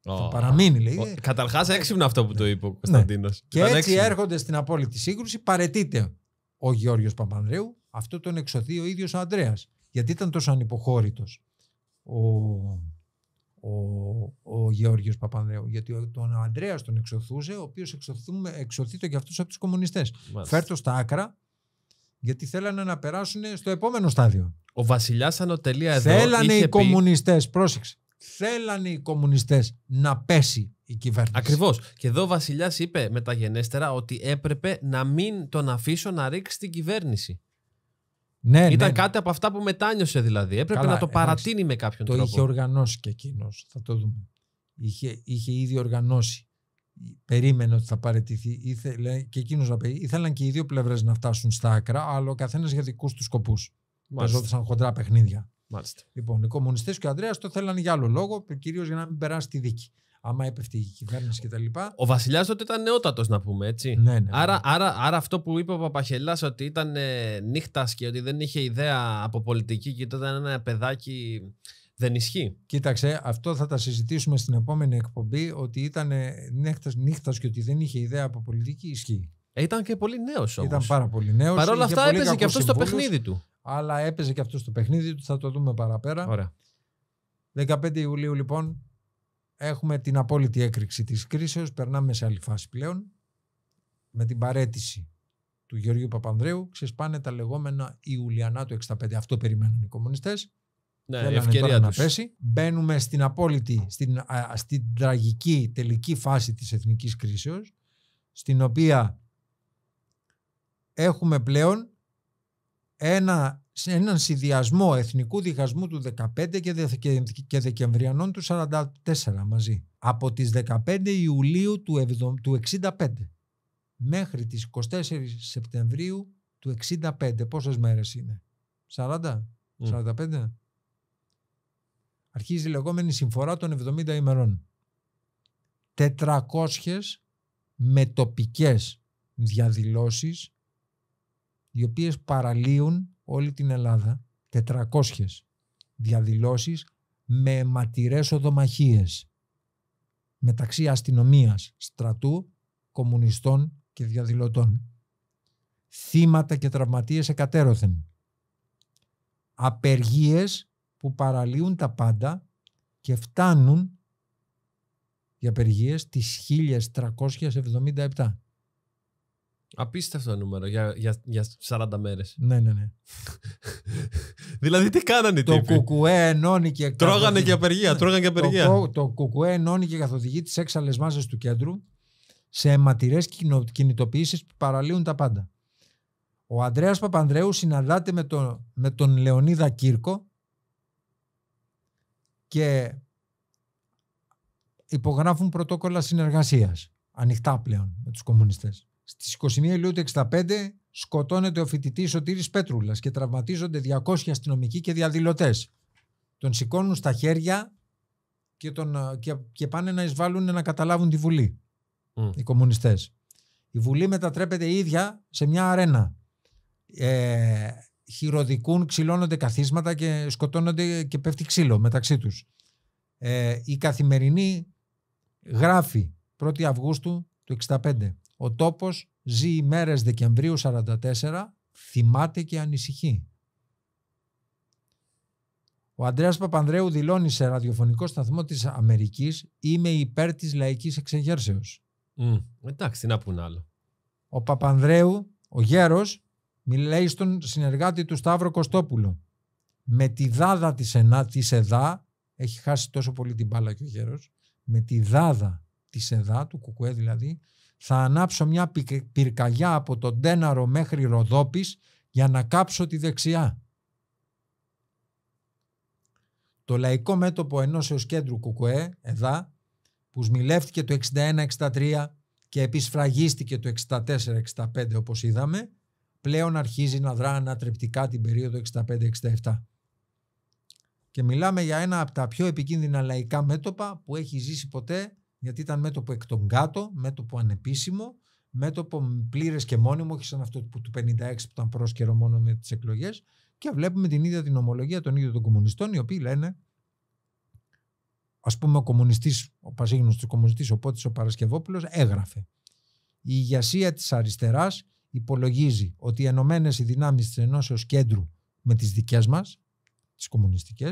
Θα παραμείνει, λέει. Oh. Καταρχάς, έξυπνο αυτό που το είπε ο ναι. Κωνσταντίνος. Και έτσι έρχονται στην απόλυτη σύγκρουση, παρετείται ο Γιώργο Παπανδρέου, αυτό τον εξωθεί ο ίδιος ο Ανδρέας. Γιατί ήταν τόσο ανυποχώρητος ο ο, ο Γεώργιος Παπανδρέου. Γιατί τον Αντρέα τον εξωθούσε, ο οποίος εξωθείται και αυτού από τους κομμουνιστές. Φέρτο στα άκρα, γιατί θέλανε να περάσουν στο επόμενο στάδιο. Ο Βασιλιάς Ανωτελία εδώ. Θέλανε οι κομμουνιστέ, πει... πρόσεξε. Θέλανε οι κομμουνιστές να πέσει η κυβέρνηση. Ακριβώς. Και εδώ ο Βασιλιάς είπε μεταγενέστερα ότι έπρεπε να μην τον αφήσω να ρίξει την κυβέρνηση. Ναι, Ήταν ναι. κάτι από αυτά που μετάνιωσε δηλαδή. Έπρεπε να το παρατείνει εντάξει, με κάποιον τρόπο. Το είχε οργανώσει και εκείνος. Θα το δούμε. Είχε, είχε ήδη οργανώσει. Περίμενε ότι θα παραιτηθεί. Ήθελε, και εκείνος να πει. Ήθελαν και οι δύο πλευρές να φτάσουν στα άκρα, αλλά ο καθένας για δικούς του σκοπούς. ζώθησαν χοντρά παιχνίδια. Μάλιστα. Λοιπόν, οι κομμουνιστές και ο Ανδρέας το θέλανε για άλλο λόγο, κυρίως για να μην περάσει τη δίκη άμα έπεφτε η κυβέρνηση κτλ. Ο Βασιλιάς τότε ήταν νεότατος, να πούμε έτσι. Ναι, ναι, ναι. άρα, ναι. άρα, άρα αυτό που είπε ο Παπαχελάς ότι ήταν ε, νύχτας και ότι δεν είχε ιδέα από πολιτική και ήταν ένα παιδάκι. Δεν ισχύει. Κοίταξε, αυτό θα τα συζητήσουμε στην επόμενη εκπομπή ότι ήταν ε, νύχτας και ότι δεν είχε ιδέα από πολιτική ισχύει. Ε, ήταν και πολύ νέος όμως. Ήταν πάρα πολύ νέος. Παρ' όλα αυτά έπαιζε και αυτός στο παιχνίδι του. Αλλά έπαιζε και αυτός στο παιχνίδι του, θα το δούμε παραπέρα. Ωραία. 15 Ιουλίου λοιπόν Έχουμε την απόλυτη έκρηξη της κρίσεως, περνάμε σε άλλη φάση πλέον. Με την παρέτηση του Γεωργίου Παπανδρέου ξεσπάνε τα λεγόμενα Ιουλιανά του 65. Αυτό περιμένουν οι κομμουνιστές. Ναι, Θέλανε ευκαιρία να πέσει. Μπαίνουμε στην απόλυτη, στην, στην τραγική τελική φάση της εθνικής κρίσεως, στην οποία έχουμε πλέον ένα σε έναν συνδυασμό εθνικού διχασμού του 15 και, δε, και, δεκεμβριανών του 44 μαζί. Από τις 15 Ιουλίου του, του 65 μέχρι τις 24 Σεπτεμβρίου του 65. Πόσες μέρες είναι. 40, 45. Ναι. Αρχίζει η λεγόμενη συμφορά των 70 ημερών. 400 με τοπικές διαδηλώσεις οι οποίες παραλύουν όλη την Ελλάδα 400 διαδηλώσεις με αιματηρές οδομαχίες μεταξύ αστυνομίας, στρατού, κομμουνιστών και διαδηλωτών. Θύματα και τραυματίες εκατέρωθεν. Απεργίες που παραλύουν τα πάντα και φτάνουν οι απεργίες τις 1377. Απίστευτο νούμερο για, για, για 40 μέρες. Ναι, ναι, ναι. δηλαδή τι κάνανε το Κουκουέ ενώνει και. Τρώγανε και απεργία. Τρώγανε και απεργία. Το, το Κουκουέ ενώνει και καθοδηγεί τις έξαλε μάζες του κέντρου σε αιματηρές κινητοποιήσεις που παραλύουν τα πάντα. Ο Ανδρέας Παπανδρέου συναντάται με τον, με τον Λεωνίδα Κύρκο και υπογράφουν πρωτόκολλα συνεργασίας, ανοιχτά πλέον με τους κομμουνιστές. Στις 21 Ιουλίου του 1965 σκοτώνεται ο φοιτητής Σωτήρης Πέτρουλας και τραυματίζονται 200 αστυνομικοί και διαδηλωτές. Τον σηκώνουν στα χέρια και, τον, και, και πάνε να εισβάλλουν να καταλάβουν τη Βουλή. Οι κομμουνιστές. Η Βουλή μετατρέπεται ίδια σε μια αρένα. Ε, χειροδικούν, ξυλώνονται καθίσματα και σκοτώνονται και πέφτει ξύλο μεταξύ τους. Ε, η Καθημερινή γράφει 1η Αυγούστου του ο τόπος ζει ημέρες Δεκεμβρίου 44, θυμάται και ανησυχεί. Ο Ανδρέας Παπανδρέου δηλώνει σε ραδιοφωνικό σταθμό της Αμερικής «Είμαι υπέρ της λαϊκής εξεγέρσεως». Mm, εντάξει, να πούν άλλο. Ο Παπανδρέου, ο γέρος, μιλάει στον συνεργάτη του Σταύρο Κωστόπουλο. Με τη δάδα της, ενά, της ΕΔΑ, έχει χάσει τόσο πολύ την μπάλα και ο γέρος, με τη δάδα της ΕΔΑ, του Κουκουέ δηλαδή, θα ανάψω μια πυρκαγιά από τον Τέναρο μέχρι Ροδόπης για να κάψω τη δεξιά. Το λαϊκό μέτωπο εως κέντρου Κουκουέ, εδώ, που σμιλεύτηκε το 61-63 και επισφραγίστηκε το 64-65 όπως είδαμε, πλέον αρχίζει να δρά ανατρεπτικά την περίοδο 65-67. Και μιλάμε για ένα από τα πιο επικίνδυνα λαϊκά μέτωπα που έχει ζήσει ποτέ γιατί ήταν μέτωπο εκ των κάτω, μέτωπο ανεπίσημο, μέτωπο πλήρες και μόνιμο, όχι σαν αυτό του 56 που ήταν πρόσκαιρο μόνο με τις εκλογές. Και βλέπουμε την ίδια την ομολογία των ίδιων των κομμουνιστών, οι οποίοι λένε, ας πούμε, ο κομμουνιστής, ο πασίγνωστος κομμουνιστής, ο Πότης ο Παρασκευόπουλος, έγραφε. Η ηγεσία της αριστεράς υπολογίζει ότι οι ενωμένες οι δυνάμεις της ενώσεως κέντρου με τις δικές μας, τις κομμουνιστικές,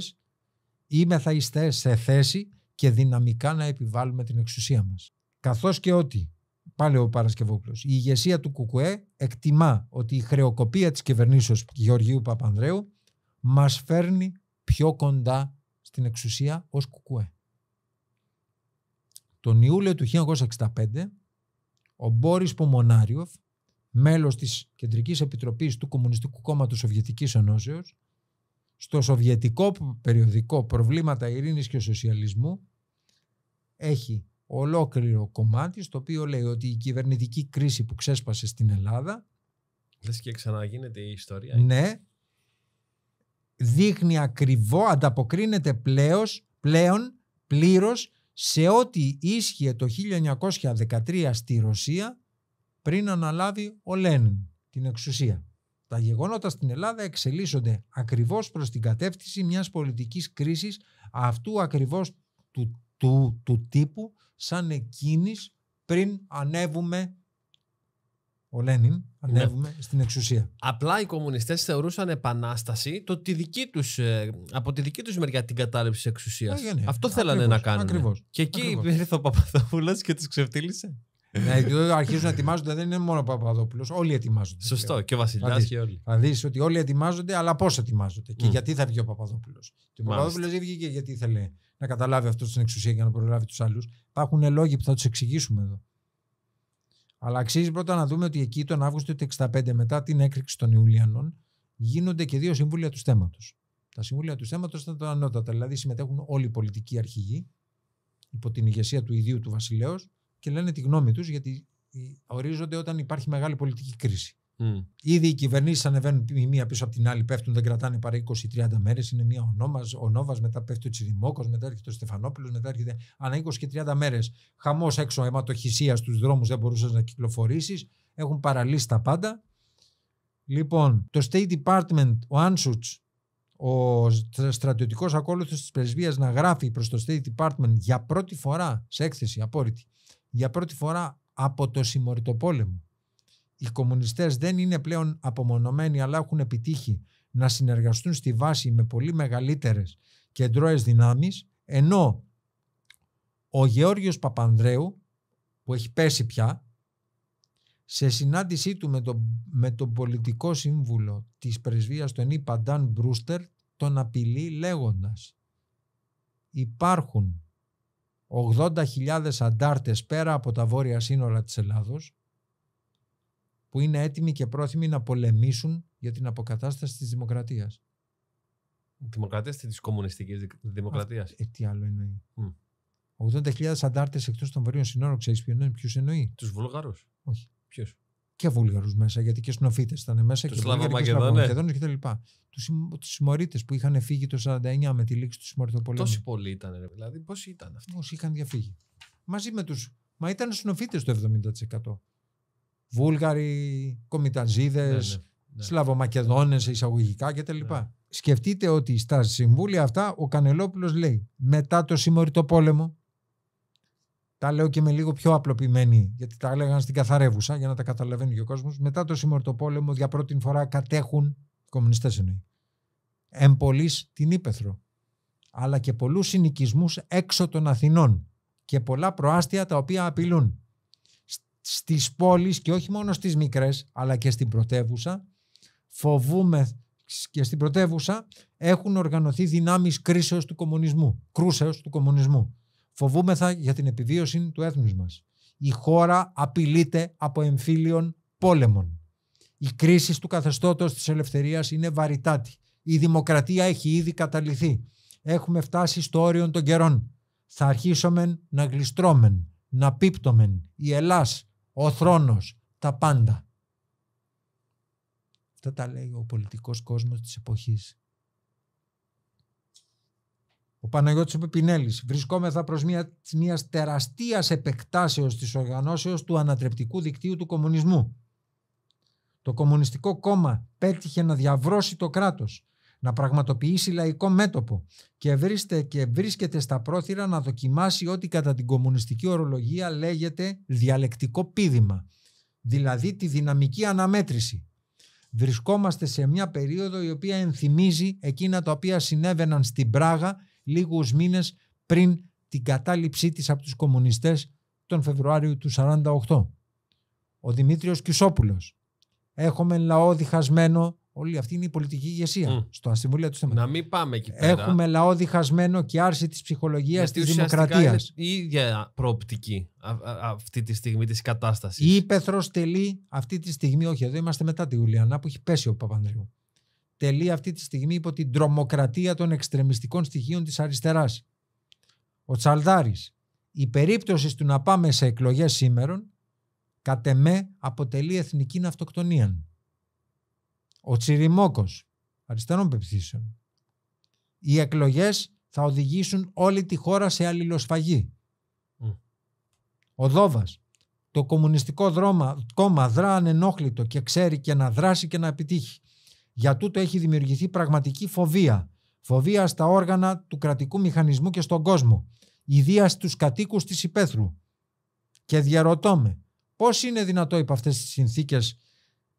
είμαι θα είστε σε θέση και δυναμικά να επιβάλλουμε την εξουσία μας. Καθώς και ότι, πάλι ο Παρασκευόπουλος, η ηγεσία του ΚΚΕ εκτιμά ότι η χρεοκοπία της κυβερνήσεως Γεωργίου Παπανδρέου μας φέρνει πιο κοντά στην εξουσία ως ΚΚΕ. Τον Ιούλιο του 1965, ο Μπόρις Πομονάριοφ, μέλος της Κεντρικής Επιτροπής του Κομμουνιστικού Κόμματος Σοβιετικής Ενώσεως, στο σοβιετικό περιοδικό «Προβλήματα ειρήνης και σοσιαλισμού» έχει ολόκληρο κομμάτι στο οποίο λέει ότι η κυβερνητική κρίση που ξέσπασε στην Ελλάδα Λες και ξαναγίνεται η ιστορία. Ναι, δείχνει ακριβό, ανταποκρίνεται πλέον, πλέον πλήρως σε ό,τι ίσχυε το 1913 στη Ρωσία πριν αναλάβει ο Λένιν την εξουσία. Τα γεγονότα στην Ελλάδα εξελίσσονται ακριβώς προς την κατεύθυνση μιας πολιτικής κρίσης αυτού ακριβώς του, τύπου σαν εκείνης πριν ανέβουμε ο Λένιν, ανέβουμε ναι. στην εξουσία. Απλά οι κομμουνιστές θεωρούσαν επανάσταση το τη δική τους, ε, από τη δική τους μεριά την κατάληψη της εξουσίας. Ε, ναι. Αυτό θέλανε να κάνουν. και εκεί ήρθε ο Παπαθαβούλας και τους ξεφτύλισε ναι, αρχίζουν να ετοιμάζονται. Δεν είναι μόνο ο Παπαδόπουλος. Όλοι ετοιμάζονται. Σωστό. Και ο Βασιλιάς και όλοι. Θα δεις ότι όλοι ετοιμάζονται, αλλά πώς ετοιμάζονται και γιατί θα βγει ο Παπαδόπουλος. Και ο Παπαδόπουλο δεν βγήκε γιατί ήθελε να καταλάβει αυτός την εξουσία για να προλάβει τους άλλους. Υπάρχουν λόγοι που θα τους εξηγήσουμε εδώ. Αλλά αξίζει πρώτα να δούμε ότι εκεί τον Αύγουστο του 65 μετά την έκρηξη των Ιουλιανών γίνονται και δύο συμβούλια του θέματο. Τα συμβούλια του θέματο ήταν τα ανώτατα, δηλαδή συμμετέχουν όλοι οι πολιτικοί αρχηγοί υπό την ηγεσία του ιδίου του βασιλέως και λένε τη γνώμη τους, γιατί ε, ορίζονται όταν υπάρχει μεγάλη πολιτική κρίση. Ήδη οι κυβερνήσεις ανεβαίνουν η μία πίσω από την άλλη, πέφτουν, δεν κρατάνε παρά 20-30 μέρες. Είναι μία ο Νόβα, μετά πέφτει ο Τσιριμόκος, μετά έρχεται ο Στεφανόπουλος, μετά έρχεται. Ανά 20 και 30 μέρες. Χαμός έξω αιματοχυσίας στους δρόμους, δεν μπορούσες να κυκλοφορήσεις. Έχουν παραλύσει τα πάντα. Λοιπόν, το State Department, ο Άνσουτ, ο στρατιωτικός ακόλουθος της πρεσβείας, να γράφει προς το State Department για πρώτη φορά σε έκθεση απόρριτη για πρώτη φορά από το συμμοριτό πόλεμο. Οι κομμουνιστές δεν είναι πλέον απομονωμένοι αλλά έχουν επιτύχει να συνεργαστούν στη βάση με πολύ μεγαλύτερες κεντρώες δυνάμεις ενώ ο Γεώργιος Παπανδρέου που έχει πέσει πια σε συνάντησή του με τον, με πολιτικό σύμβουλο της πρεσβείας τον Ιπαντάν Μπρούστερ τον απειλεί λέγοντας υπάρχουν 80.000 αντάρτες πέρα από τα βόρεια σύνορα της Ελλάδος που είναι έτοιμοι και πρόθυμοι να πολεμήσουν για την αποκατάσταση της δημοκρατίας. Δημοκρατίας της της κομμουνιστικής δημοκρατίας. Ε, τι άλλο εννοεί. 80.000 αντάρτες εκτός των βορείων συνόρων, ξέρεις ποιο εννοεί. Τους Βουλγάρου. Όχι. Ποιους και Βούλγαρους μέσα, γιατί και Σνοφίτε ήταν μέσα και Βούλγαροι και Σλαβομακεδόνε και τα λοιπά. Τους συμμορίτες που είχαν φύγει το 49 με τη λήξη του συμμοριτοπολέμου. Τόσοι πολλοί ήταν, δηλαδή πόσοι ήταν αυτοί. Όσοι είχαν διαφύγει. Μαζί με τους. Μα ήταν Σνοφίτε το 70%. Βούλγαροι, Κομιταζίδες, ναι, ναι, ναι. Σλαβομακεδόνε εισαγωγικά κτλ. Ναι. Σκεφτείτε ότι στα συμβούλια αυτά ο Κανελόπουλος λέει μετά το Πόλεμο τα λέω και με λίγο πιο απλοποιημένη, γιατί τα έλεγαν στην καθαρεύουσα για να τα καταλαβαίνει και ο κόσμος. Μετά το πόλεμο για πρώτη φορά κατέχουν οι κομμουνιστές εννοεί. Εμπολεί την Ήπεθρο. Αλλά και πολλούς συνοικισμούς έξω των Αθηνών. Και πολλά προάστια τα οποία απειλούν. Στις πόλεις και όχι μόνο στις μικρές, αλλά και στην πρωτεύουσα, φοβούμε και στην πρωτεύουσα έχουν οργανωθεί δυνάμεις κρίσεως του κομμουνισμού, κρούσεως του κομμουνισμού. Φοβούμεθα για την επιβίωση του έθνους μας. Η χώρα απειλείται από εμφύλιον πόλεμων. Η κρίση του καθεστώτος της ελευθερίας είναι βαριτάτη. Η δημοκρατία έχει ήδη καταληθεί. Έχουμε φτάσει στο όριο των καιρών. Θα αρχίσουμε να γλιστρώμεν, να πίπτομεν, η Ελλάς, ο θρόνος, τα πάντα. Αυτά τα λέει ο πολιτικός κόσμος της εποχής. Ο Παναγιώτης Πεπινέλης. Βρισκόμεθα προς μια μιας τεραστίας επεκτάσεως της οργανώσεως του ανατρεπτικού δικτύου του κομμουνισμού. Το Κομμουνιστικό Κόμμα πέτυχε να διαβρώσει το κράτος, να πραγματοποιήσει λαϊκό μέτωπο και, βρίσκεται, και στα πρόθυρα να δοκιμάσει ό,τι κατά την κομμουνιστική ορολογία λέγεται διαλεκτικό πίδημα, δηλαδή τη δυναμική αναμέτρηση. Βρισκόμαστε σε μια περίοδο η οποία ενθυμίζει εκείνα τα οποία συνέβαιναν στην Πράγα λίγους μήνες πριν την κατάληψή της από τους κομμουνιστές τον Φεβρουάριο του 1948. Ο Δημήτριος Κισόπουλος. Έχουμε λαό διχασμένο, όλη αυτή είναι η πολιτική ηγεσία στο Ασυμβούλιο του Θεμένου. Να μην πάμε εκεί πέρα. Έχουμε λαό διχασμένο και άρση της ψυχολογίας Γιατί της δημοκρατίας. Είναι η ίδια προοπτική αυτή τη στιγμή της κατάστασης. Η υπεθρο τελεί αυτή τη στιγμή, όχι εδώ είμαστε μετά τη Ιουλιανά που έχει πέσει ο Παπανδρέου τελεί αυτή τη στιγμή υπό την τρομοκρατία των εξτρεμιστικών στοιχείων της αριστεράς. Ο Τσαλδάρης, η περίπτωση του να πάμε σε εκλογές σήμερα, κατεμέ εμέ αποτελεί εθνική αυτοκτονία. Ο Τσιριμόκος, αριστερών πεπιθήσεων. Οι εκλογές θα οδηγήσουν όλη τη χώρα σε αλληλοσφαγή. Ο Δόβας, το κομμουνιστικό δρόμα, κόμμα δρά ανενόχλητο και ξέρει και να δράσει και να επιτύχει. Για τούτο έχει δημιουργηθεί πραγματική φοβία. Φοβία στα όργανα του κρατικού μηχανισμού και στον κόσμο. Ιδία στους κατοίκους της υπαίθρου. Και διαρωτώ με, πώς είναι δυνατό υπό αυτές τις συνθήκες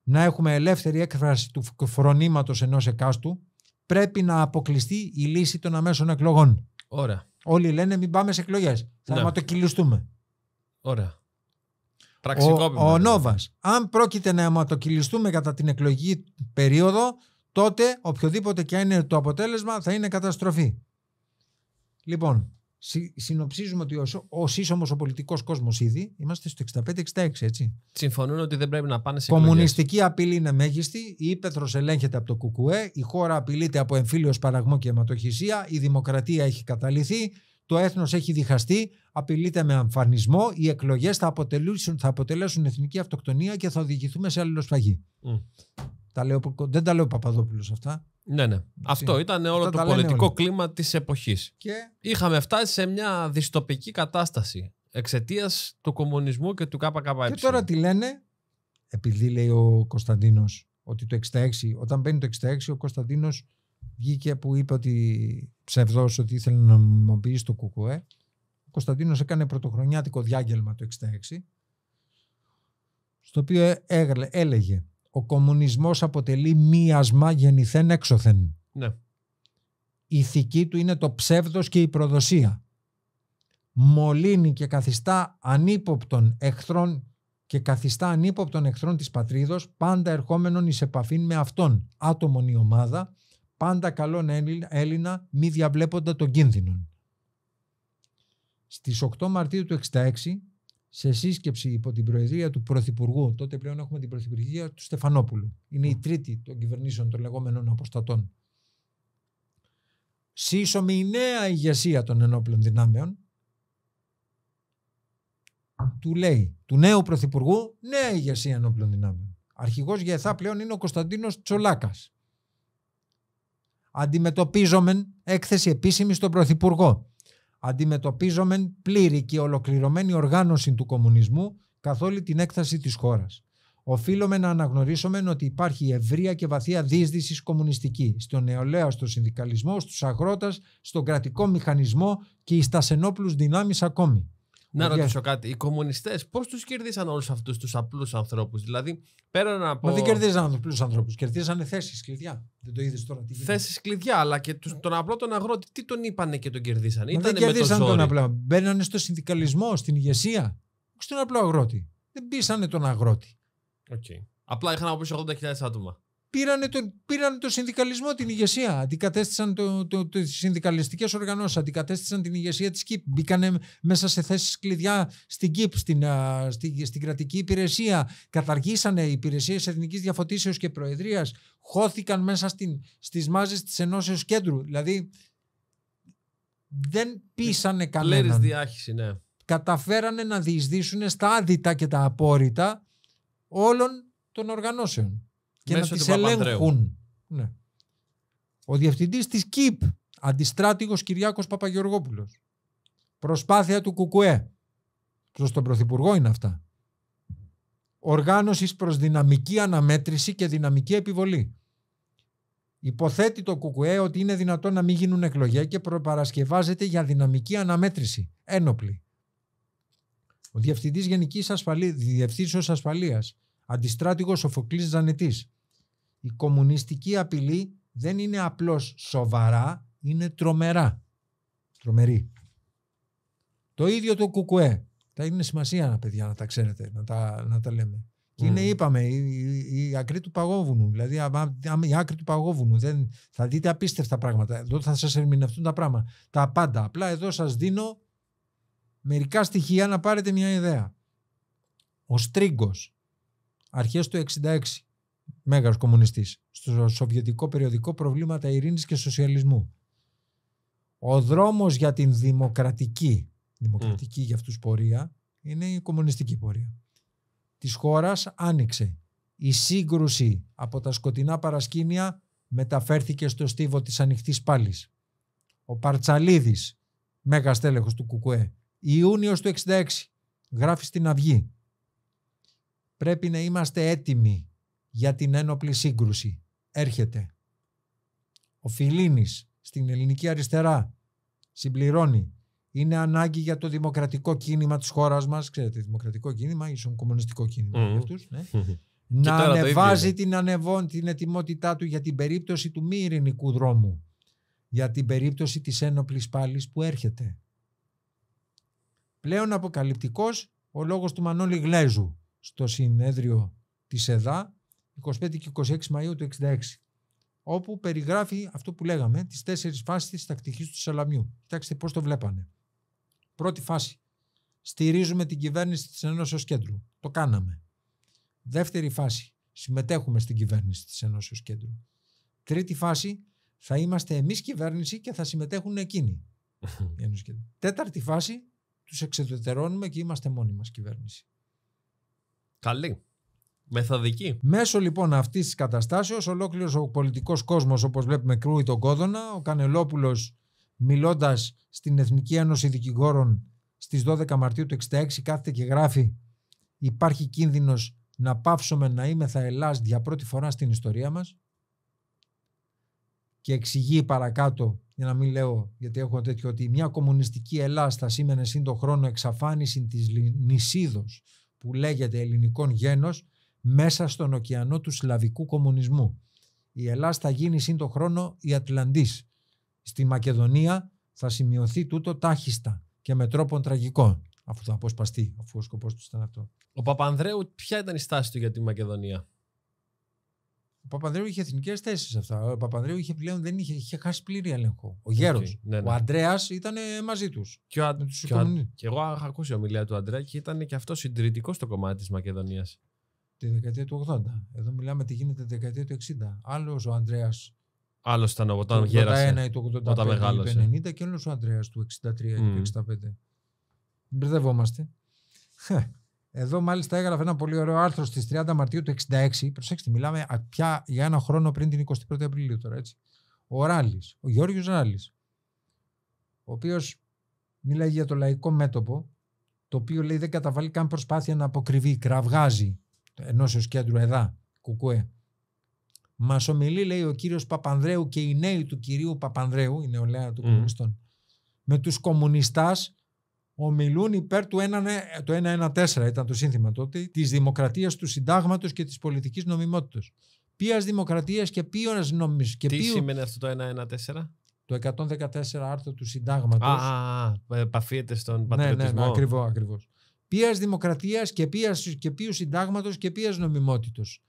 να έχουμε ελεύθερη έκφραση του φρονήματος ενός εκάστου, πρέπει να αποκλειστεί η λύση των αμέσων εκλογών. Ωραία. Όλοι λένε μην πάμε σε εκλογές. Ναι. Θα ναι. το κυλιστούμε. Ωραία. Ο, ο δηλαδή. Νόβας. Αν πρόκειται να αιματοκυλιστούμε κατά την εκλογική περίοδο, τότε οποιοδήποτε και αν είναι το αποτέλεσμα θα είναι καταστροφή. Λοιπόν, συνοψίζουμε ότι ο σύσσωμο ο πολιτικός κόσμος ήδη είμαστε στο 65-66, έτσι. Συμφωνούν ότι δεν πρέπει να πάνε σε Κομμουνιστική εκλογές. απειλή είναι μέγιστη. Η ύπεθρο ελέγχεται από το ΚΚΕ, Η χώρα απειλείται από εμφύλιο παραγμό και αιματοχυσία. Η δημοκρατία έχει καταληθεί το έθνος έχει διχαστεί, απειλείται με αμφανισμό, οι εκλογές θα αποτελέσουν, θα αποτελέσουν εθνική αυτοκτονία και θα οδηγηθούμε σε αλληλοσφαγή. Mm. Τα δεν τα λέω ο αυτά. Ναι, ναι. Αυτό ήταν όλο το πολιτικό κλίμα της εποχής. Και... Είχαμε φτάσει σε μια δυστοπική κατάσταση εξαιτίας του κομμουνισμού και του ΚΚΕ. Και τώρα τι λένε, επειδή λέει ο Κωνσταντίνος ότι το 66, όταν μπαίνει το 66 ο Κωνσταντίνος βγήκε που είπε ότι ψευδός ότι ήθελε να νομιμοποιήσει το ΚΚΕ. Ο Κωνσταντίνος έκανε πρωτοχρονιάτικο διάγγελμα το 1966, στο οποίο ε, έλεγε ο κομμουνισμός αποτελεί μίασμα γεννηθέν έξωθεν. Ναι. Η ηθική του είναι το ψεύδος και η προδοσία. Μολύνει και καθιστά ανύποπτων εχθρών και καθιστά ανύποπτων εχθρών της πατρίδος πάντα ερχόμενων εις επαφήν με αυτόν άτομον η ομάδα πάντα καλόν Έλληνα μη διαβλέποντα τον κίνδυνο. Στις 8 Μαρτίου του 1966, σε σύσκεψη υπό την προεδρία του Πρωθυπουργού, τότε πλέον έχουμε την Πρωθυπουργία του Στεφανόπουλου, είναι η τρίτη των κυβερνήσεων των λεγόμενων αποστατών, σύσσωμη η νέα ηγεσία των ενόπλων δυνάμεων, του λέει, του νέου Πρωθυπουργού, νέα ηγεσία ενόπλων δυνάμεων. Αρχηγός για ΕΘΑ πλέον είναι ο Κωνσταντίνος Τσολάκας αντιμετωπίζομεν έκθεση επίσημη στον Πρωθυπουργό, αντιμετωπίζομεν πλήρη και ολοκληρωμένη οργάνωση του κομμουνισμού καθ' όλη την έκταση της χώρας. Οφείλουμε να αναγνωρίσουμε ότι υπάρχει ευρεία και βαθία δίσδυση κομμουνιστική στον νεολαίο, στον συνδικαλισμό, στους αγρότες, στον κρατικό μηχανισμό και στα σενόπλους δυνάμεις ακόμη. Να ρωτήσω κάτι. Οι κομμουνιστές πώς τους κερδίσαν όλους αυτούς τους απλούς ανθρώπους, Δηλαδή πέραν από. Μα δεν κερδίζαν απλούς ανθρώπους. Κερδίζανε θέσεις κλειδιά. Δεν το είδες τώρα τι γίνεται. Θέσεις κλειδιά, αλλά και ε. τον απλό τον αγρότη, τι τον είπανε και τον κερδίσαν. Μα Ήτανε δεν κερδίσαν τον απλό, Μπαίνανε στο συνδικαλισμό, στην ηγεσία. Στον απλό αγρότη. Δεν πείσανε τον αγρότη. Okay. Απλά είχαν να 80.000 άτομα πήραν τον, πήρανε τον συνδικαλισμό την ηγεσία. Αντικατέστησαν το, το, το, τις συνδικαλιστικές οργανώσεις, αντικατέστησαν την ηγεσία της ΚΙΠ. Μπήκαν μέσα σε θέσεις κλειδιά στην ΚΙΠ, στην, στην, στην κρατική υπηρεσία. Καταργήσανε οι υπηρεσίες εθνικής διαφωτίσεως και προεδρίας, Χώθηκαν μέσα στι στις της ενώσεως κέντρου. Δηλαδή δεν πείσανε κανέναν. Λέρης διάχυση, ναι. Καταφέρανε να διεισδύσουν στα άδυτα και τα απόρριτα όλων των οργανώσεων και να τις ελέγχουν. Ναι. Ο διευθυντής της ΚΙΠ, αντιστράτηγος Κυριάκος Παπαγεωργόπουλος. Προσπάθεια του ΚΚΕ. Προς τον Πρωθυπουργό είναι αυτά. Οργάνωσης προς δυναμική αναμέτρηση και δυναμική επιβολή. Υποθέτει το ΚΚΕ ότι είναι δυνατόν να μην γίνουν εκλογές και προπαρασκευάζεται για δυναμική αναμέτρηση. Ένοπλη. Ο Διευθυντής Γενικής ασφαλή Διευθύνσεως Ασφαλείας, Αντιστράτηγος Σοφοκλής Ζανετής, η κομμουνιστική απειλή δεν είναι απλώς σοβαρά, είναι τρομερά. Τρομερή. Το ίδιο το κουκουέ. Τα είναι σημασία, παιδιά, να τα ξέρετε, να τα, να τα λέμε. Και είναι, είπαμε, η, η, άκρη του παγόβουνου. Δηλαδή, η άκρη του παγόβουνου. Δεν, θα δείτε απίστευτα πράγματα. Εδώ θα σας ερμηνευτούν τα πράγματα. Τα πάντα. Απλά εδώ σας δίνω μερικά στοιχεία να πάρετε μια ιδέα. Ο Στρίγκος, αρχές του 66 μέγας κομμουνιστής, στο σοβιετικό περιοδικό «Προβλήματα ειρήνης και σοσιαλισμού». Ο δρόμος για την δημοκρατική, δημοκρατική mm. για αυτούς πορεία, είναι η κομμουνιστική πορεία. Της χώρας άνοιξε. Η σύγκρουση από τα σκοτεινά παρασκήνια μεταφέρθηκε στο στίβο της ανοιχτής πάλης. Ο Παρτσαλίδης, μέγας τέλεχος του Κουκουέ, Ιούνιος του 66, γράφει στην Αυγή. Πρέπει να είμαστε έτοιμοι για την ένοπλη σύγκρουση. Έρχεται. Ο Φιλίνης στην ελληνική αριστερά συμπληρώνει. Είναι ανάγκη για το δημοκρατικό κίνημα της χώρας μας. Ξέρετε, δημοκρατικό κίνημα, ίσον κομμουνιστικό κίνημα mm. Ναι. να ανεβάζει την, ανεβών, την ετοιμότητά του για την περίπτωση του μη ειρηνικού δρόμου. Για την περίπτωση της ένοπλης πάλης που έρχεται. Πλέον αποκαλυπτικός ο λόγος του Μανώλη Γλέζου στο συνέδριο της ΕΔΑ 25 και 26 Μαΐου του 1966, όπου περιγράφει αυτό που λέγαμε, τις τέσσερις φάσεις της τακτικής του Σαλαμιού. Κοιτάξτε πώς το βλέπανε. Πρώτη φάση. Στηρίζουμε την κυβέρνηση της Ενώσεως Κέντρου. Το κάναμε. Δεύτερη φάση. Συμμετέχουμε στην κυβέρνηση της Ενώσεως Κέντρου. Τρίτη φάση. Θα είμαστε εμείς κυβέρνηση και θα συμμετέχουν εκείνοι. Τέταρτη φάση. Τους εξεδετερώνουμε και είμαστε μόνοι μας κυβέρνηση. Καλή. Μεθοδική. Μέσω λοιπόν αυτής της καταστάσεως, ολόκληρος ο πολιτικός κόσμος, όπως βλέπουμε, κρούει τον κόδωνα. Ο Κανελόπουλος, μιλώντας στην Εθνική Ένωση Δικηγόρων στις 12 Μαρτίου του 1966, κάθεται και γράφει: Υπάρχει κίνδυνος να πάψουμε να είμαι θα Ελλάς για πρώτη φορά στην ιστορία μας και εξηγεί παρακάτω για να μην λέω γιατί έχω τέτοιο ότι μια κομμουνιστική Ελλάς θα σήμαινε σύντο χρόνο εξαφάνιση της νησίδος που λέγεται ελληνικών γένος μέσα στον ωκεανό του σλαβικού κομμουνισμού. Η Ελλάδα θα γίνει σύντο χρόνο η Ατλαντής. Στη Μακεδονία θα σημειωθεί τούτο τάχιστα και με τρόπον τραγικό, αφού θα αποσπαστεί, αφού ο σκοπός του ήταν αυτό. Ο Παπανδρέου, ποια ήταν η στάση του για τη Μακεδονία. Ο Παπανδρέου είχε εθνικές θέσεις αυτά. Ο Παπανδρέου είχε πλέον δεν είχε, είχε χάσει πλήρη έλεγχο. Ο Γέρος. Ναι, ναι. Ο Αντρέας ήταν ε, μαζί τους. Και, ο, και, ο, και εγώ είχα ακούσει ομιλία του Αντρέα και ήταν και αυτός συντηρητικός στο κομμάτι της Μακεδονίας τη δεκαετία του 80. Εδώ μιλάμε τι γίνεται τη δεκαετία του 60. Άλλος ο Ανδρέας. Άλλος ήταν όταν γέρασε. ή το 85 το 90 και άλλος ο Ανδρέας του 63 ή mm. του 65. Μπερδευόμαστε. Εδώ μάλιστα έγραφε ένα πολύ ωραίο άρθρο στις 30 Μαρτίου του 66. Προσέξτε, μιλάμε πια για ένα χρόνο πριν την 21η Απριλίου τώρα, έτσι. Ο Ράλης, ο Γιώργιος Ράλης. ο οποίος μιλάει για το λαϊκό μέτωπο, το οποίο λέει δεν καταβάλει καν προσπάθεια να αποκριβεί, κραυγάζει ενώσεως κέντρου ΕΔΑ, Κουκουέ. Μας ομιλεί, λέει ο κύριος Παπανδρέου και οι νέοι του κυρίου Παπανδρέου, η νεολαία του mm. κομμουνιστών, με τους κομμουνιστάς ομιλούν υπέρ του 1, ε, το 114, ήταν το σύνθημα τότε, της δημοκρατίας του συντάγματος και της πολιτικής νομιμότητας. Ποιας δημοκρατίας και ποιο νομιμότητα. Τι σημαίνει αυτό το 114? Το 114 άρθρο του συντάγματος. Α, α, στον πατριωτισμό. Ναι, ναι, ναι ακριβώ, Ποιας δημοκρατίας και πίας, και πίου συντάγματος και πίας νομιμότητος.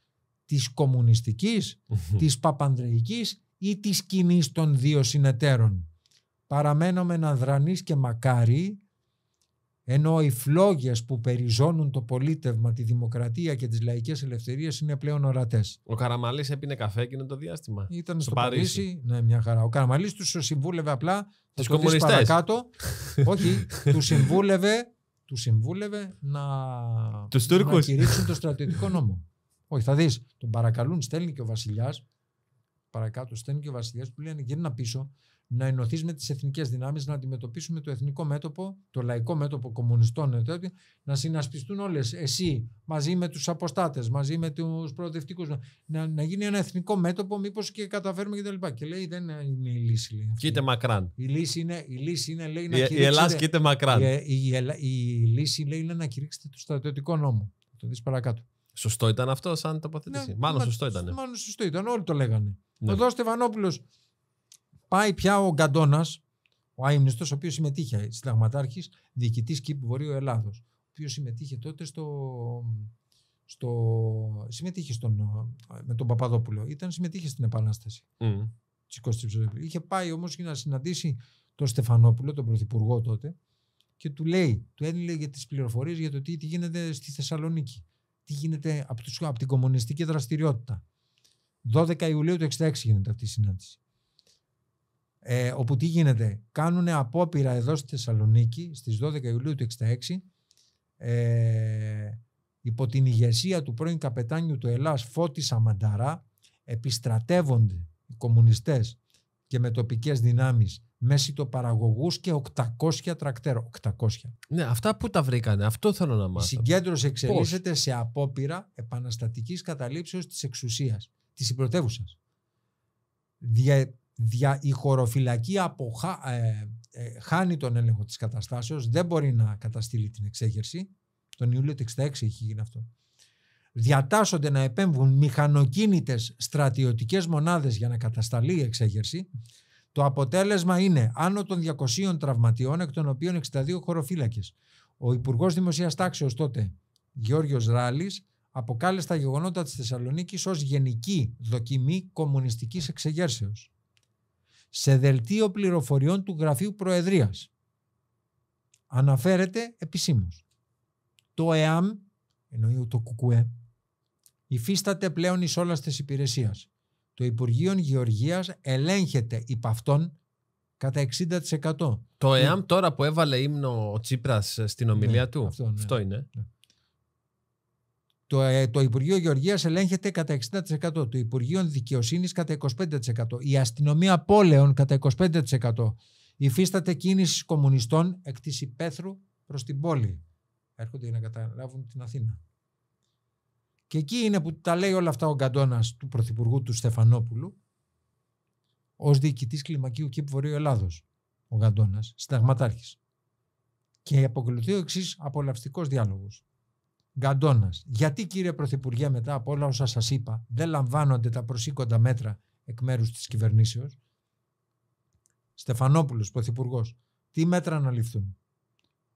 Της κομμουνιστικής, της παπανδρεϊκής ή της κοινής των δύο συνεταίρων. Παραμένουμε να δρανείς και μακάρι, ενώ οι φλόγες που περιζώνουν το πολίτευμα, τη δημοκρατία και τις λαϊκές ελευθερίες είναι πλέον ορατές. Ο Καραμαλής έπινε καφέ εκείνο το διάστημα. Ήταν στο, Παρίσι. Ναι, μια χαρά. Ο Καραμαλής τους συμβούλευε απλά, τους το παρακάτω. Όχι, τους συμβούλευε του συμβούλευε να, το να κηρύξουν το στρατιωτικό νόμο. Όχι, θα δεις. Τον παρακαλούν, στέλνει και ο βασιλιάς. Παρακάτω, στέλνει και ο βασιλιάς, του λένε γύρνα πίσω να ενωθεί με τις εθνικές δυνάμεις, να αντιμετωπίσουμε το εθνικό μέτωπο, το λαϊκό μέτωπο κομμουνιστών, να συνασπιστούν όλες. Εσύ μαζί με τους αποστάτες, μαζί με τους προοδευτικούς, να, να γίνει ένα εθνικό μέτωπο, μήπως και καταφέρουμε κτλ. Και, και λέει δεν είναι η λύση. Λέει, αυτή. μακράν. Η λύση είναι, η είναι λέει, να κηρύξετε. Η Ελλάδα μακράν. Η, η, η, λύση λέει είναι να κηρύξετε το στρατιωτικό νόμο. Το δεις παρακάτω. Σωστό ήταν αυτό, σαν τοποθέτηση. Ναι, μάλλον σωστό ήταν. Μάλλον σωστό ήταν. Όλοι το λέγανε. Ναι. Ο Στεφανόπουλος Πάει πια ο Γκαντόνα, ο άιμνηστο, ο οποίος συμμετείχε, συνταγματάρχη, διοικητή κήπου Βορείου Ελλάδος, ο οποίος συμμετείχε τότε στο. στο συμμετείχε στον, με τον Παπαδόπουλο. Ήταν συμμετείχε στην Επανάσταση. Mm. Είχε πάει όμως για να συναντήσει τον Στεφανόπουλο, τον πρωθυπουργό τότε, και του λέει, του έλεγε τις πληροφορίες για το τι, τι γίνεται στη Θεσσαλονίκη. Τι γίνεται από, τους, από την κομμουνιστική δραστηριότητα. 12 Ιουλίου του 1966 γίνεται αυτή η συνάντηση. Ε, όπου τι γίνεται, κάνουν απόπειρα εδώ στη Θεσσαλονίκη στις 12 Ιουλίου του 1966 ε, υπό την ηγεσία του πρώην καπετάνιου του Ελλάς Φώτη Σαμανταρά επιστρατεύονται οι κομμουνιστές και με τοπικές δυνάμεις μέση το παραγωγούς και 800 τρακτέρ. 800. Ναι, αυτά που τα βρήκανε, αυτό θέλω να μάθω. Η συγκέντρωση εξελίσσεται σε απόπειρα επαναστατικής καταλήψεως της εξουσίας, της συμπρωτεύουσας. Δια, δια, η χωροφυλακή ε, ε, χάνει τον έλεγχο της καταστάσεως, δεν μπορεί να καταστήλει την εξέγερση. Τον Ιούλιο του 66 έχει γίνει αυτό. Διατάσσονται να επέμβουν μηχανοκίνητες στρατιωτικές μονάδες για να κατασταλεί η εξέγερση. Το αποτέλεσμα είναι άνω των 200 τραυματιών, εκ των οποίων 62 χωροφύλακες. Ο Υπουργός Δημοσίας Τάξεως τότε, Γιώργιο Ράλης, αποκάλεσε τα γεγονότα της Θεσσαλονίκης ως γενική δοκιμή κομμουνιστικής εξεγέρσεως σε δελτίο πληροφοριών του Γραφείου Προεδρίας. Αναφέρεται επισήμως. Το ΕΑΜ, εννοεί το ΚΚΕ, υφίσταται πλέον εις όλας της υπηρεσίας. Το Υπουργείο Γεωργίας ελέγχεται υπ' αυτόν κατά 60%. Το ε, ΕΑΜ τώρα που έβαλε ύμνο ο Τσίπρας στην ομιλία ναι, του, αυτό, ναι. είναι. Ναι. Το, ε, το Υπουργείο Γεωργίας ελέγχεται κατά 60%. Το Υπουργείο Δικαιοσύνης κατά 25%. Η αστυνομία πόλεων κατά 25%. Υφίσταται κίνηση κομμουνιστών εκ της υπαίθρου προς την πόλη. Έρχονται για να καταλάβουν την Αθήνα. Και εκεί είναι που τα λέει όλα αυτά ο Γκαντόνα του Πρωθυπουργού του Στεφανόπουλου ως διοικητής κλιμακίου κήπου Βορείου Ελλάδος. Ο Γκαντόνα, συνταγματάρχης. Και αποκλειθεί ο εξής απολαυστικός διάλογος. Γκαντόνα. Γιατί κύριε Πρωθυπουργέ, μετά από όλα όσα σας είπα, δεν λαμβάνονται τα προσήκοντα μέτρα εκ μέρους της κυβερνήσεως. Στεφανόπουλος, Πρωθυπουργός. Τι μέτρα να ληφθούν.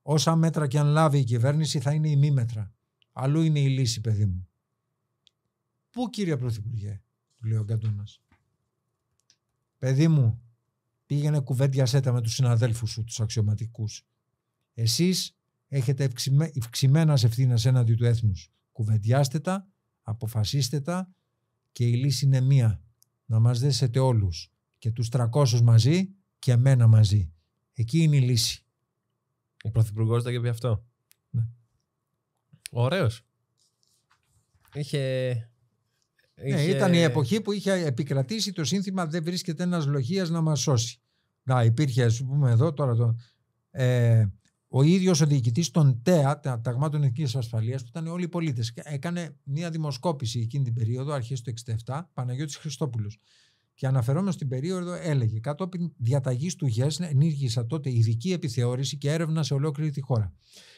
Όσα μέτρα και αν λάβει η κυβέρνηση θα είναι ημίμετρα. Αλλού είναι η λύση, παιδί μου. Πού κύριε Πρωθυπουργέ, του λέει ο Γκαντόνα. Παιδί μου, πήγαινε κουβέντιασέ τα με τους συναδέλφους σου, τους αξιωματικούς. Εσείς έχετε ευξημένας ευθύνες έναντι του έθνους. Κουβεντιάστε τα, αποφασίστε τα και η λύση είναι μία. Να μας δέσετε όλους και τους 300 μαζί και εμένα μαζί. Εκεί είναι η λύση. Ο Πρωθυπουργός τα είπε αυτό. Ναι. Ωραίος. Ναι, είχε... ήταν η εποχή που είχε επικρατήσει το σύνθημα «Δεν βρίσκεται ένας λογίας να μας σώσει». Να, υπήρχε, ας πούμε, εδώ τώρα το... Ε, ο ίδιος ο διοικητής των ΤΕΑ, τα Ταγμάτων Εθνικής Ασφαλείας, που ήταν όλοι οι πολίτες, έκανε μία δημοσκόπηση εκείνη την περίοδο, αρχές του 67, Παναγιώτης Χριστόπουλος. Και αναφερόμενος στην περίοδο, έλεγε: Κατόπιν διαταγής του ΓΕΣ, ενήργησα τότε ειδική επιθεώρηση και έρευνα σε ολόκληρη τη χώρα.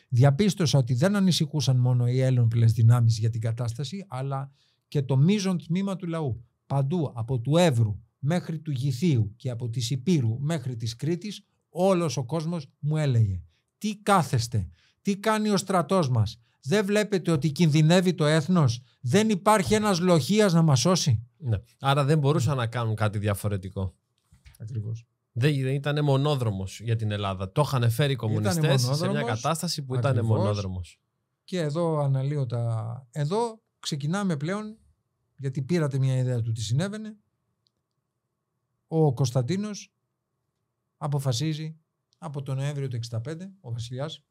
Διαπίστωσα ότι δεν ανησυχούσαν μόνο οι έλλονπλε δυνάμεις για την κατάσταση, αλλά και το μείζον τμήμα του λαού. Παντού, από του Εύρου μέχρι του Γηθίου και από τη Υπήρου μέχρι της Κρήτης, όλος ο κόσμος μου έλεγε τι κάθεστε, τι κάνει ο στρατός μας, δεν βλέπετε ότι κινδυνεύει το έθνος, δεν υπάρχει ένας λοχίας να μας σώσει. Ναι. Άρα δεν μπορούσαν να κάνουν κάτι διαφορετικό. Ακριβώς. Δεν ήταν μονόδρομος για την Ελλάδα. Το είχαν φέρει οι κομμουνιστές σε μια κατάσταση που ήταν μονόδρομος. Και εδώ αναλύω τα. Εδώ ξεκινάμε πλέον, γιατί πήρατε μια ιδέα του τι συνέβαινε. Ο Κωνσταντίνος αποφασίζει από τον Νοέμβριο του 1965 ο βασιλιάς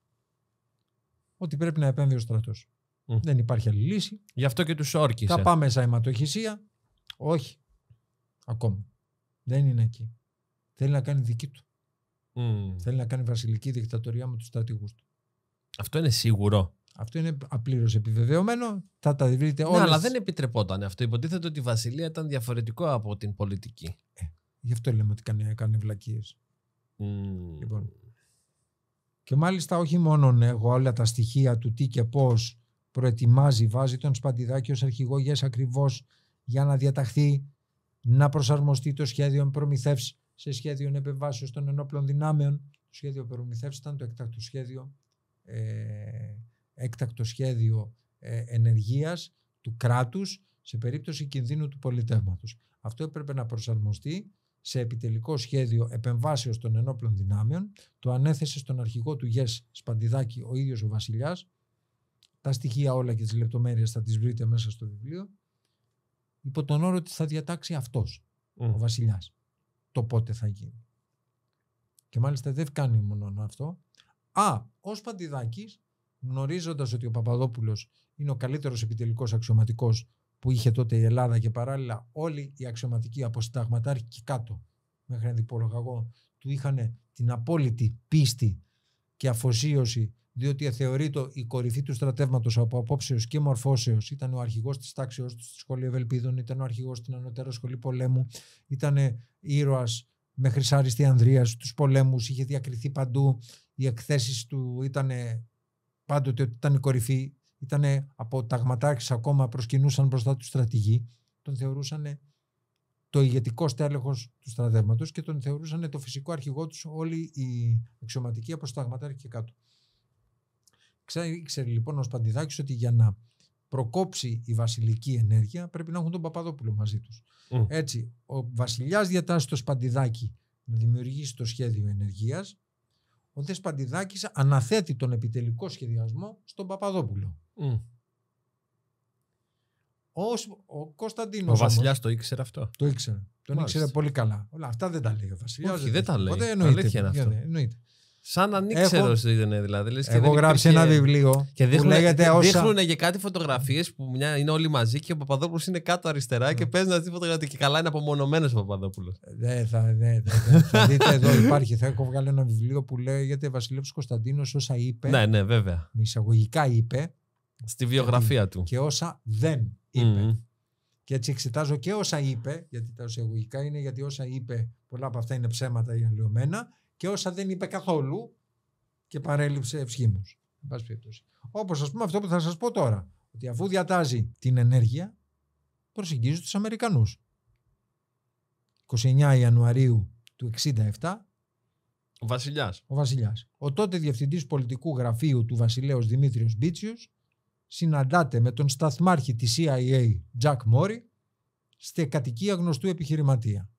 ότι πρέπει να επέμβει ο στρατός. Δεν υπάρχει άλλη λύση. Γι' αυτό και τους όρκησε. Θα πάμε σε αιματοχυσία. Όχι. Ακόμα. Δεν είναι εκεί. Θέλει να κάνει δική του. Θέλει να κάνει βασιλική δικτατορία με τους στρατηγούς του. Αυτό είναι σίγουρο. Αυτό είναι απλήρως επιβεβαιωμένο. Θα τα βρείτε όλα. Ναι, αλλά δεν επιτρεπόταν αυτό. Υποτίθεται ότι η βασιλεία ήταν διαφορετικό από την πολιτική. Ε, γι' αυτό λέμε ότι κάνει, κάνει βλακίες. Λοιπόν. Και μάλιστα όχι μόνο εγώ όλα τα στοιχεία του τι και πώς προετοιμάζει, βάζει τον Σπαντιδάκη ως αρχηγόγιας ακριβώς για να διαταχθεί να προσαρμοστεί το σχέδιο προμηθεύση σε σχέδιο επεμβάσεως των ενόπλων δυνάμεων. Το σχέδιο προμηθεύση ήταν το έκτακτο σχέδιο, ε, σχέδιο ε, ενεργείας του κράτους σε περίπτωση κινδύνου του πολιτεύματος. Αυτό έπρεπε να προσαρμοστεί σε επιτελικό σχέδιο επεμβάσεως των ενόπλων δυνάμεων, το ανέθεσε στον αρχηγό του ΓΕΣ Σπαντιδάκη ο ίδιος ο βασιλιάς, τα στοιχεία όλα και τις λεπτομέρειες θα τις βρείτε μέσα στο βιβλίο, υπό τον όρο ότι θα διατάξει αυτός, ο βασιλιάς, το πότε θα γίνει. Και μάλιστα δεν κάνει μόνο αυτό. Α, ο Σπαντιδάκης, γνωρίζοντας ότι ο παπαδόπουλος είναι ο καλύτερος επιτελικός αξιωματικός που είχε τότε η Ελλάδα και παράλληλα όλοι οι αξιωματικοί από συνταγματάρχη και κάτω μέχρι αντιπολογαγό του είχαν την απόλυτη πίστη και αφοσίωση διότι θεωρείται η κορυφή του στρατεύματος από απόψεως και μορφώσεως. Ήταν ο αρχηγός της τάξη του στη Σχολή Ευελπίδων, ήταν ο αρχηγός στην Ανωτέρα Σχολή Πολέμου, ήταν ήρωα με χρυσάριστη ανδρία, στου πολέμους, είχε διακριθεί παντού. Οι εκθέσεις του ήταν πάντοτε ότι ήταν η κορυφή ήταν από ταγματάρχε ακόμα, προσκυνούσαν μπροστά τους στρατηγοί. Τον θεωρούσαν το ηγετικό στέλεχος του στρατεύματος και τον θεωρούσαν το φυσικό αρχηγό τους όλοι οι αξιωματικοί από σταγματάρχη και κάτω. ξέρει λοιπόν ο Σπαντιδάκης ότι για να προκόψει η βασιλική ενέργεια πρέπει να έχουν τον Παπαδόπουλο μαζί τους. Έτσι, ο βασιλιάς διατάσσει το Σπαντιδάκη να δημιουργήσει το σχέδιο ενεργείας Ο Δε αναθέτει τον επιτελικό σχεδιασμό στον Παπαδόπουλο. Ο, ο Κωνσταντίνος. Ο Βασιλιάς το ήξερε αυτό. Το ήξερε. Τον ήξερε πολύ καλά. Όλα αυτά δεν τα λέει ο Βασιλιάς. Όχι, δεν τα λέει. Οπότε εννοείται. είναι αυτό. εννοείται. Σαν ανήξερο ήταν δηλαδή. Λες έχω γράψει ένα βιβλίο. Και δείχνουν, που λέγεται όσα... και κάτι φωτογραφίες που μια, είναι όλοι μαζί και ο Παπαδόπουλος είναι κάτω αριστερά mm. και ναι. παίζει να τη φωτογραφία. Και καλά είναι απομονωμένος ο Παπαδόπουλος. Ε, δεν θα, ναι, ναι, θα δείτε εδώ υπάρχει. Θα έχω βγάλει ένα βιβλίο που λέγεται Βασιλεύο Κωνσταντίνος όσα είπε. Ναι, ναι, βέβαια. εισαγωγικά είπε. Στη βιογραφία του. Και όσα δεν είπε. Και έτσι εξετάζω και όσα είπε, γιατί τα ουσιαγωγικά είναι γιατί όσα είπε, πολλά από αυτά είναι ψέματα ή αλλοιωμένα, και όσα δεν είπε καθόλου και παρέλειψε ευσχήμου. Όπως ας πούμε αυτό που θα σας πω τώρα, ότι αφού διατάζει την ενέργεια, προσεγγίζει τους Αμερικανούς. 29 Ιανουαρίου του 1967 ο Βασιλιάς. Ο Βασιλιάς. Ο τότε Διευθυντής Πολιτικού Γραφείου του Βασιλέως Δημήτριος Μπίτσιος συναντάται με τον σταθμάρχη της CIA, Jack Mori, στη κατοικία γνωστού επιχειρηματία.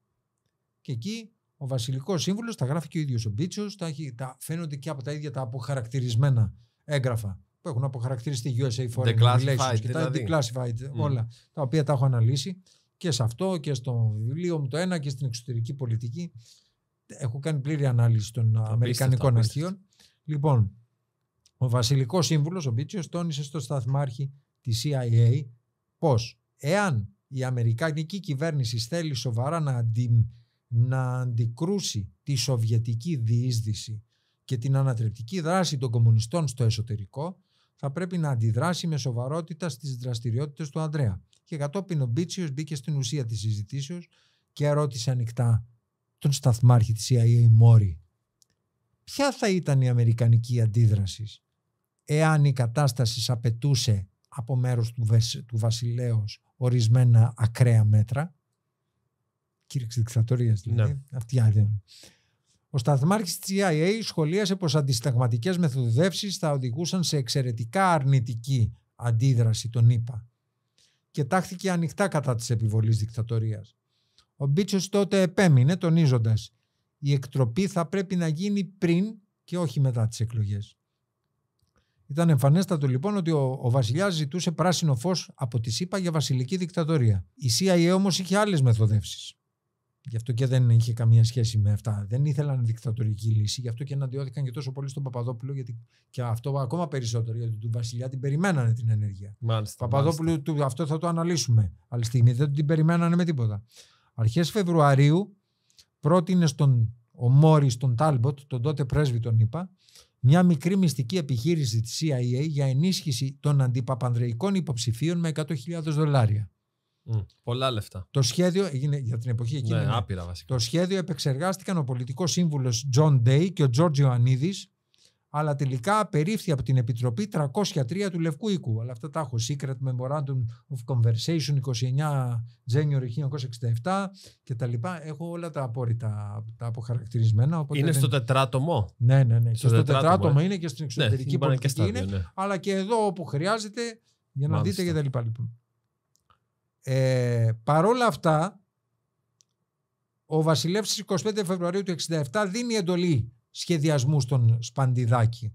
Και εκεί ο βασιλικός σύμβουλος, τα γράφει και ο ίδιος ο Μπίτσος, τα, τα, φαίνονται και από τα ίδια τα αποχαρακτηρισμένα έγγραφα που έχουν αποχαρακτηριστεί USA Foreign Relations και τα declassified, δηλαδή. mm. όλα τα οποία τα έχω αναλύσει και σε αυτό και στο βιβλίο μου το ένα και στην εξωτερική πολιτική. Έχω κάνει πλήρη ανάλυση των το Αμερικανικών αρχείων. Λοιπόν, ο βασιλικός σύμβουλος, ο Μπίτσιος, τόνισε στο σταθμάρχη της CIA πως εάν η Αμερικανική κυβέρνηση θέλει σοβαρά να, αντι... να αντικρούσει τη σοβιετική διείσδυση και την ανατρεπτική δράση των κομμουνιστών στο εσωτερικό, θα πρέπει να αντιδράσει με σοβαρότητα στις δραστηριότητες του Ανδρέα. Και κατόπιν ο Μπίτσιος μπήκε στην ουσία της συζητήσεως και ρώτησε ανοιχτά τον σταθμάρχη της CIA Μόρι. Ποια θα ήταν η αμερικανική αντίδρασης εάν η κατάσταση απαιτούσε από μέρος του, του βασιλέως ορισμένα ακραία μέτρα, κήρυξη δικτατορίας ναι. δηλαδή, ναι. άδεια. Ο σταθμάρχης της CIA σχολίασε πως αντισταγματικές μεθοδεύσεις θα οδηγούσαν σε εξαιρετικά αρνητική αντίδραση των ΗΠΑ και τάχθηκε ανοιχτά κατά της επιβολής δικτατορίας. Ο Μπίτσος τότε επέμεινε τονίζοντας «Η εκτροπή θα πρέπει να γίνει πριν και όχι μετά τις εκλογές». Ήταν εμφανέστατο λοιπόν ότι ο, ο βασιλιάς ζητούσε πράσινο φως από τη ΣΥΠΑ για βασιλική δικτατορία. Η CIA όμως είχε άλλες μεθοδεύσεις. Γι' αυτό και δεν είχε καμία σχέση με αυτά. Δεν ήθελαν δικτατορική λύση. Γι' αυτό και εναντιώθηκαν και τόσο πολύ στον Παπαδόπουλο. Γιατί και αυτό ακόμα περισσότερο. Γιατί του βασιλιά την περιμένανε την ενέργεια. Μάλιστα. Παπαδόπουλο, αυτό θα το αναλύσουμε. Άλλη στιγμή δεν την περιμένανε με τίποτα. Αρχές Φεβρουαρίου πρότεινε στον ο Μόρις, τον Τάλμποτ, τον τότε πρέσβη τον είπα, μια μικρή μυστική επιχείρηση της CIA για ενίσχυση των αντιπαπανδρεϊκών υποψηφίων με 100.000 δολάρια. πολλά λεφτά. Το σχέδιο έγινε για την εποχή εκείνη. Ναι, ναι. Το σχέδιο επεξεργάστηκαν ο πολιτικός σύμβουλος John Day και ο Τζόρτζιο Ανίδης αλλά τελικά απερίφθη από την Επιτροπή 303 του Λευκού Οίκου. Αλλά αυτά τα έχω. Secret Memorandum of Conversation 29 January 1967 και τα λοιπά. Έχω όλα τα απόρριτα τα αποχαρακτηρισμένα. Οπότε είναι δεν... στο τετράτομο. Ναι, ναι, ναι. Στο, στο τετράτομο, ε. είναι και στην ναι, εξωτερική ναι, πολιτική είναι. Αλλά και εδώ όπου χρειάζεται για να δείτε και τα λοιπά. Λοιπόν. Ε, παρόλα αυτά, ο βασιλεύς 25 Φεβρουαρίου του 1967 δίνει εντολή σχεδιασμούς στον Σπαντιδάκη.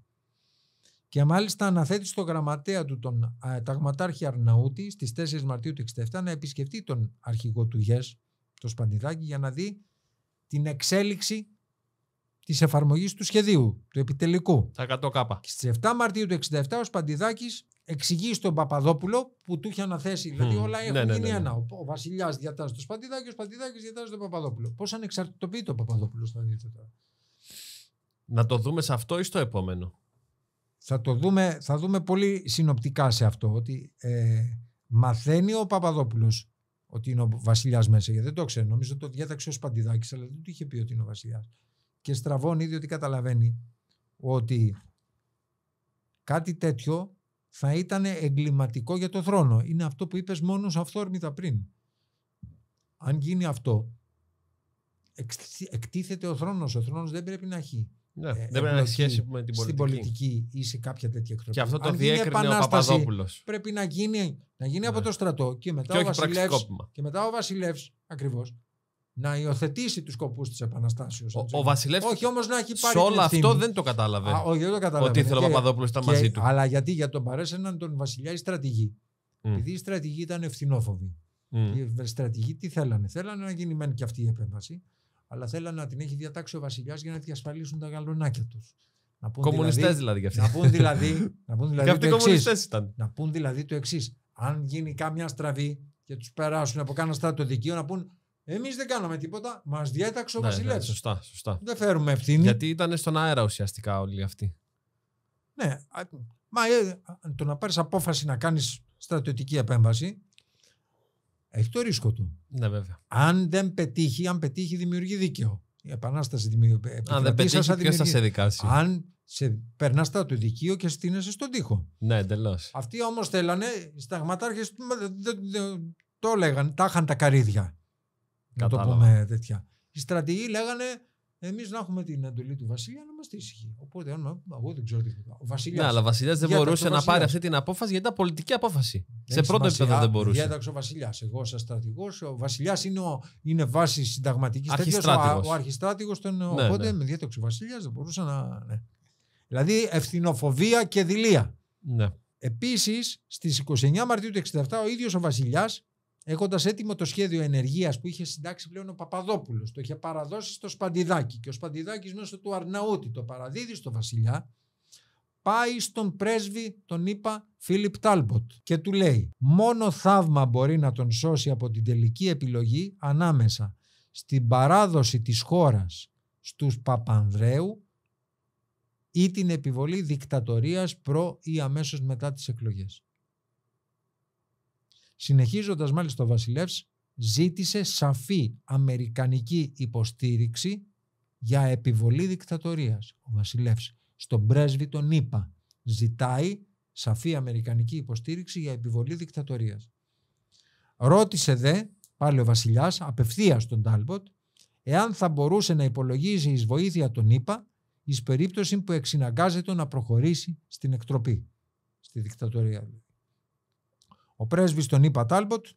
Και μάλιστα αναθέτει στο γραμματέα του τον ταγματάρχη Αρναούτη στις 4 Μαρτίου του 67 να επισκεφτεί τον αρχηγό του ΓΕΣ, τον Σπαντιδάκη, για να δει την εξέλιξη της εφαρμογής του σχεδίου, του επιτελικού. Τα 100 κάπα. στις 7 Μαρτίου του 67 ο Σπαντιδάκης εξηγεί στον Παπαδόπουλο που του είχε αναθέσει. Mm. Δηλαδή όλα ναι, έχουν ναι, γίνει ναι, ένα. Ο βασιλιάς διατάζει τον Σπαντιδάκη, ο Σπαντιδάκης διατάζει τον Παπαδόπουλο. Πώς ανεξαρτητοποιείται ο Παπαδόπουλο, θα δείτε τώρα. Να το δούμε σε αυτό ή στο επόμενο. Θα το δούμε, θα δούμε πολύ συνοπτικά σε αυτό. Ότι ε, μαθαίνει ο Παπαδόπουλος ότι είναι ο βασιλιάς μέσα. Γιατί δεν το ξέρω. Νομίζω το διέταξε ο Σπαντιδάκης, αλλά δεν του είχε πει ότι είναι ο βασιλιάς. Και στραβώνει ότι καταλαβαίνει ότι κάτι τέτοιο θα ήταν εγκληματικό για το θρόνο. Είναι αυτό που είπες μόνος αυθόρμητα πριν. Αν γίνει αυτό, εκτίθεται ο θρόνος. Ο θρόνος δεν πρέπει να έχει ναι, ε, δεν πρέπει να έχει σχέση με την πολιτική. Στην πολιτική ή σε κάποια τέτοια εκτροπή. Και αυτό το διέκρινε ο Παπαδόπουλος. Πρέπει να γίνει, να γίνει από ναι. το στρατό και μετά ο Βασιλεύ. Και μετά ο Βασιλεύς ακριβώς να υιοθετήσει τους σκοπούς της Επαναστάσεως. Ο, ο Βασιλεύς. Όχι όμως να έχει πάρει. Σε όλο αυτό δεν το κατάλαβε. Α, όχι, δεν το κατάλαβε. Ότι ήθελε ο Παπαδόπουλο ήταν μαζί του. Αλλά γιατί για τον παρέσαιναν τον Βασιλιά οι στρατηγοί. Επειδή οι στρατηγοί ήταν ευθυνόφοβοι. Mm. Οι στρατηγοί τι θέλανε. Θέλανε να γίνει μεν και αυτή η επέμβαση αλλά θέλανε να την έχει διατάξει ο Βασιλιάς για να διασφαλίσουν τα γαλονάκια τους. Κομμουνιστές δηλαδή, δηλαδή Να πούν δηλαδή. δηλαδή να πούν δηλαδή, το εξής, ήταν. Να δηλαδή το εξής. Αν γίνει κάμια στραβή και τους περάσουν από κάνα στάτο δικείο, να πούν Εμείς δεν κάναμε τίποτα. Μας διέταξε ο ναι, Βασιλιά. Ναι, σωστά, σωστά. Δεν φέρουμε ευθύνη. Γιατί ήταν στον αέρα ουσιαστικά όλοι αυτοί. Ναι. Μα ε, το να πάρεις απόφαση να κάνεις στρατιωτική επέμβαση έχει το ρίσκο του. Ναι, βέβαια. Αν δεν πετύχει, αν πετύχει, δημιουργεί δίκαιο. Η επανάσταση δημιουργεί. Αν δεν πετύχει, ποιος θα σε δικάσει. Αν σε περνάς το του δικείο και στείνεσαι στον τοίχο. Ναι, εντελώς. Αυτοί όμως θέλανε, οι σταγματάρχες το έλεγαν, τα είχαν τα καρύδια. Να το πούμε τέτοια. Οι στρατηγοί λέγανε Εμείς να έχουμε την εντολή του βασιλιά να είμαστε ήσυχοι. Οπότε, αν, εγώ δεν ξέρω τι θα Ο ναι, αλλά ο Βασιλιάς δεν μπορούσε να πάρει αυτή την απόφαση γιατί ήταν πολιτική απόφαση. Δεν σε πρώτο επίπεδο δεν μπορούσε. Διέταξε ο Βασιλιάς. Εγώ σα στρατηγός. Ο Βασιλιάς είναι, είναι βάση συνταγματικής τέτοιας. Ο αρχιστράτηγος τον. Ναι, οπότε ναι. με διάταξε ο Βασιλιάς δεν μπορούσε να. Ναι. Δηλαδή ευθυνοφοβία και δηλία. Ναι. Επίσης, στις 29 Μαρτίου του 1967 ο ίδιος ο Βασιλιάς Έχοντας έτοιμο το σχέδιο ενεργείας που είχε συντάξει πλέον ο Παπαδόπουλος, το είχε παραδώσει στο Σπαντιδάκη. Και ο σπαντιδάκι μέσω του Αρναούτη το παραδίδει στο Βασιλιά, πάει στον πρέσβη, τον είπα, Φίλιπ Τάλμποτ και του λέει «Μόνο θαύμα μπορεί να τον σώσει από την τελική επιλογή ανάμεσα στην παράδοση της χώρας στους Παπανδρέου ή την επιβολή δικτατορίας προ ή αμέσως μετά τις εκλογές». Συνεχίζοντας μάλιστα ο βασιλεύς, ζήτησε σαφή αμερικανική υποστήριξη για επιβολή δικτατορίας. Ο βασιλεύς στον πρέσβη τον είπα, ζητάει σαφή αμερικανική υποστήριξη για επιβολή δικτατορίας. Ρώτησε δε, πάλι ο Βασιλιάς, απευθείας τον Τάλμποτ, εάν θα μπορούσε να υπολογίζει εις βοήθεια τον ΗΠΑ εις περίπτωση που εξυναγκάζεται να προχωρήσει στην εκτροπή, στη δικτατορία. Δηλαδή. Ο πρέσβης των είπα Τάλμποτ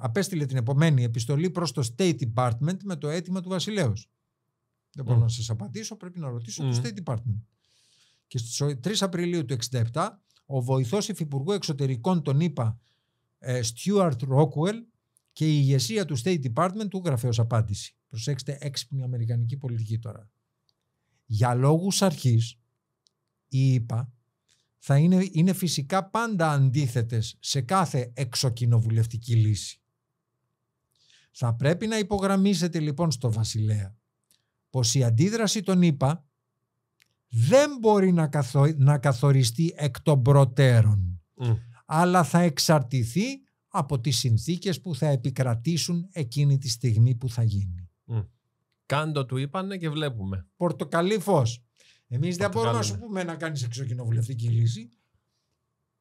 απέστειλε την επομένη επιστολή προς το State Department με το αίτημα του βασιλέως. Δεν μπορώ να σας απαντήσω, πρέπει να ρωτήσω το State Department. Και στις 3 Απριλίου του 1967 ο βοηθός υφυπουργού εξωτερικών των είπα Στιούαρτ ε, Ρόκουελ και η ηγεσία του State Department του γραφέω απάντηση. Προσέξτε έξυπνη αμερικανική πολιτική τώρα. Για λόγους αρχής η ΙΠΑ θα είναι, είναι φυσικά πάντα αντίθετες σε κάθε εξοκοινοβουλευτική λύση. Θα πρέπει να υπογραμμίσετε λοιπόν στο βασιλέα πως η αντίδραση των ΗΠΑ δεν μπορεί να, καθο, να καθοριστεί εκ των προτέρων αλλά θα εξαρτηθεί από τις συνθήκες που θα επικρατήσουν εκείνη τη στιγμή που θα γίνει. Κάντο του είπανε και βλέπουμε. Πορτοκαλί φως. Εμείς δεν μπορούμε να σου πούμε να κάνεις εξοκοινοβουλευτική λύση.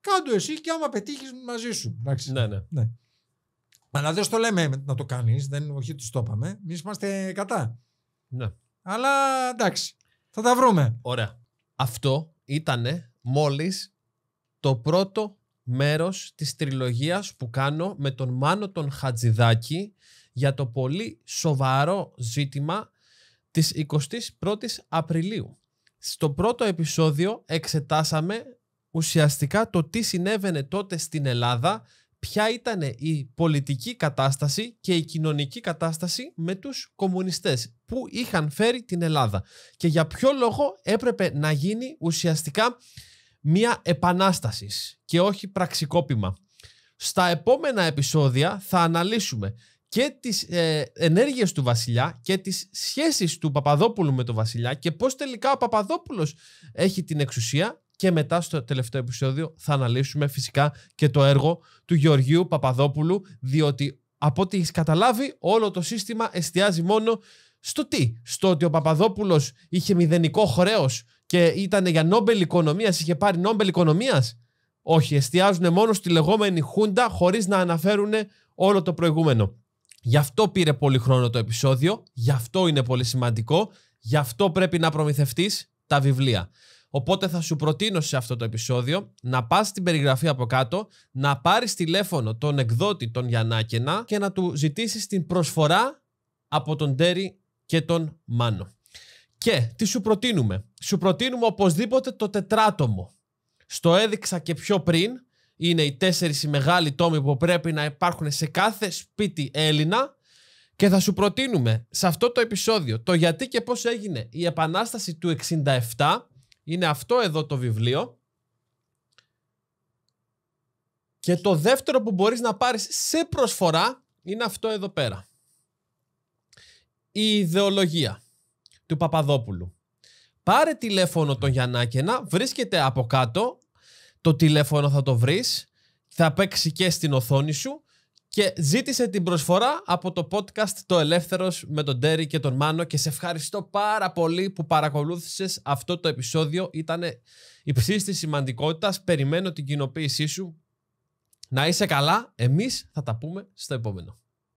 Κάντο εσύ και άμα πετύχεις μαζί σου. Ναι, ναι. ναι. Αλλά δεν στο λέμε να το κάνεις, δεν είναι όχι, τους το είπαμε. Εμείς είμαστε κατά. Ναι. Αλλά εντάξει. Θα τα βρούμε. Ωραία. Αυτό ήταν μόλις το πρώτο μέρος της τριλογίας που κάνω με τον Μάνο τον Χατζηδάκη για το πολύ σοβαρό ζήτημα της 21ης Απριλίου. Στο πρώτο επεισόδιο εξετάσαμε ουσιαστικά το τι συνέβαινε τότε στην Ελλάδα, ποια ήταν η πολιτική κατάσταση και η κοινωνική κατάσταση με τους κομμουνιστές που είχαν φέρει την Ελλάδα και για ποιο λόγο έπρεπε να γίνει ουσιαστικά μία επανάσταση και όχι πραξικόπημα. Στα επόμενα επεισόδια θα αναλύσουμε και τις ε, ενέργειες του βασιλιά και τις σχέσεις του Παπαδόπουλου με τον βασιλιά και πώς τελικά ο Παπαδόπουλος έχει την εξουσία και μετά στο τελευταίο επεισόδιο θα αναλύσουμε φυσικά και το έργο του Γεωργίου Παπαδόπουλου διότι από ό,τι έχεις καταλάβει όλο το σύστημα εστιάζει μόνο στο τι, στο ότι ο Παπαδόπουλος είχε μηδενικό χρέος και ήταν για Νόμπελ οικονομίας είχε πάρει Νόμπελ οικονομίας. Όχι, εστιάζουν μόνο στη λεγόμενη Χούντα χωρίς να αναφέρουν όλο το προηγούμενο. Γι' αυτό πήρε πολύ χρόνο το επεισόδιο, γι' αυτό είναι πολύ σημαντικό, γι' αυτό πρέπει να προμηθευτείς τα βιβλία. Οπότε θα σου προτείνω σε αυτό το επεισόδιο να πας στην περιγραφή από κάτω, να πάρεις τηλέφωνο τον εκδότη τον Γιαννάκενα και να του ζητήσεις την προσφορά από τον Τέρι και τον Μάνο. Και τι σου προτείνουμε. Σου προτείνουμε οπωσδήποτε το τετράτομο. Στο έδειξα και πιο πριν, είναι οι τέσσερις οι μεγάλοι τόμοι που πρέπει να υπάρχουν σε κάθε σπίτι Έλληνα. Και θα σου προτείνουμε σε αυτό το επεισόδιο το γιατί και πώς έγινε η Επανάσταση του 67. Είναι αυτό εδώ το βιβλίο. Και το δεύτερο που μπορείς να πάρεις σε προσφορά είναι αυτό εδώ πέρα. Η ιδεολογία του Παπαδόπουλου. Πάρε τηλέφωνο τον Γιαννάκενα, βρίσκεται από κάτω, το τηλέφωνο θα το βρεις, θα παίξει και στην οθόνη σου και ζήτησε την προσφορά από το podcast Το Ελεύθερος με τον Τέρι και τον Μάνο και σε ευχαριστώ πάρα πολύ που παρακολούθησες αυτό το επεισόδιο. Ήταν υψής της σημαντικότητας. Περιμένω την κοινοποίησή σου. Να είσαι καλά. Εμείς θα τα πούμε στο επόμενο.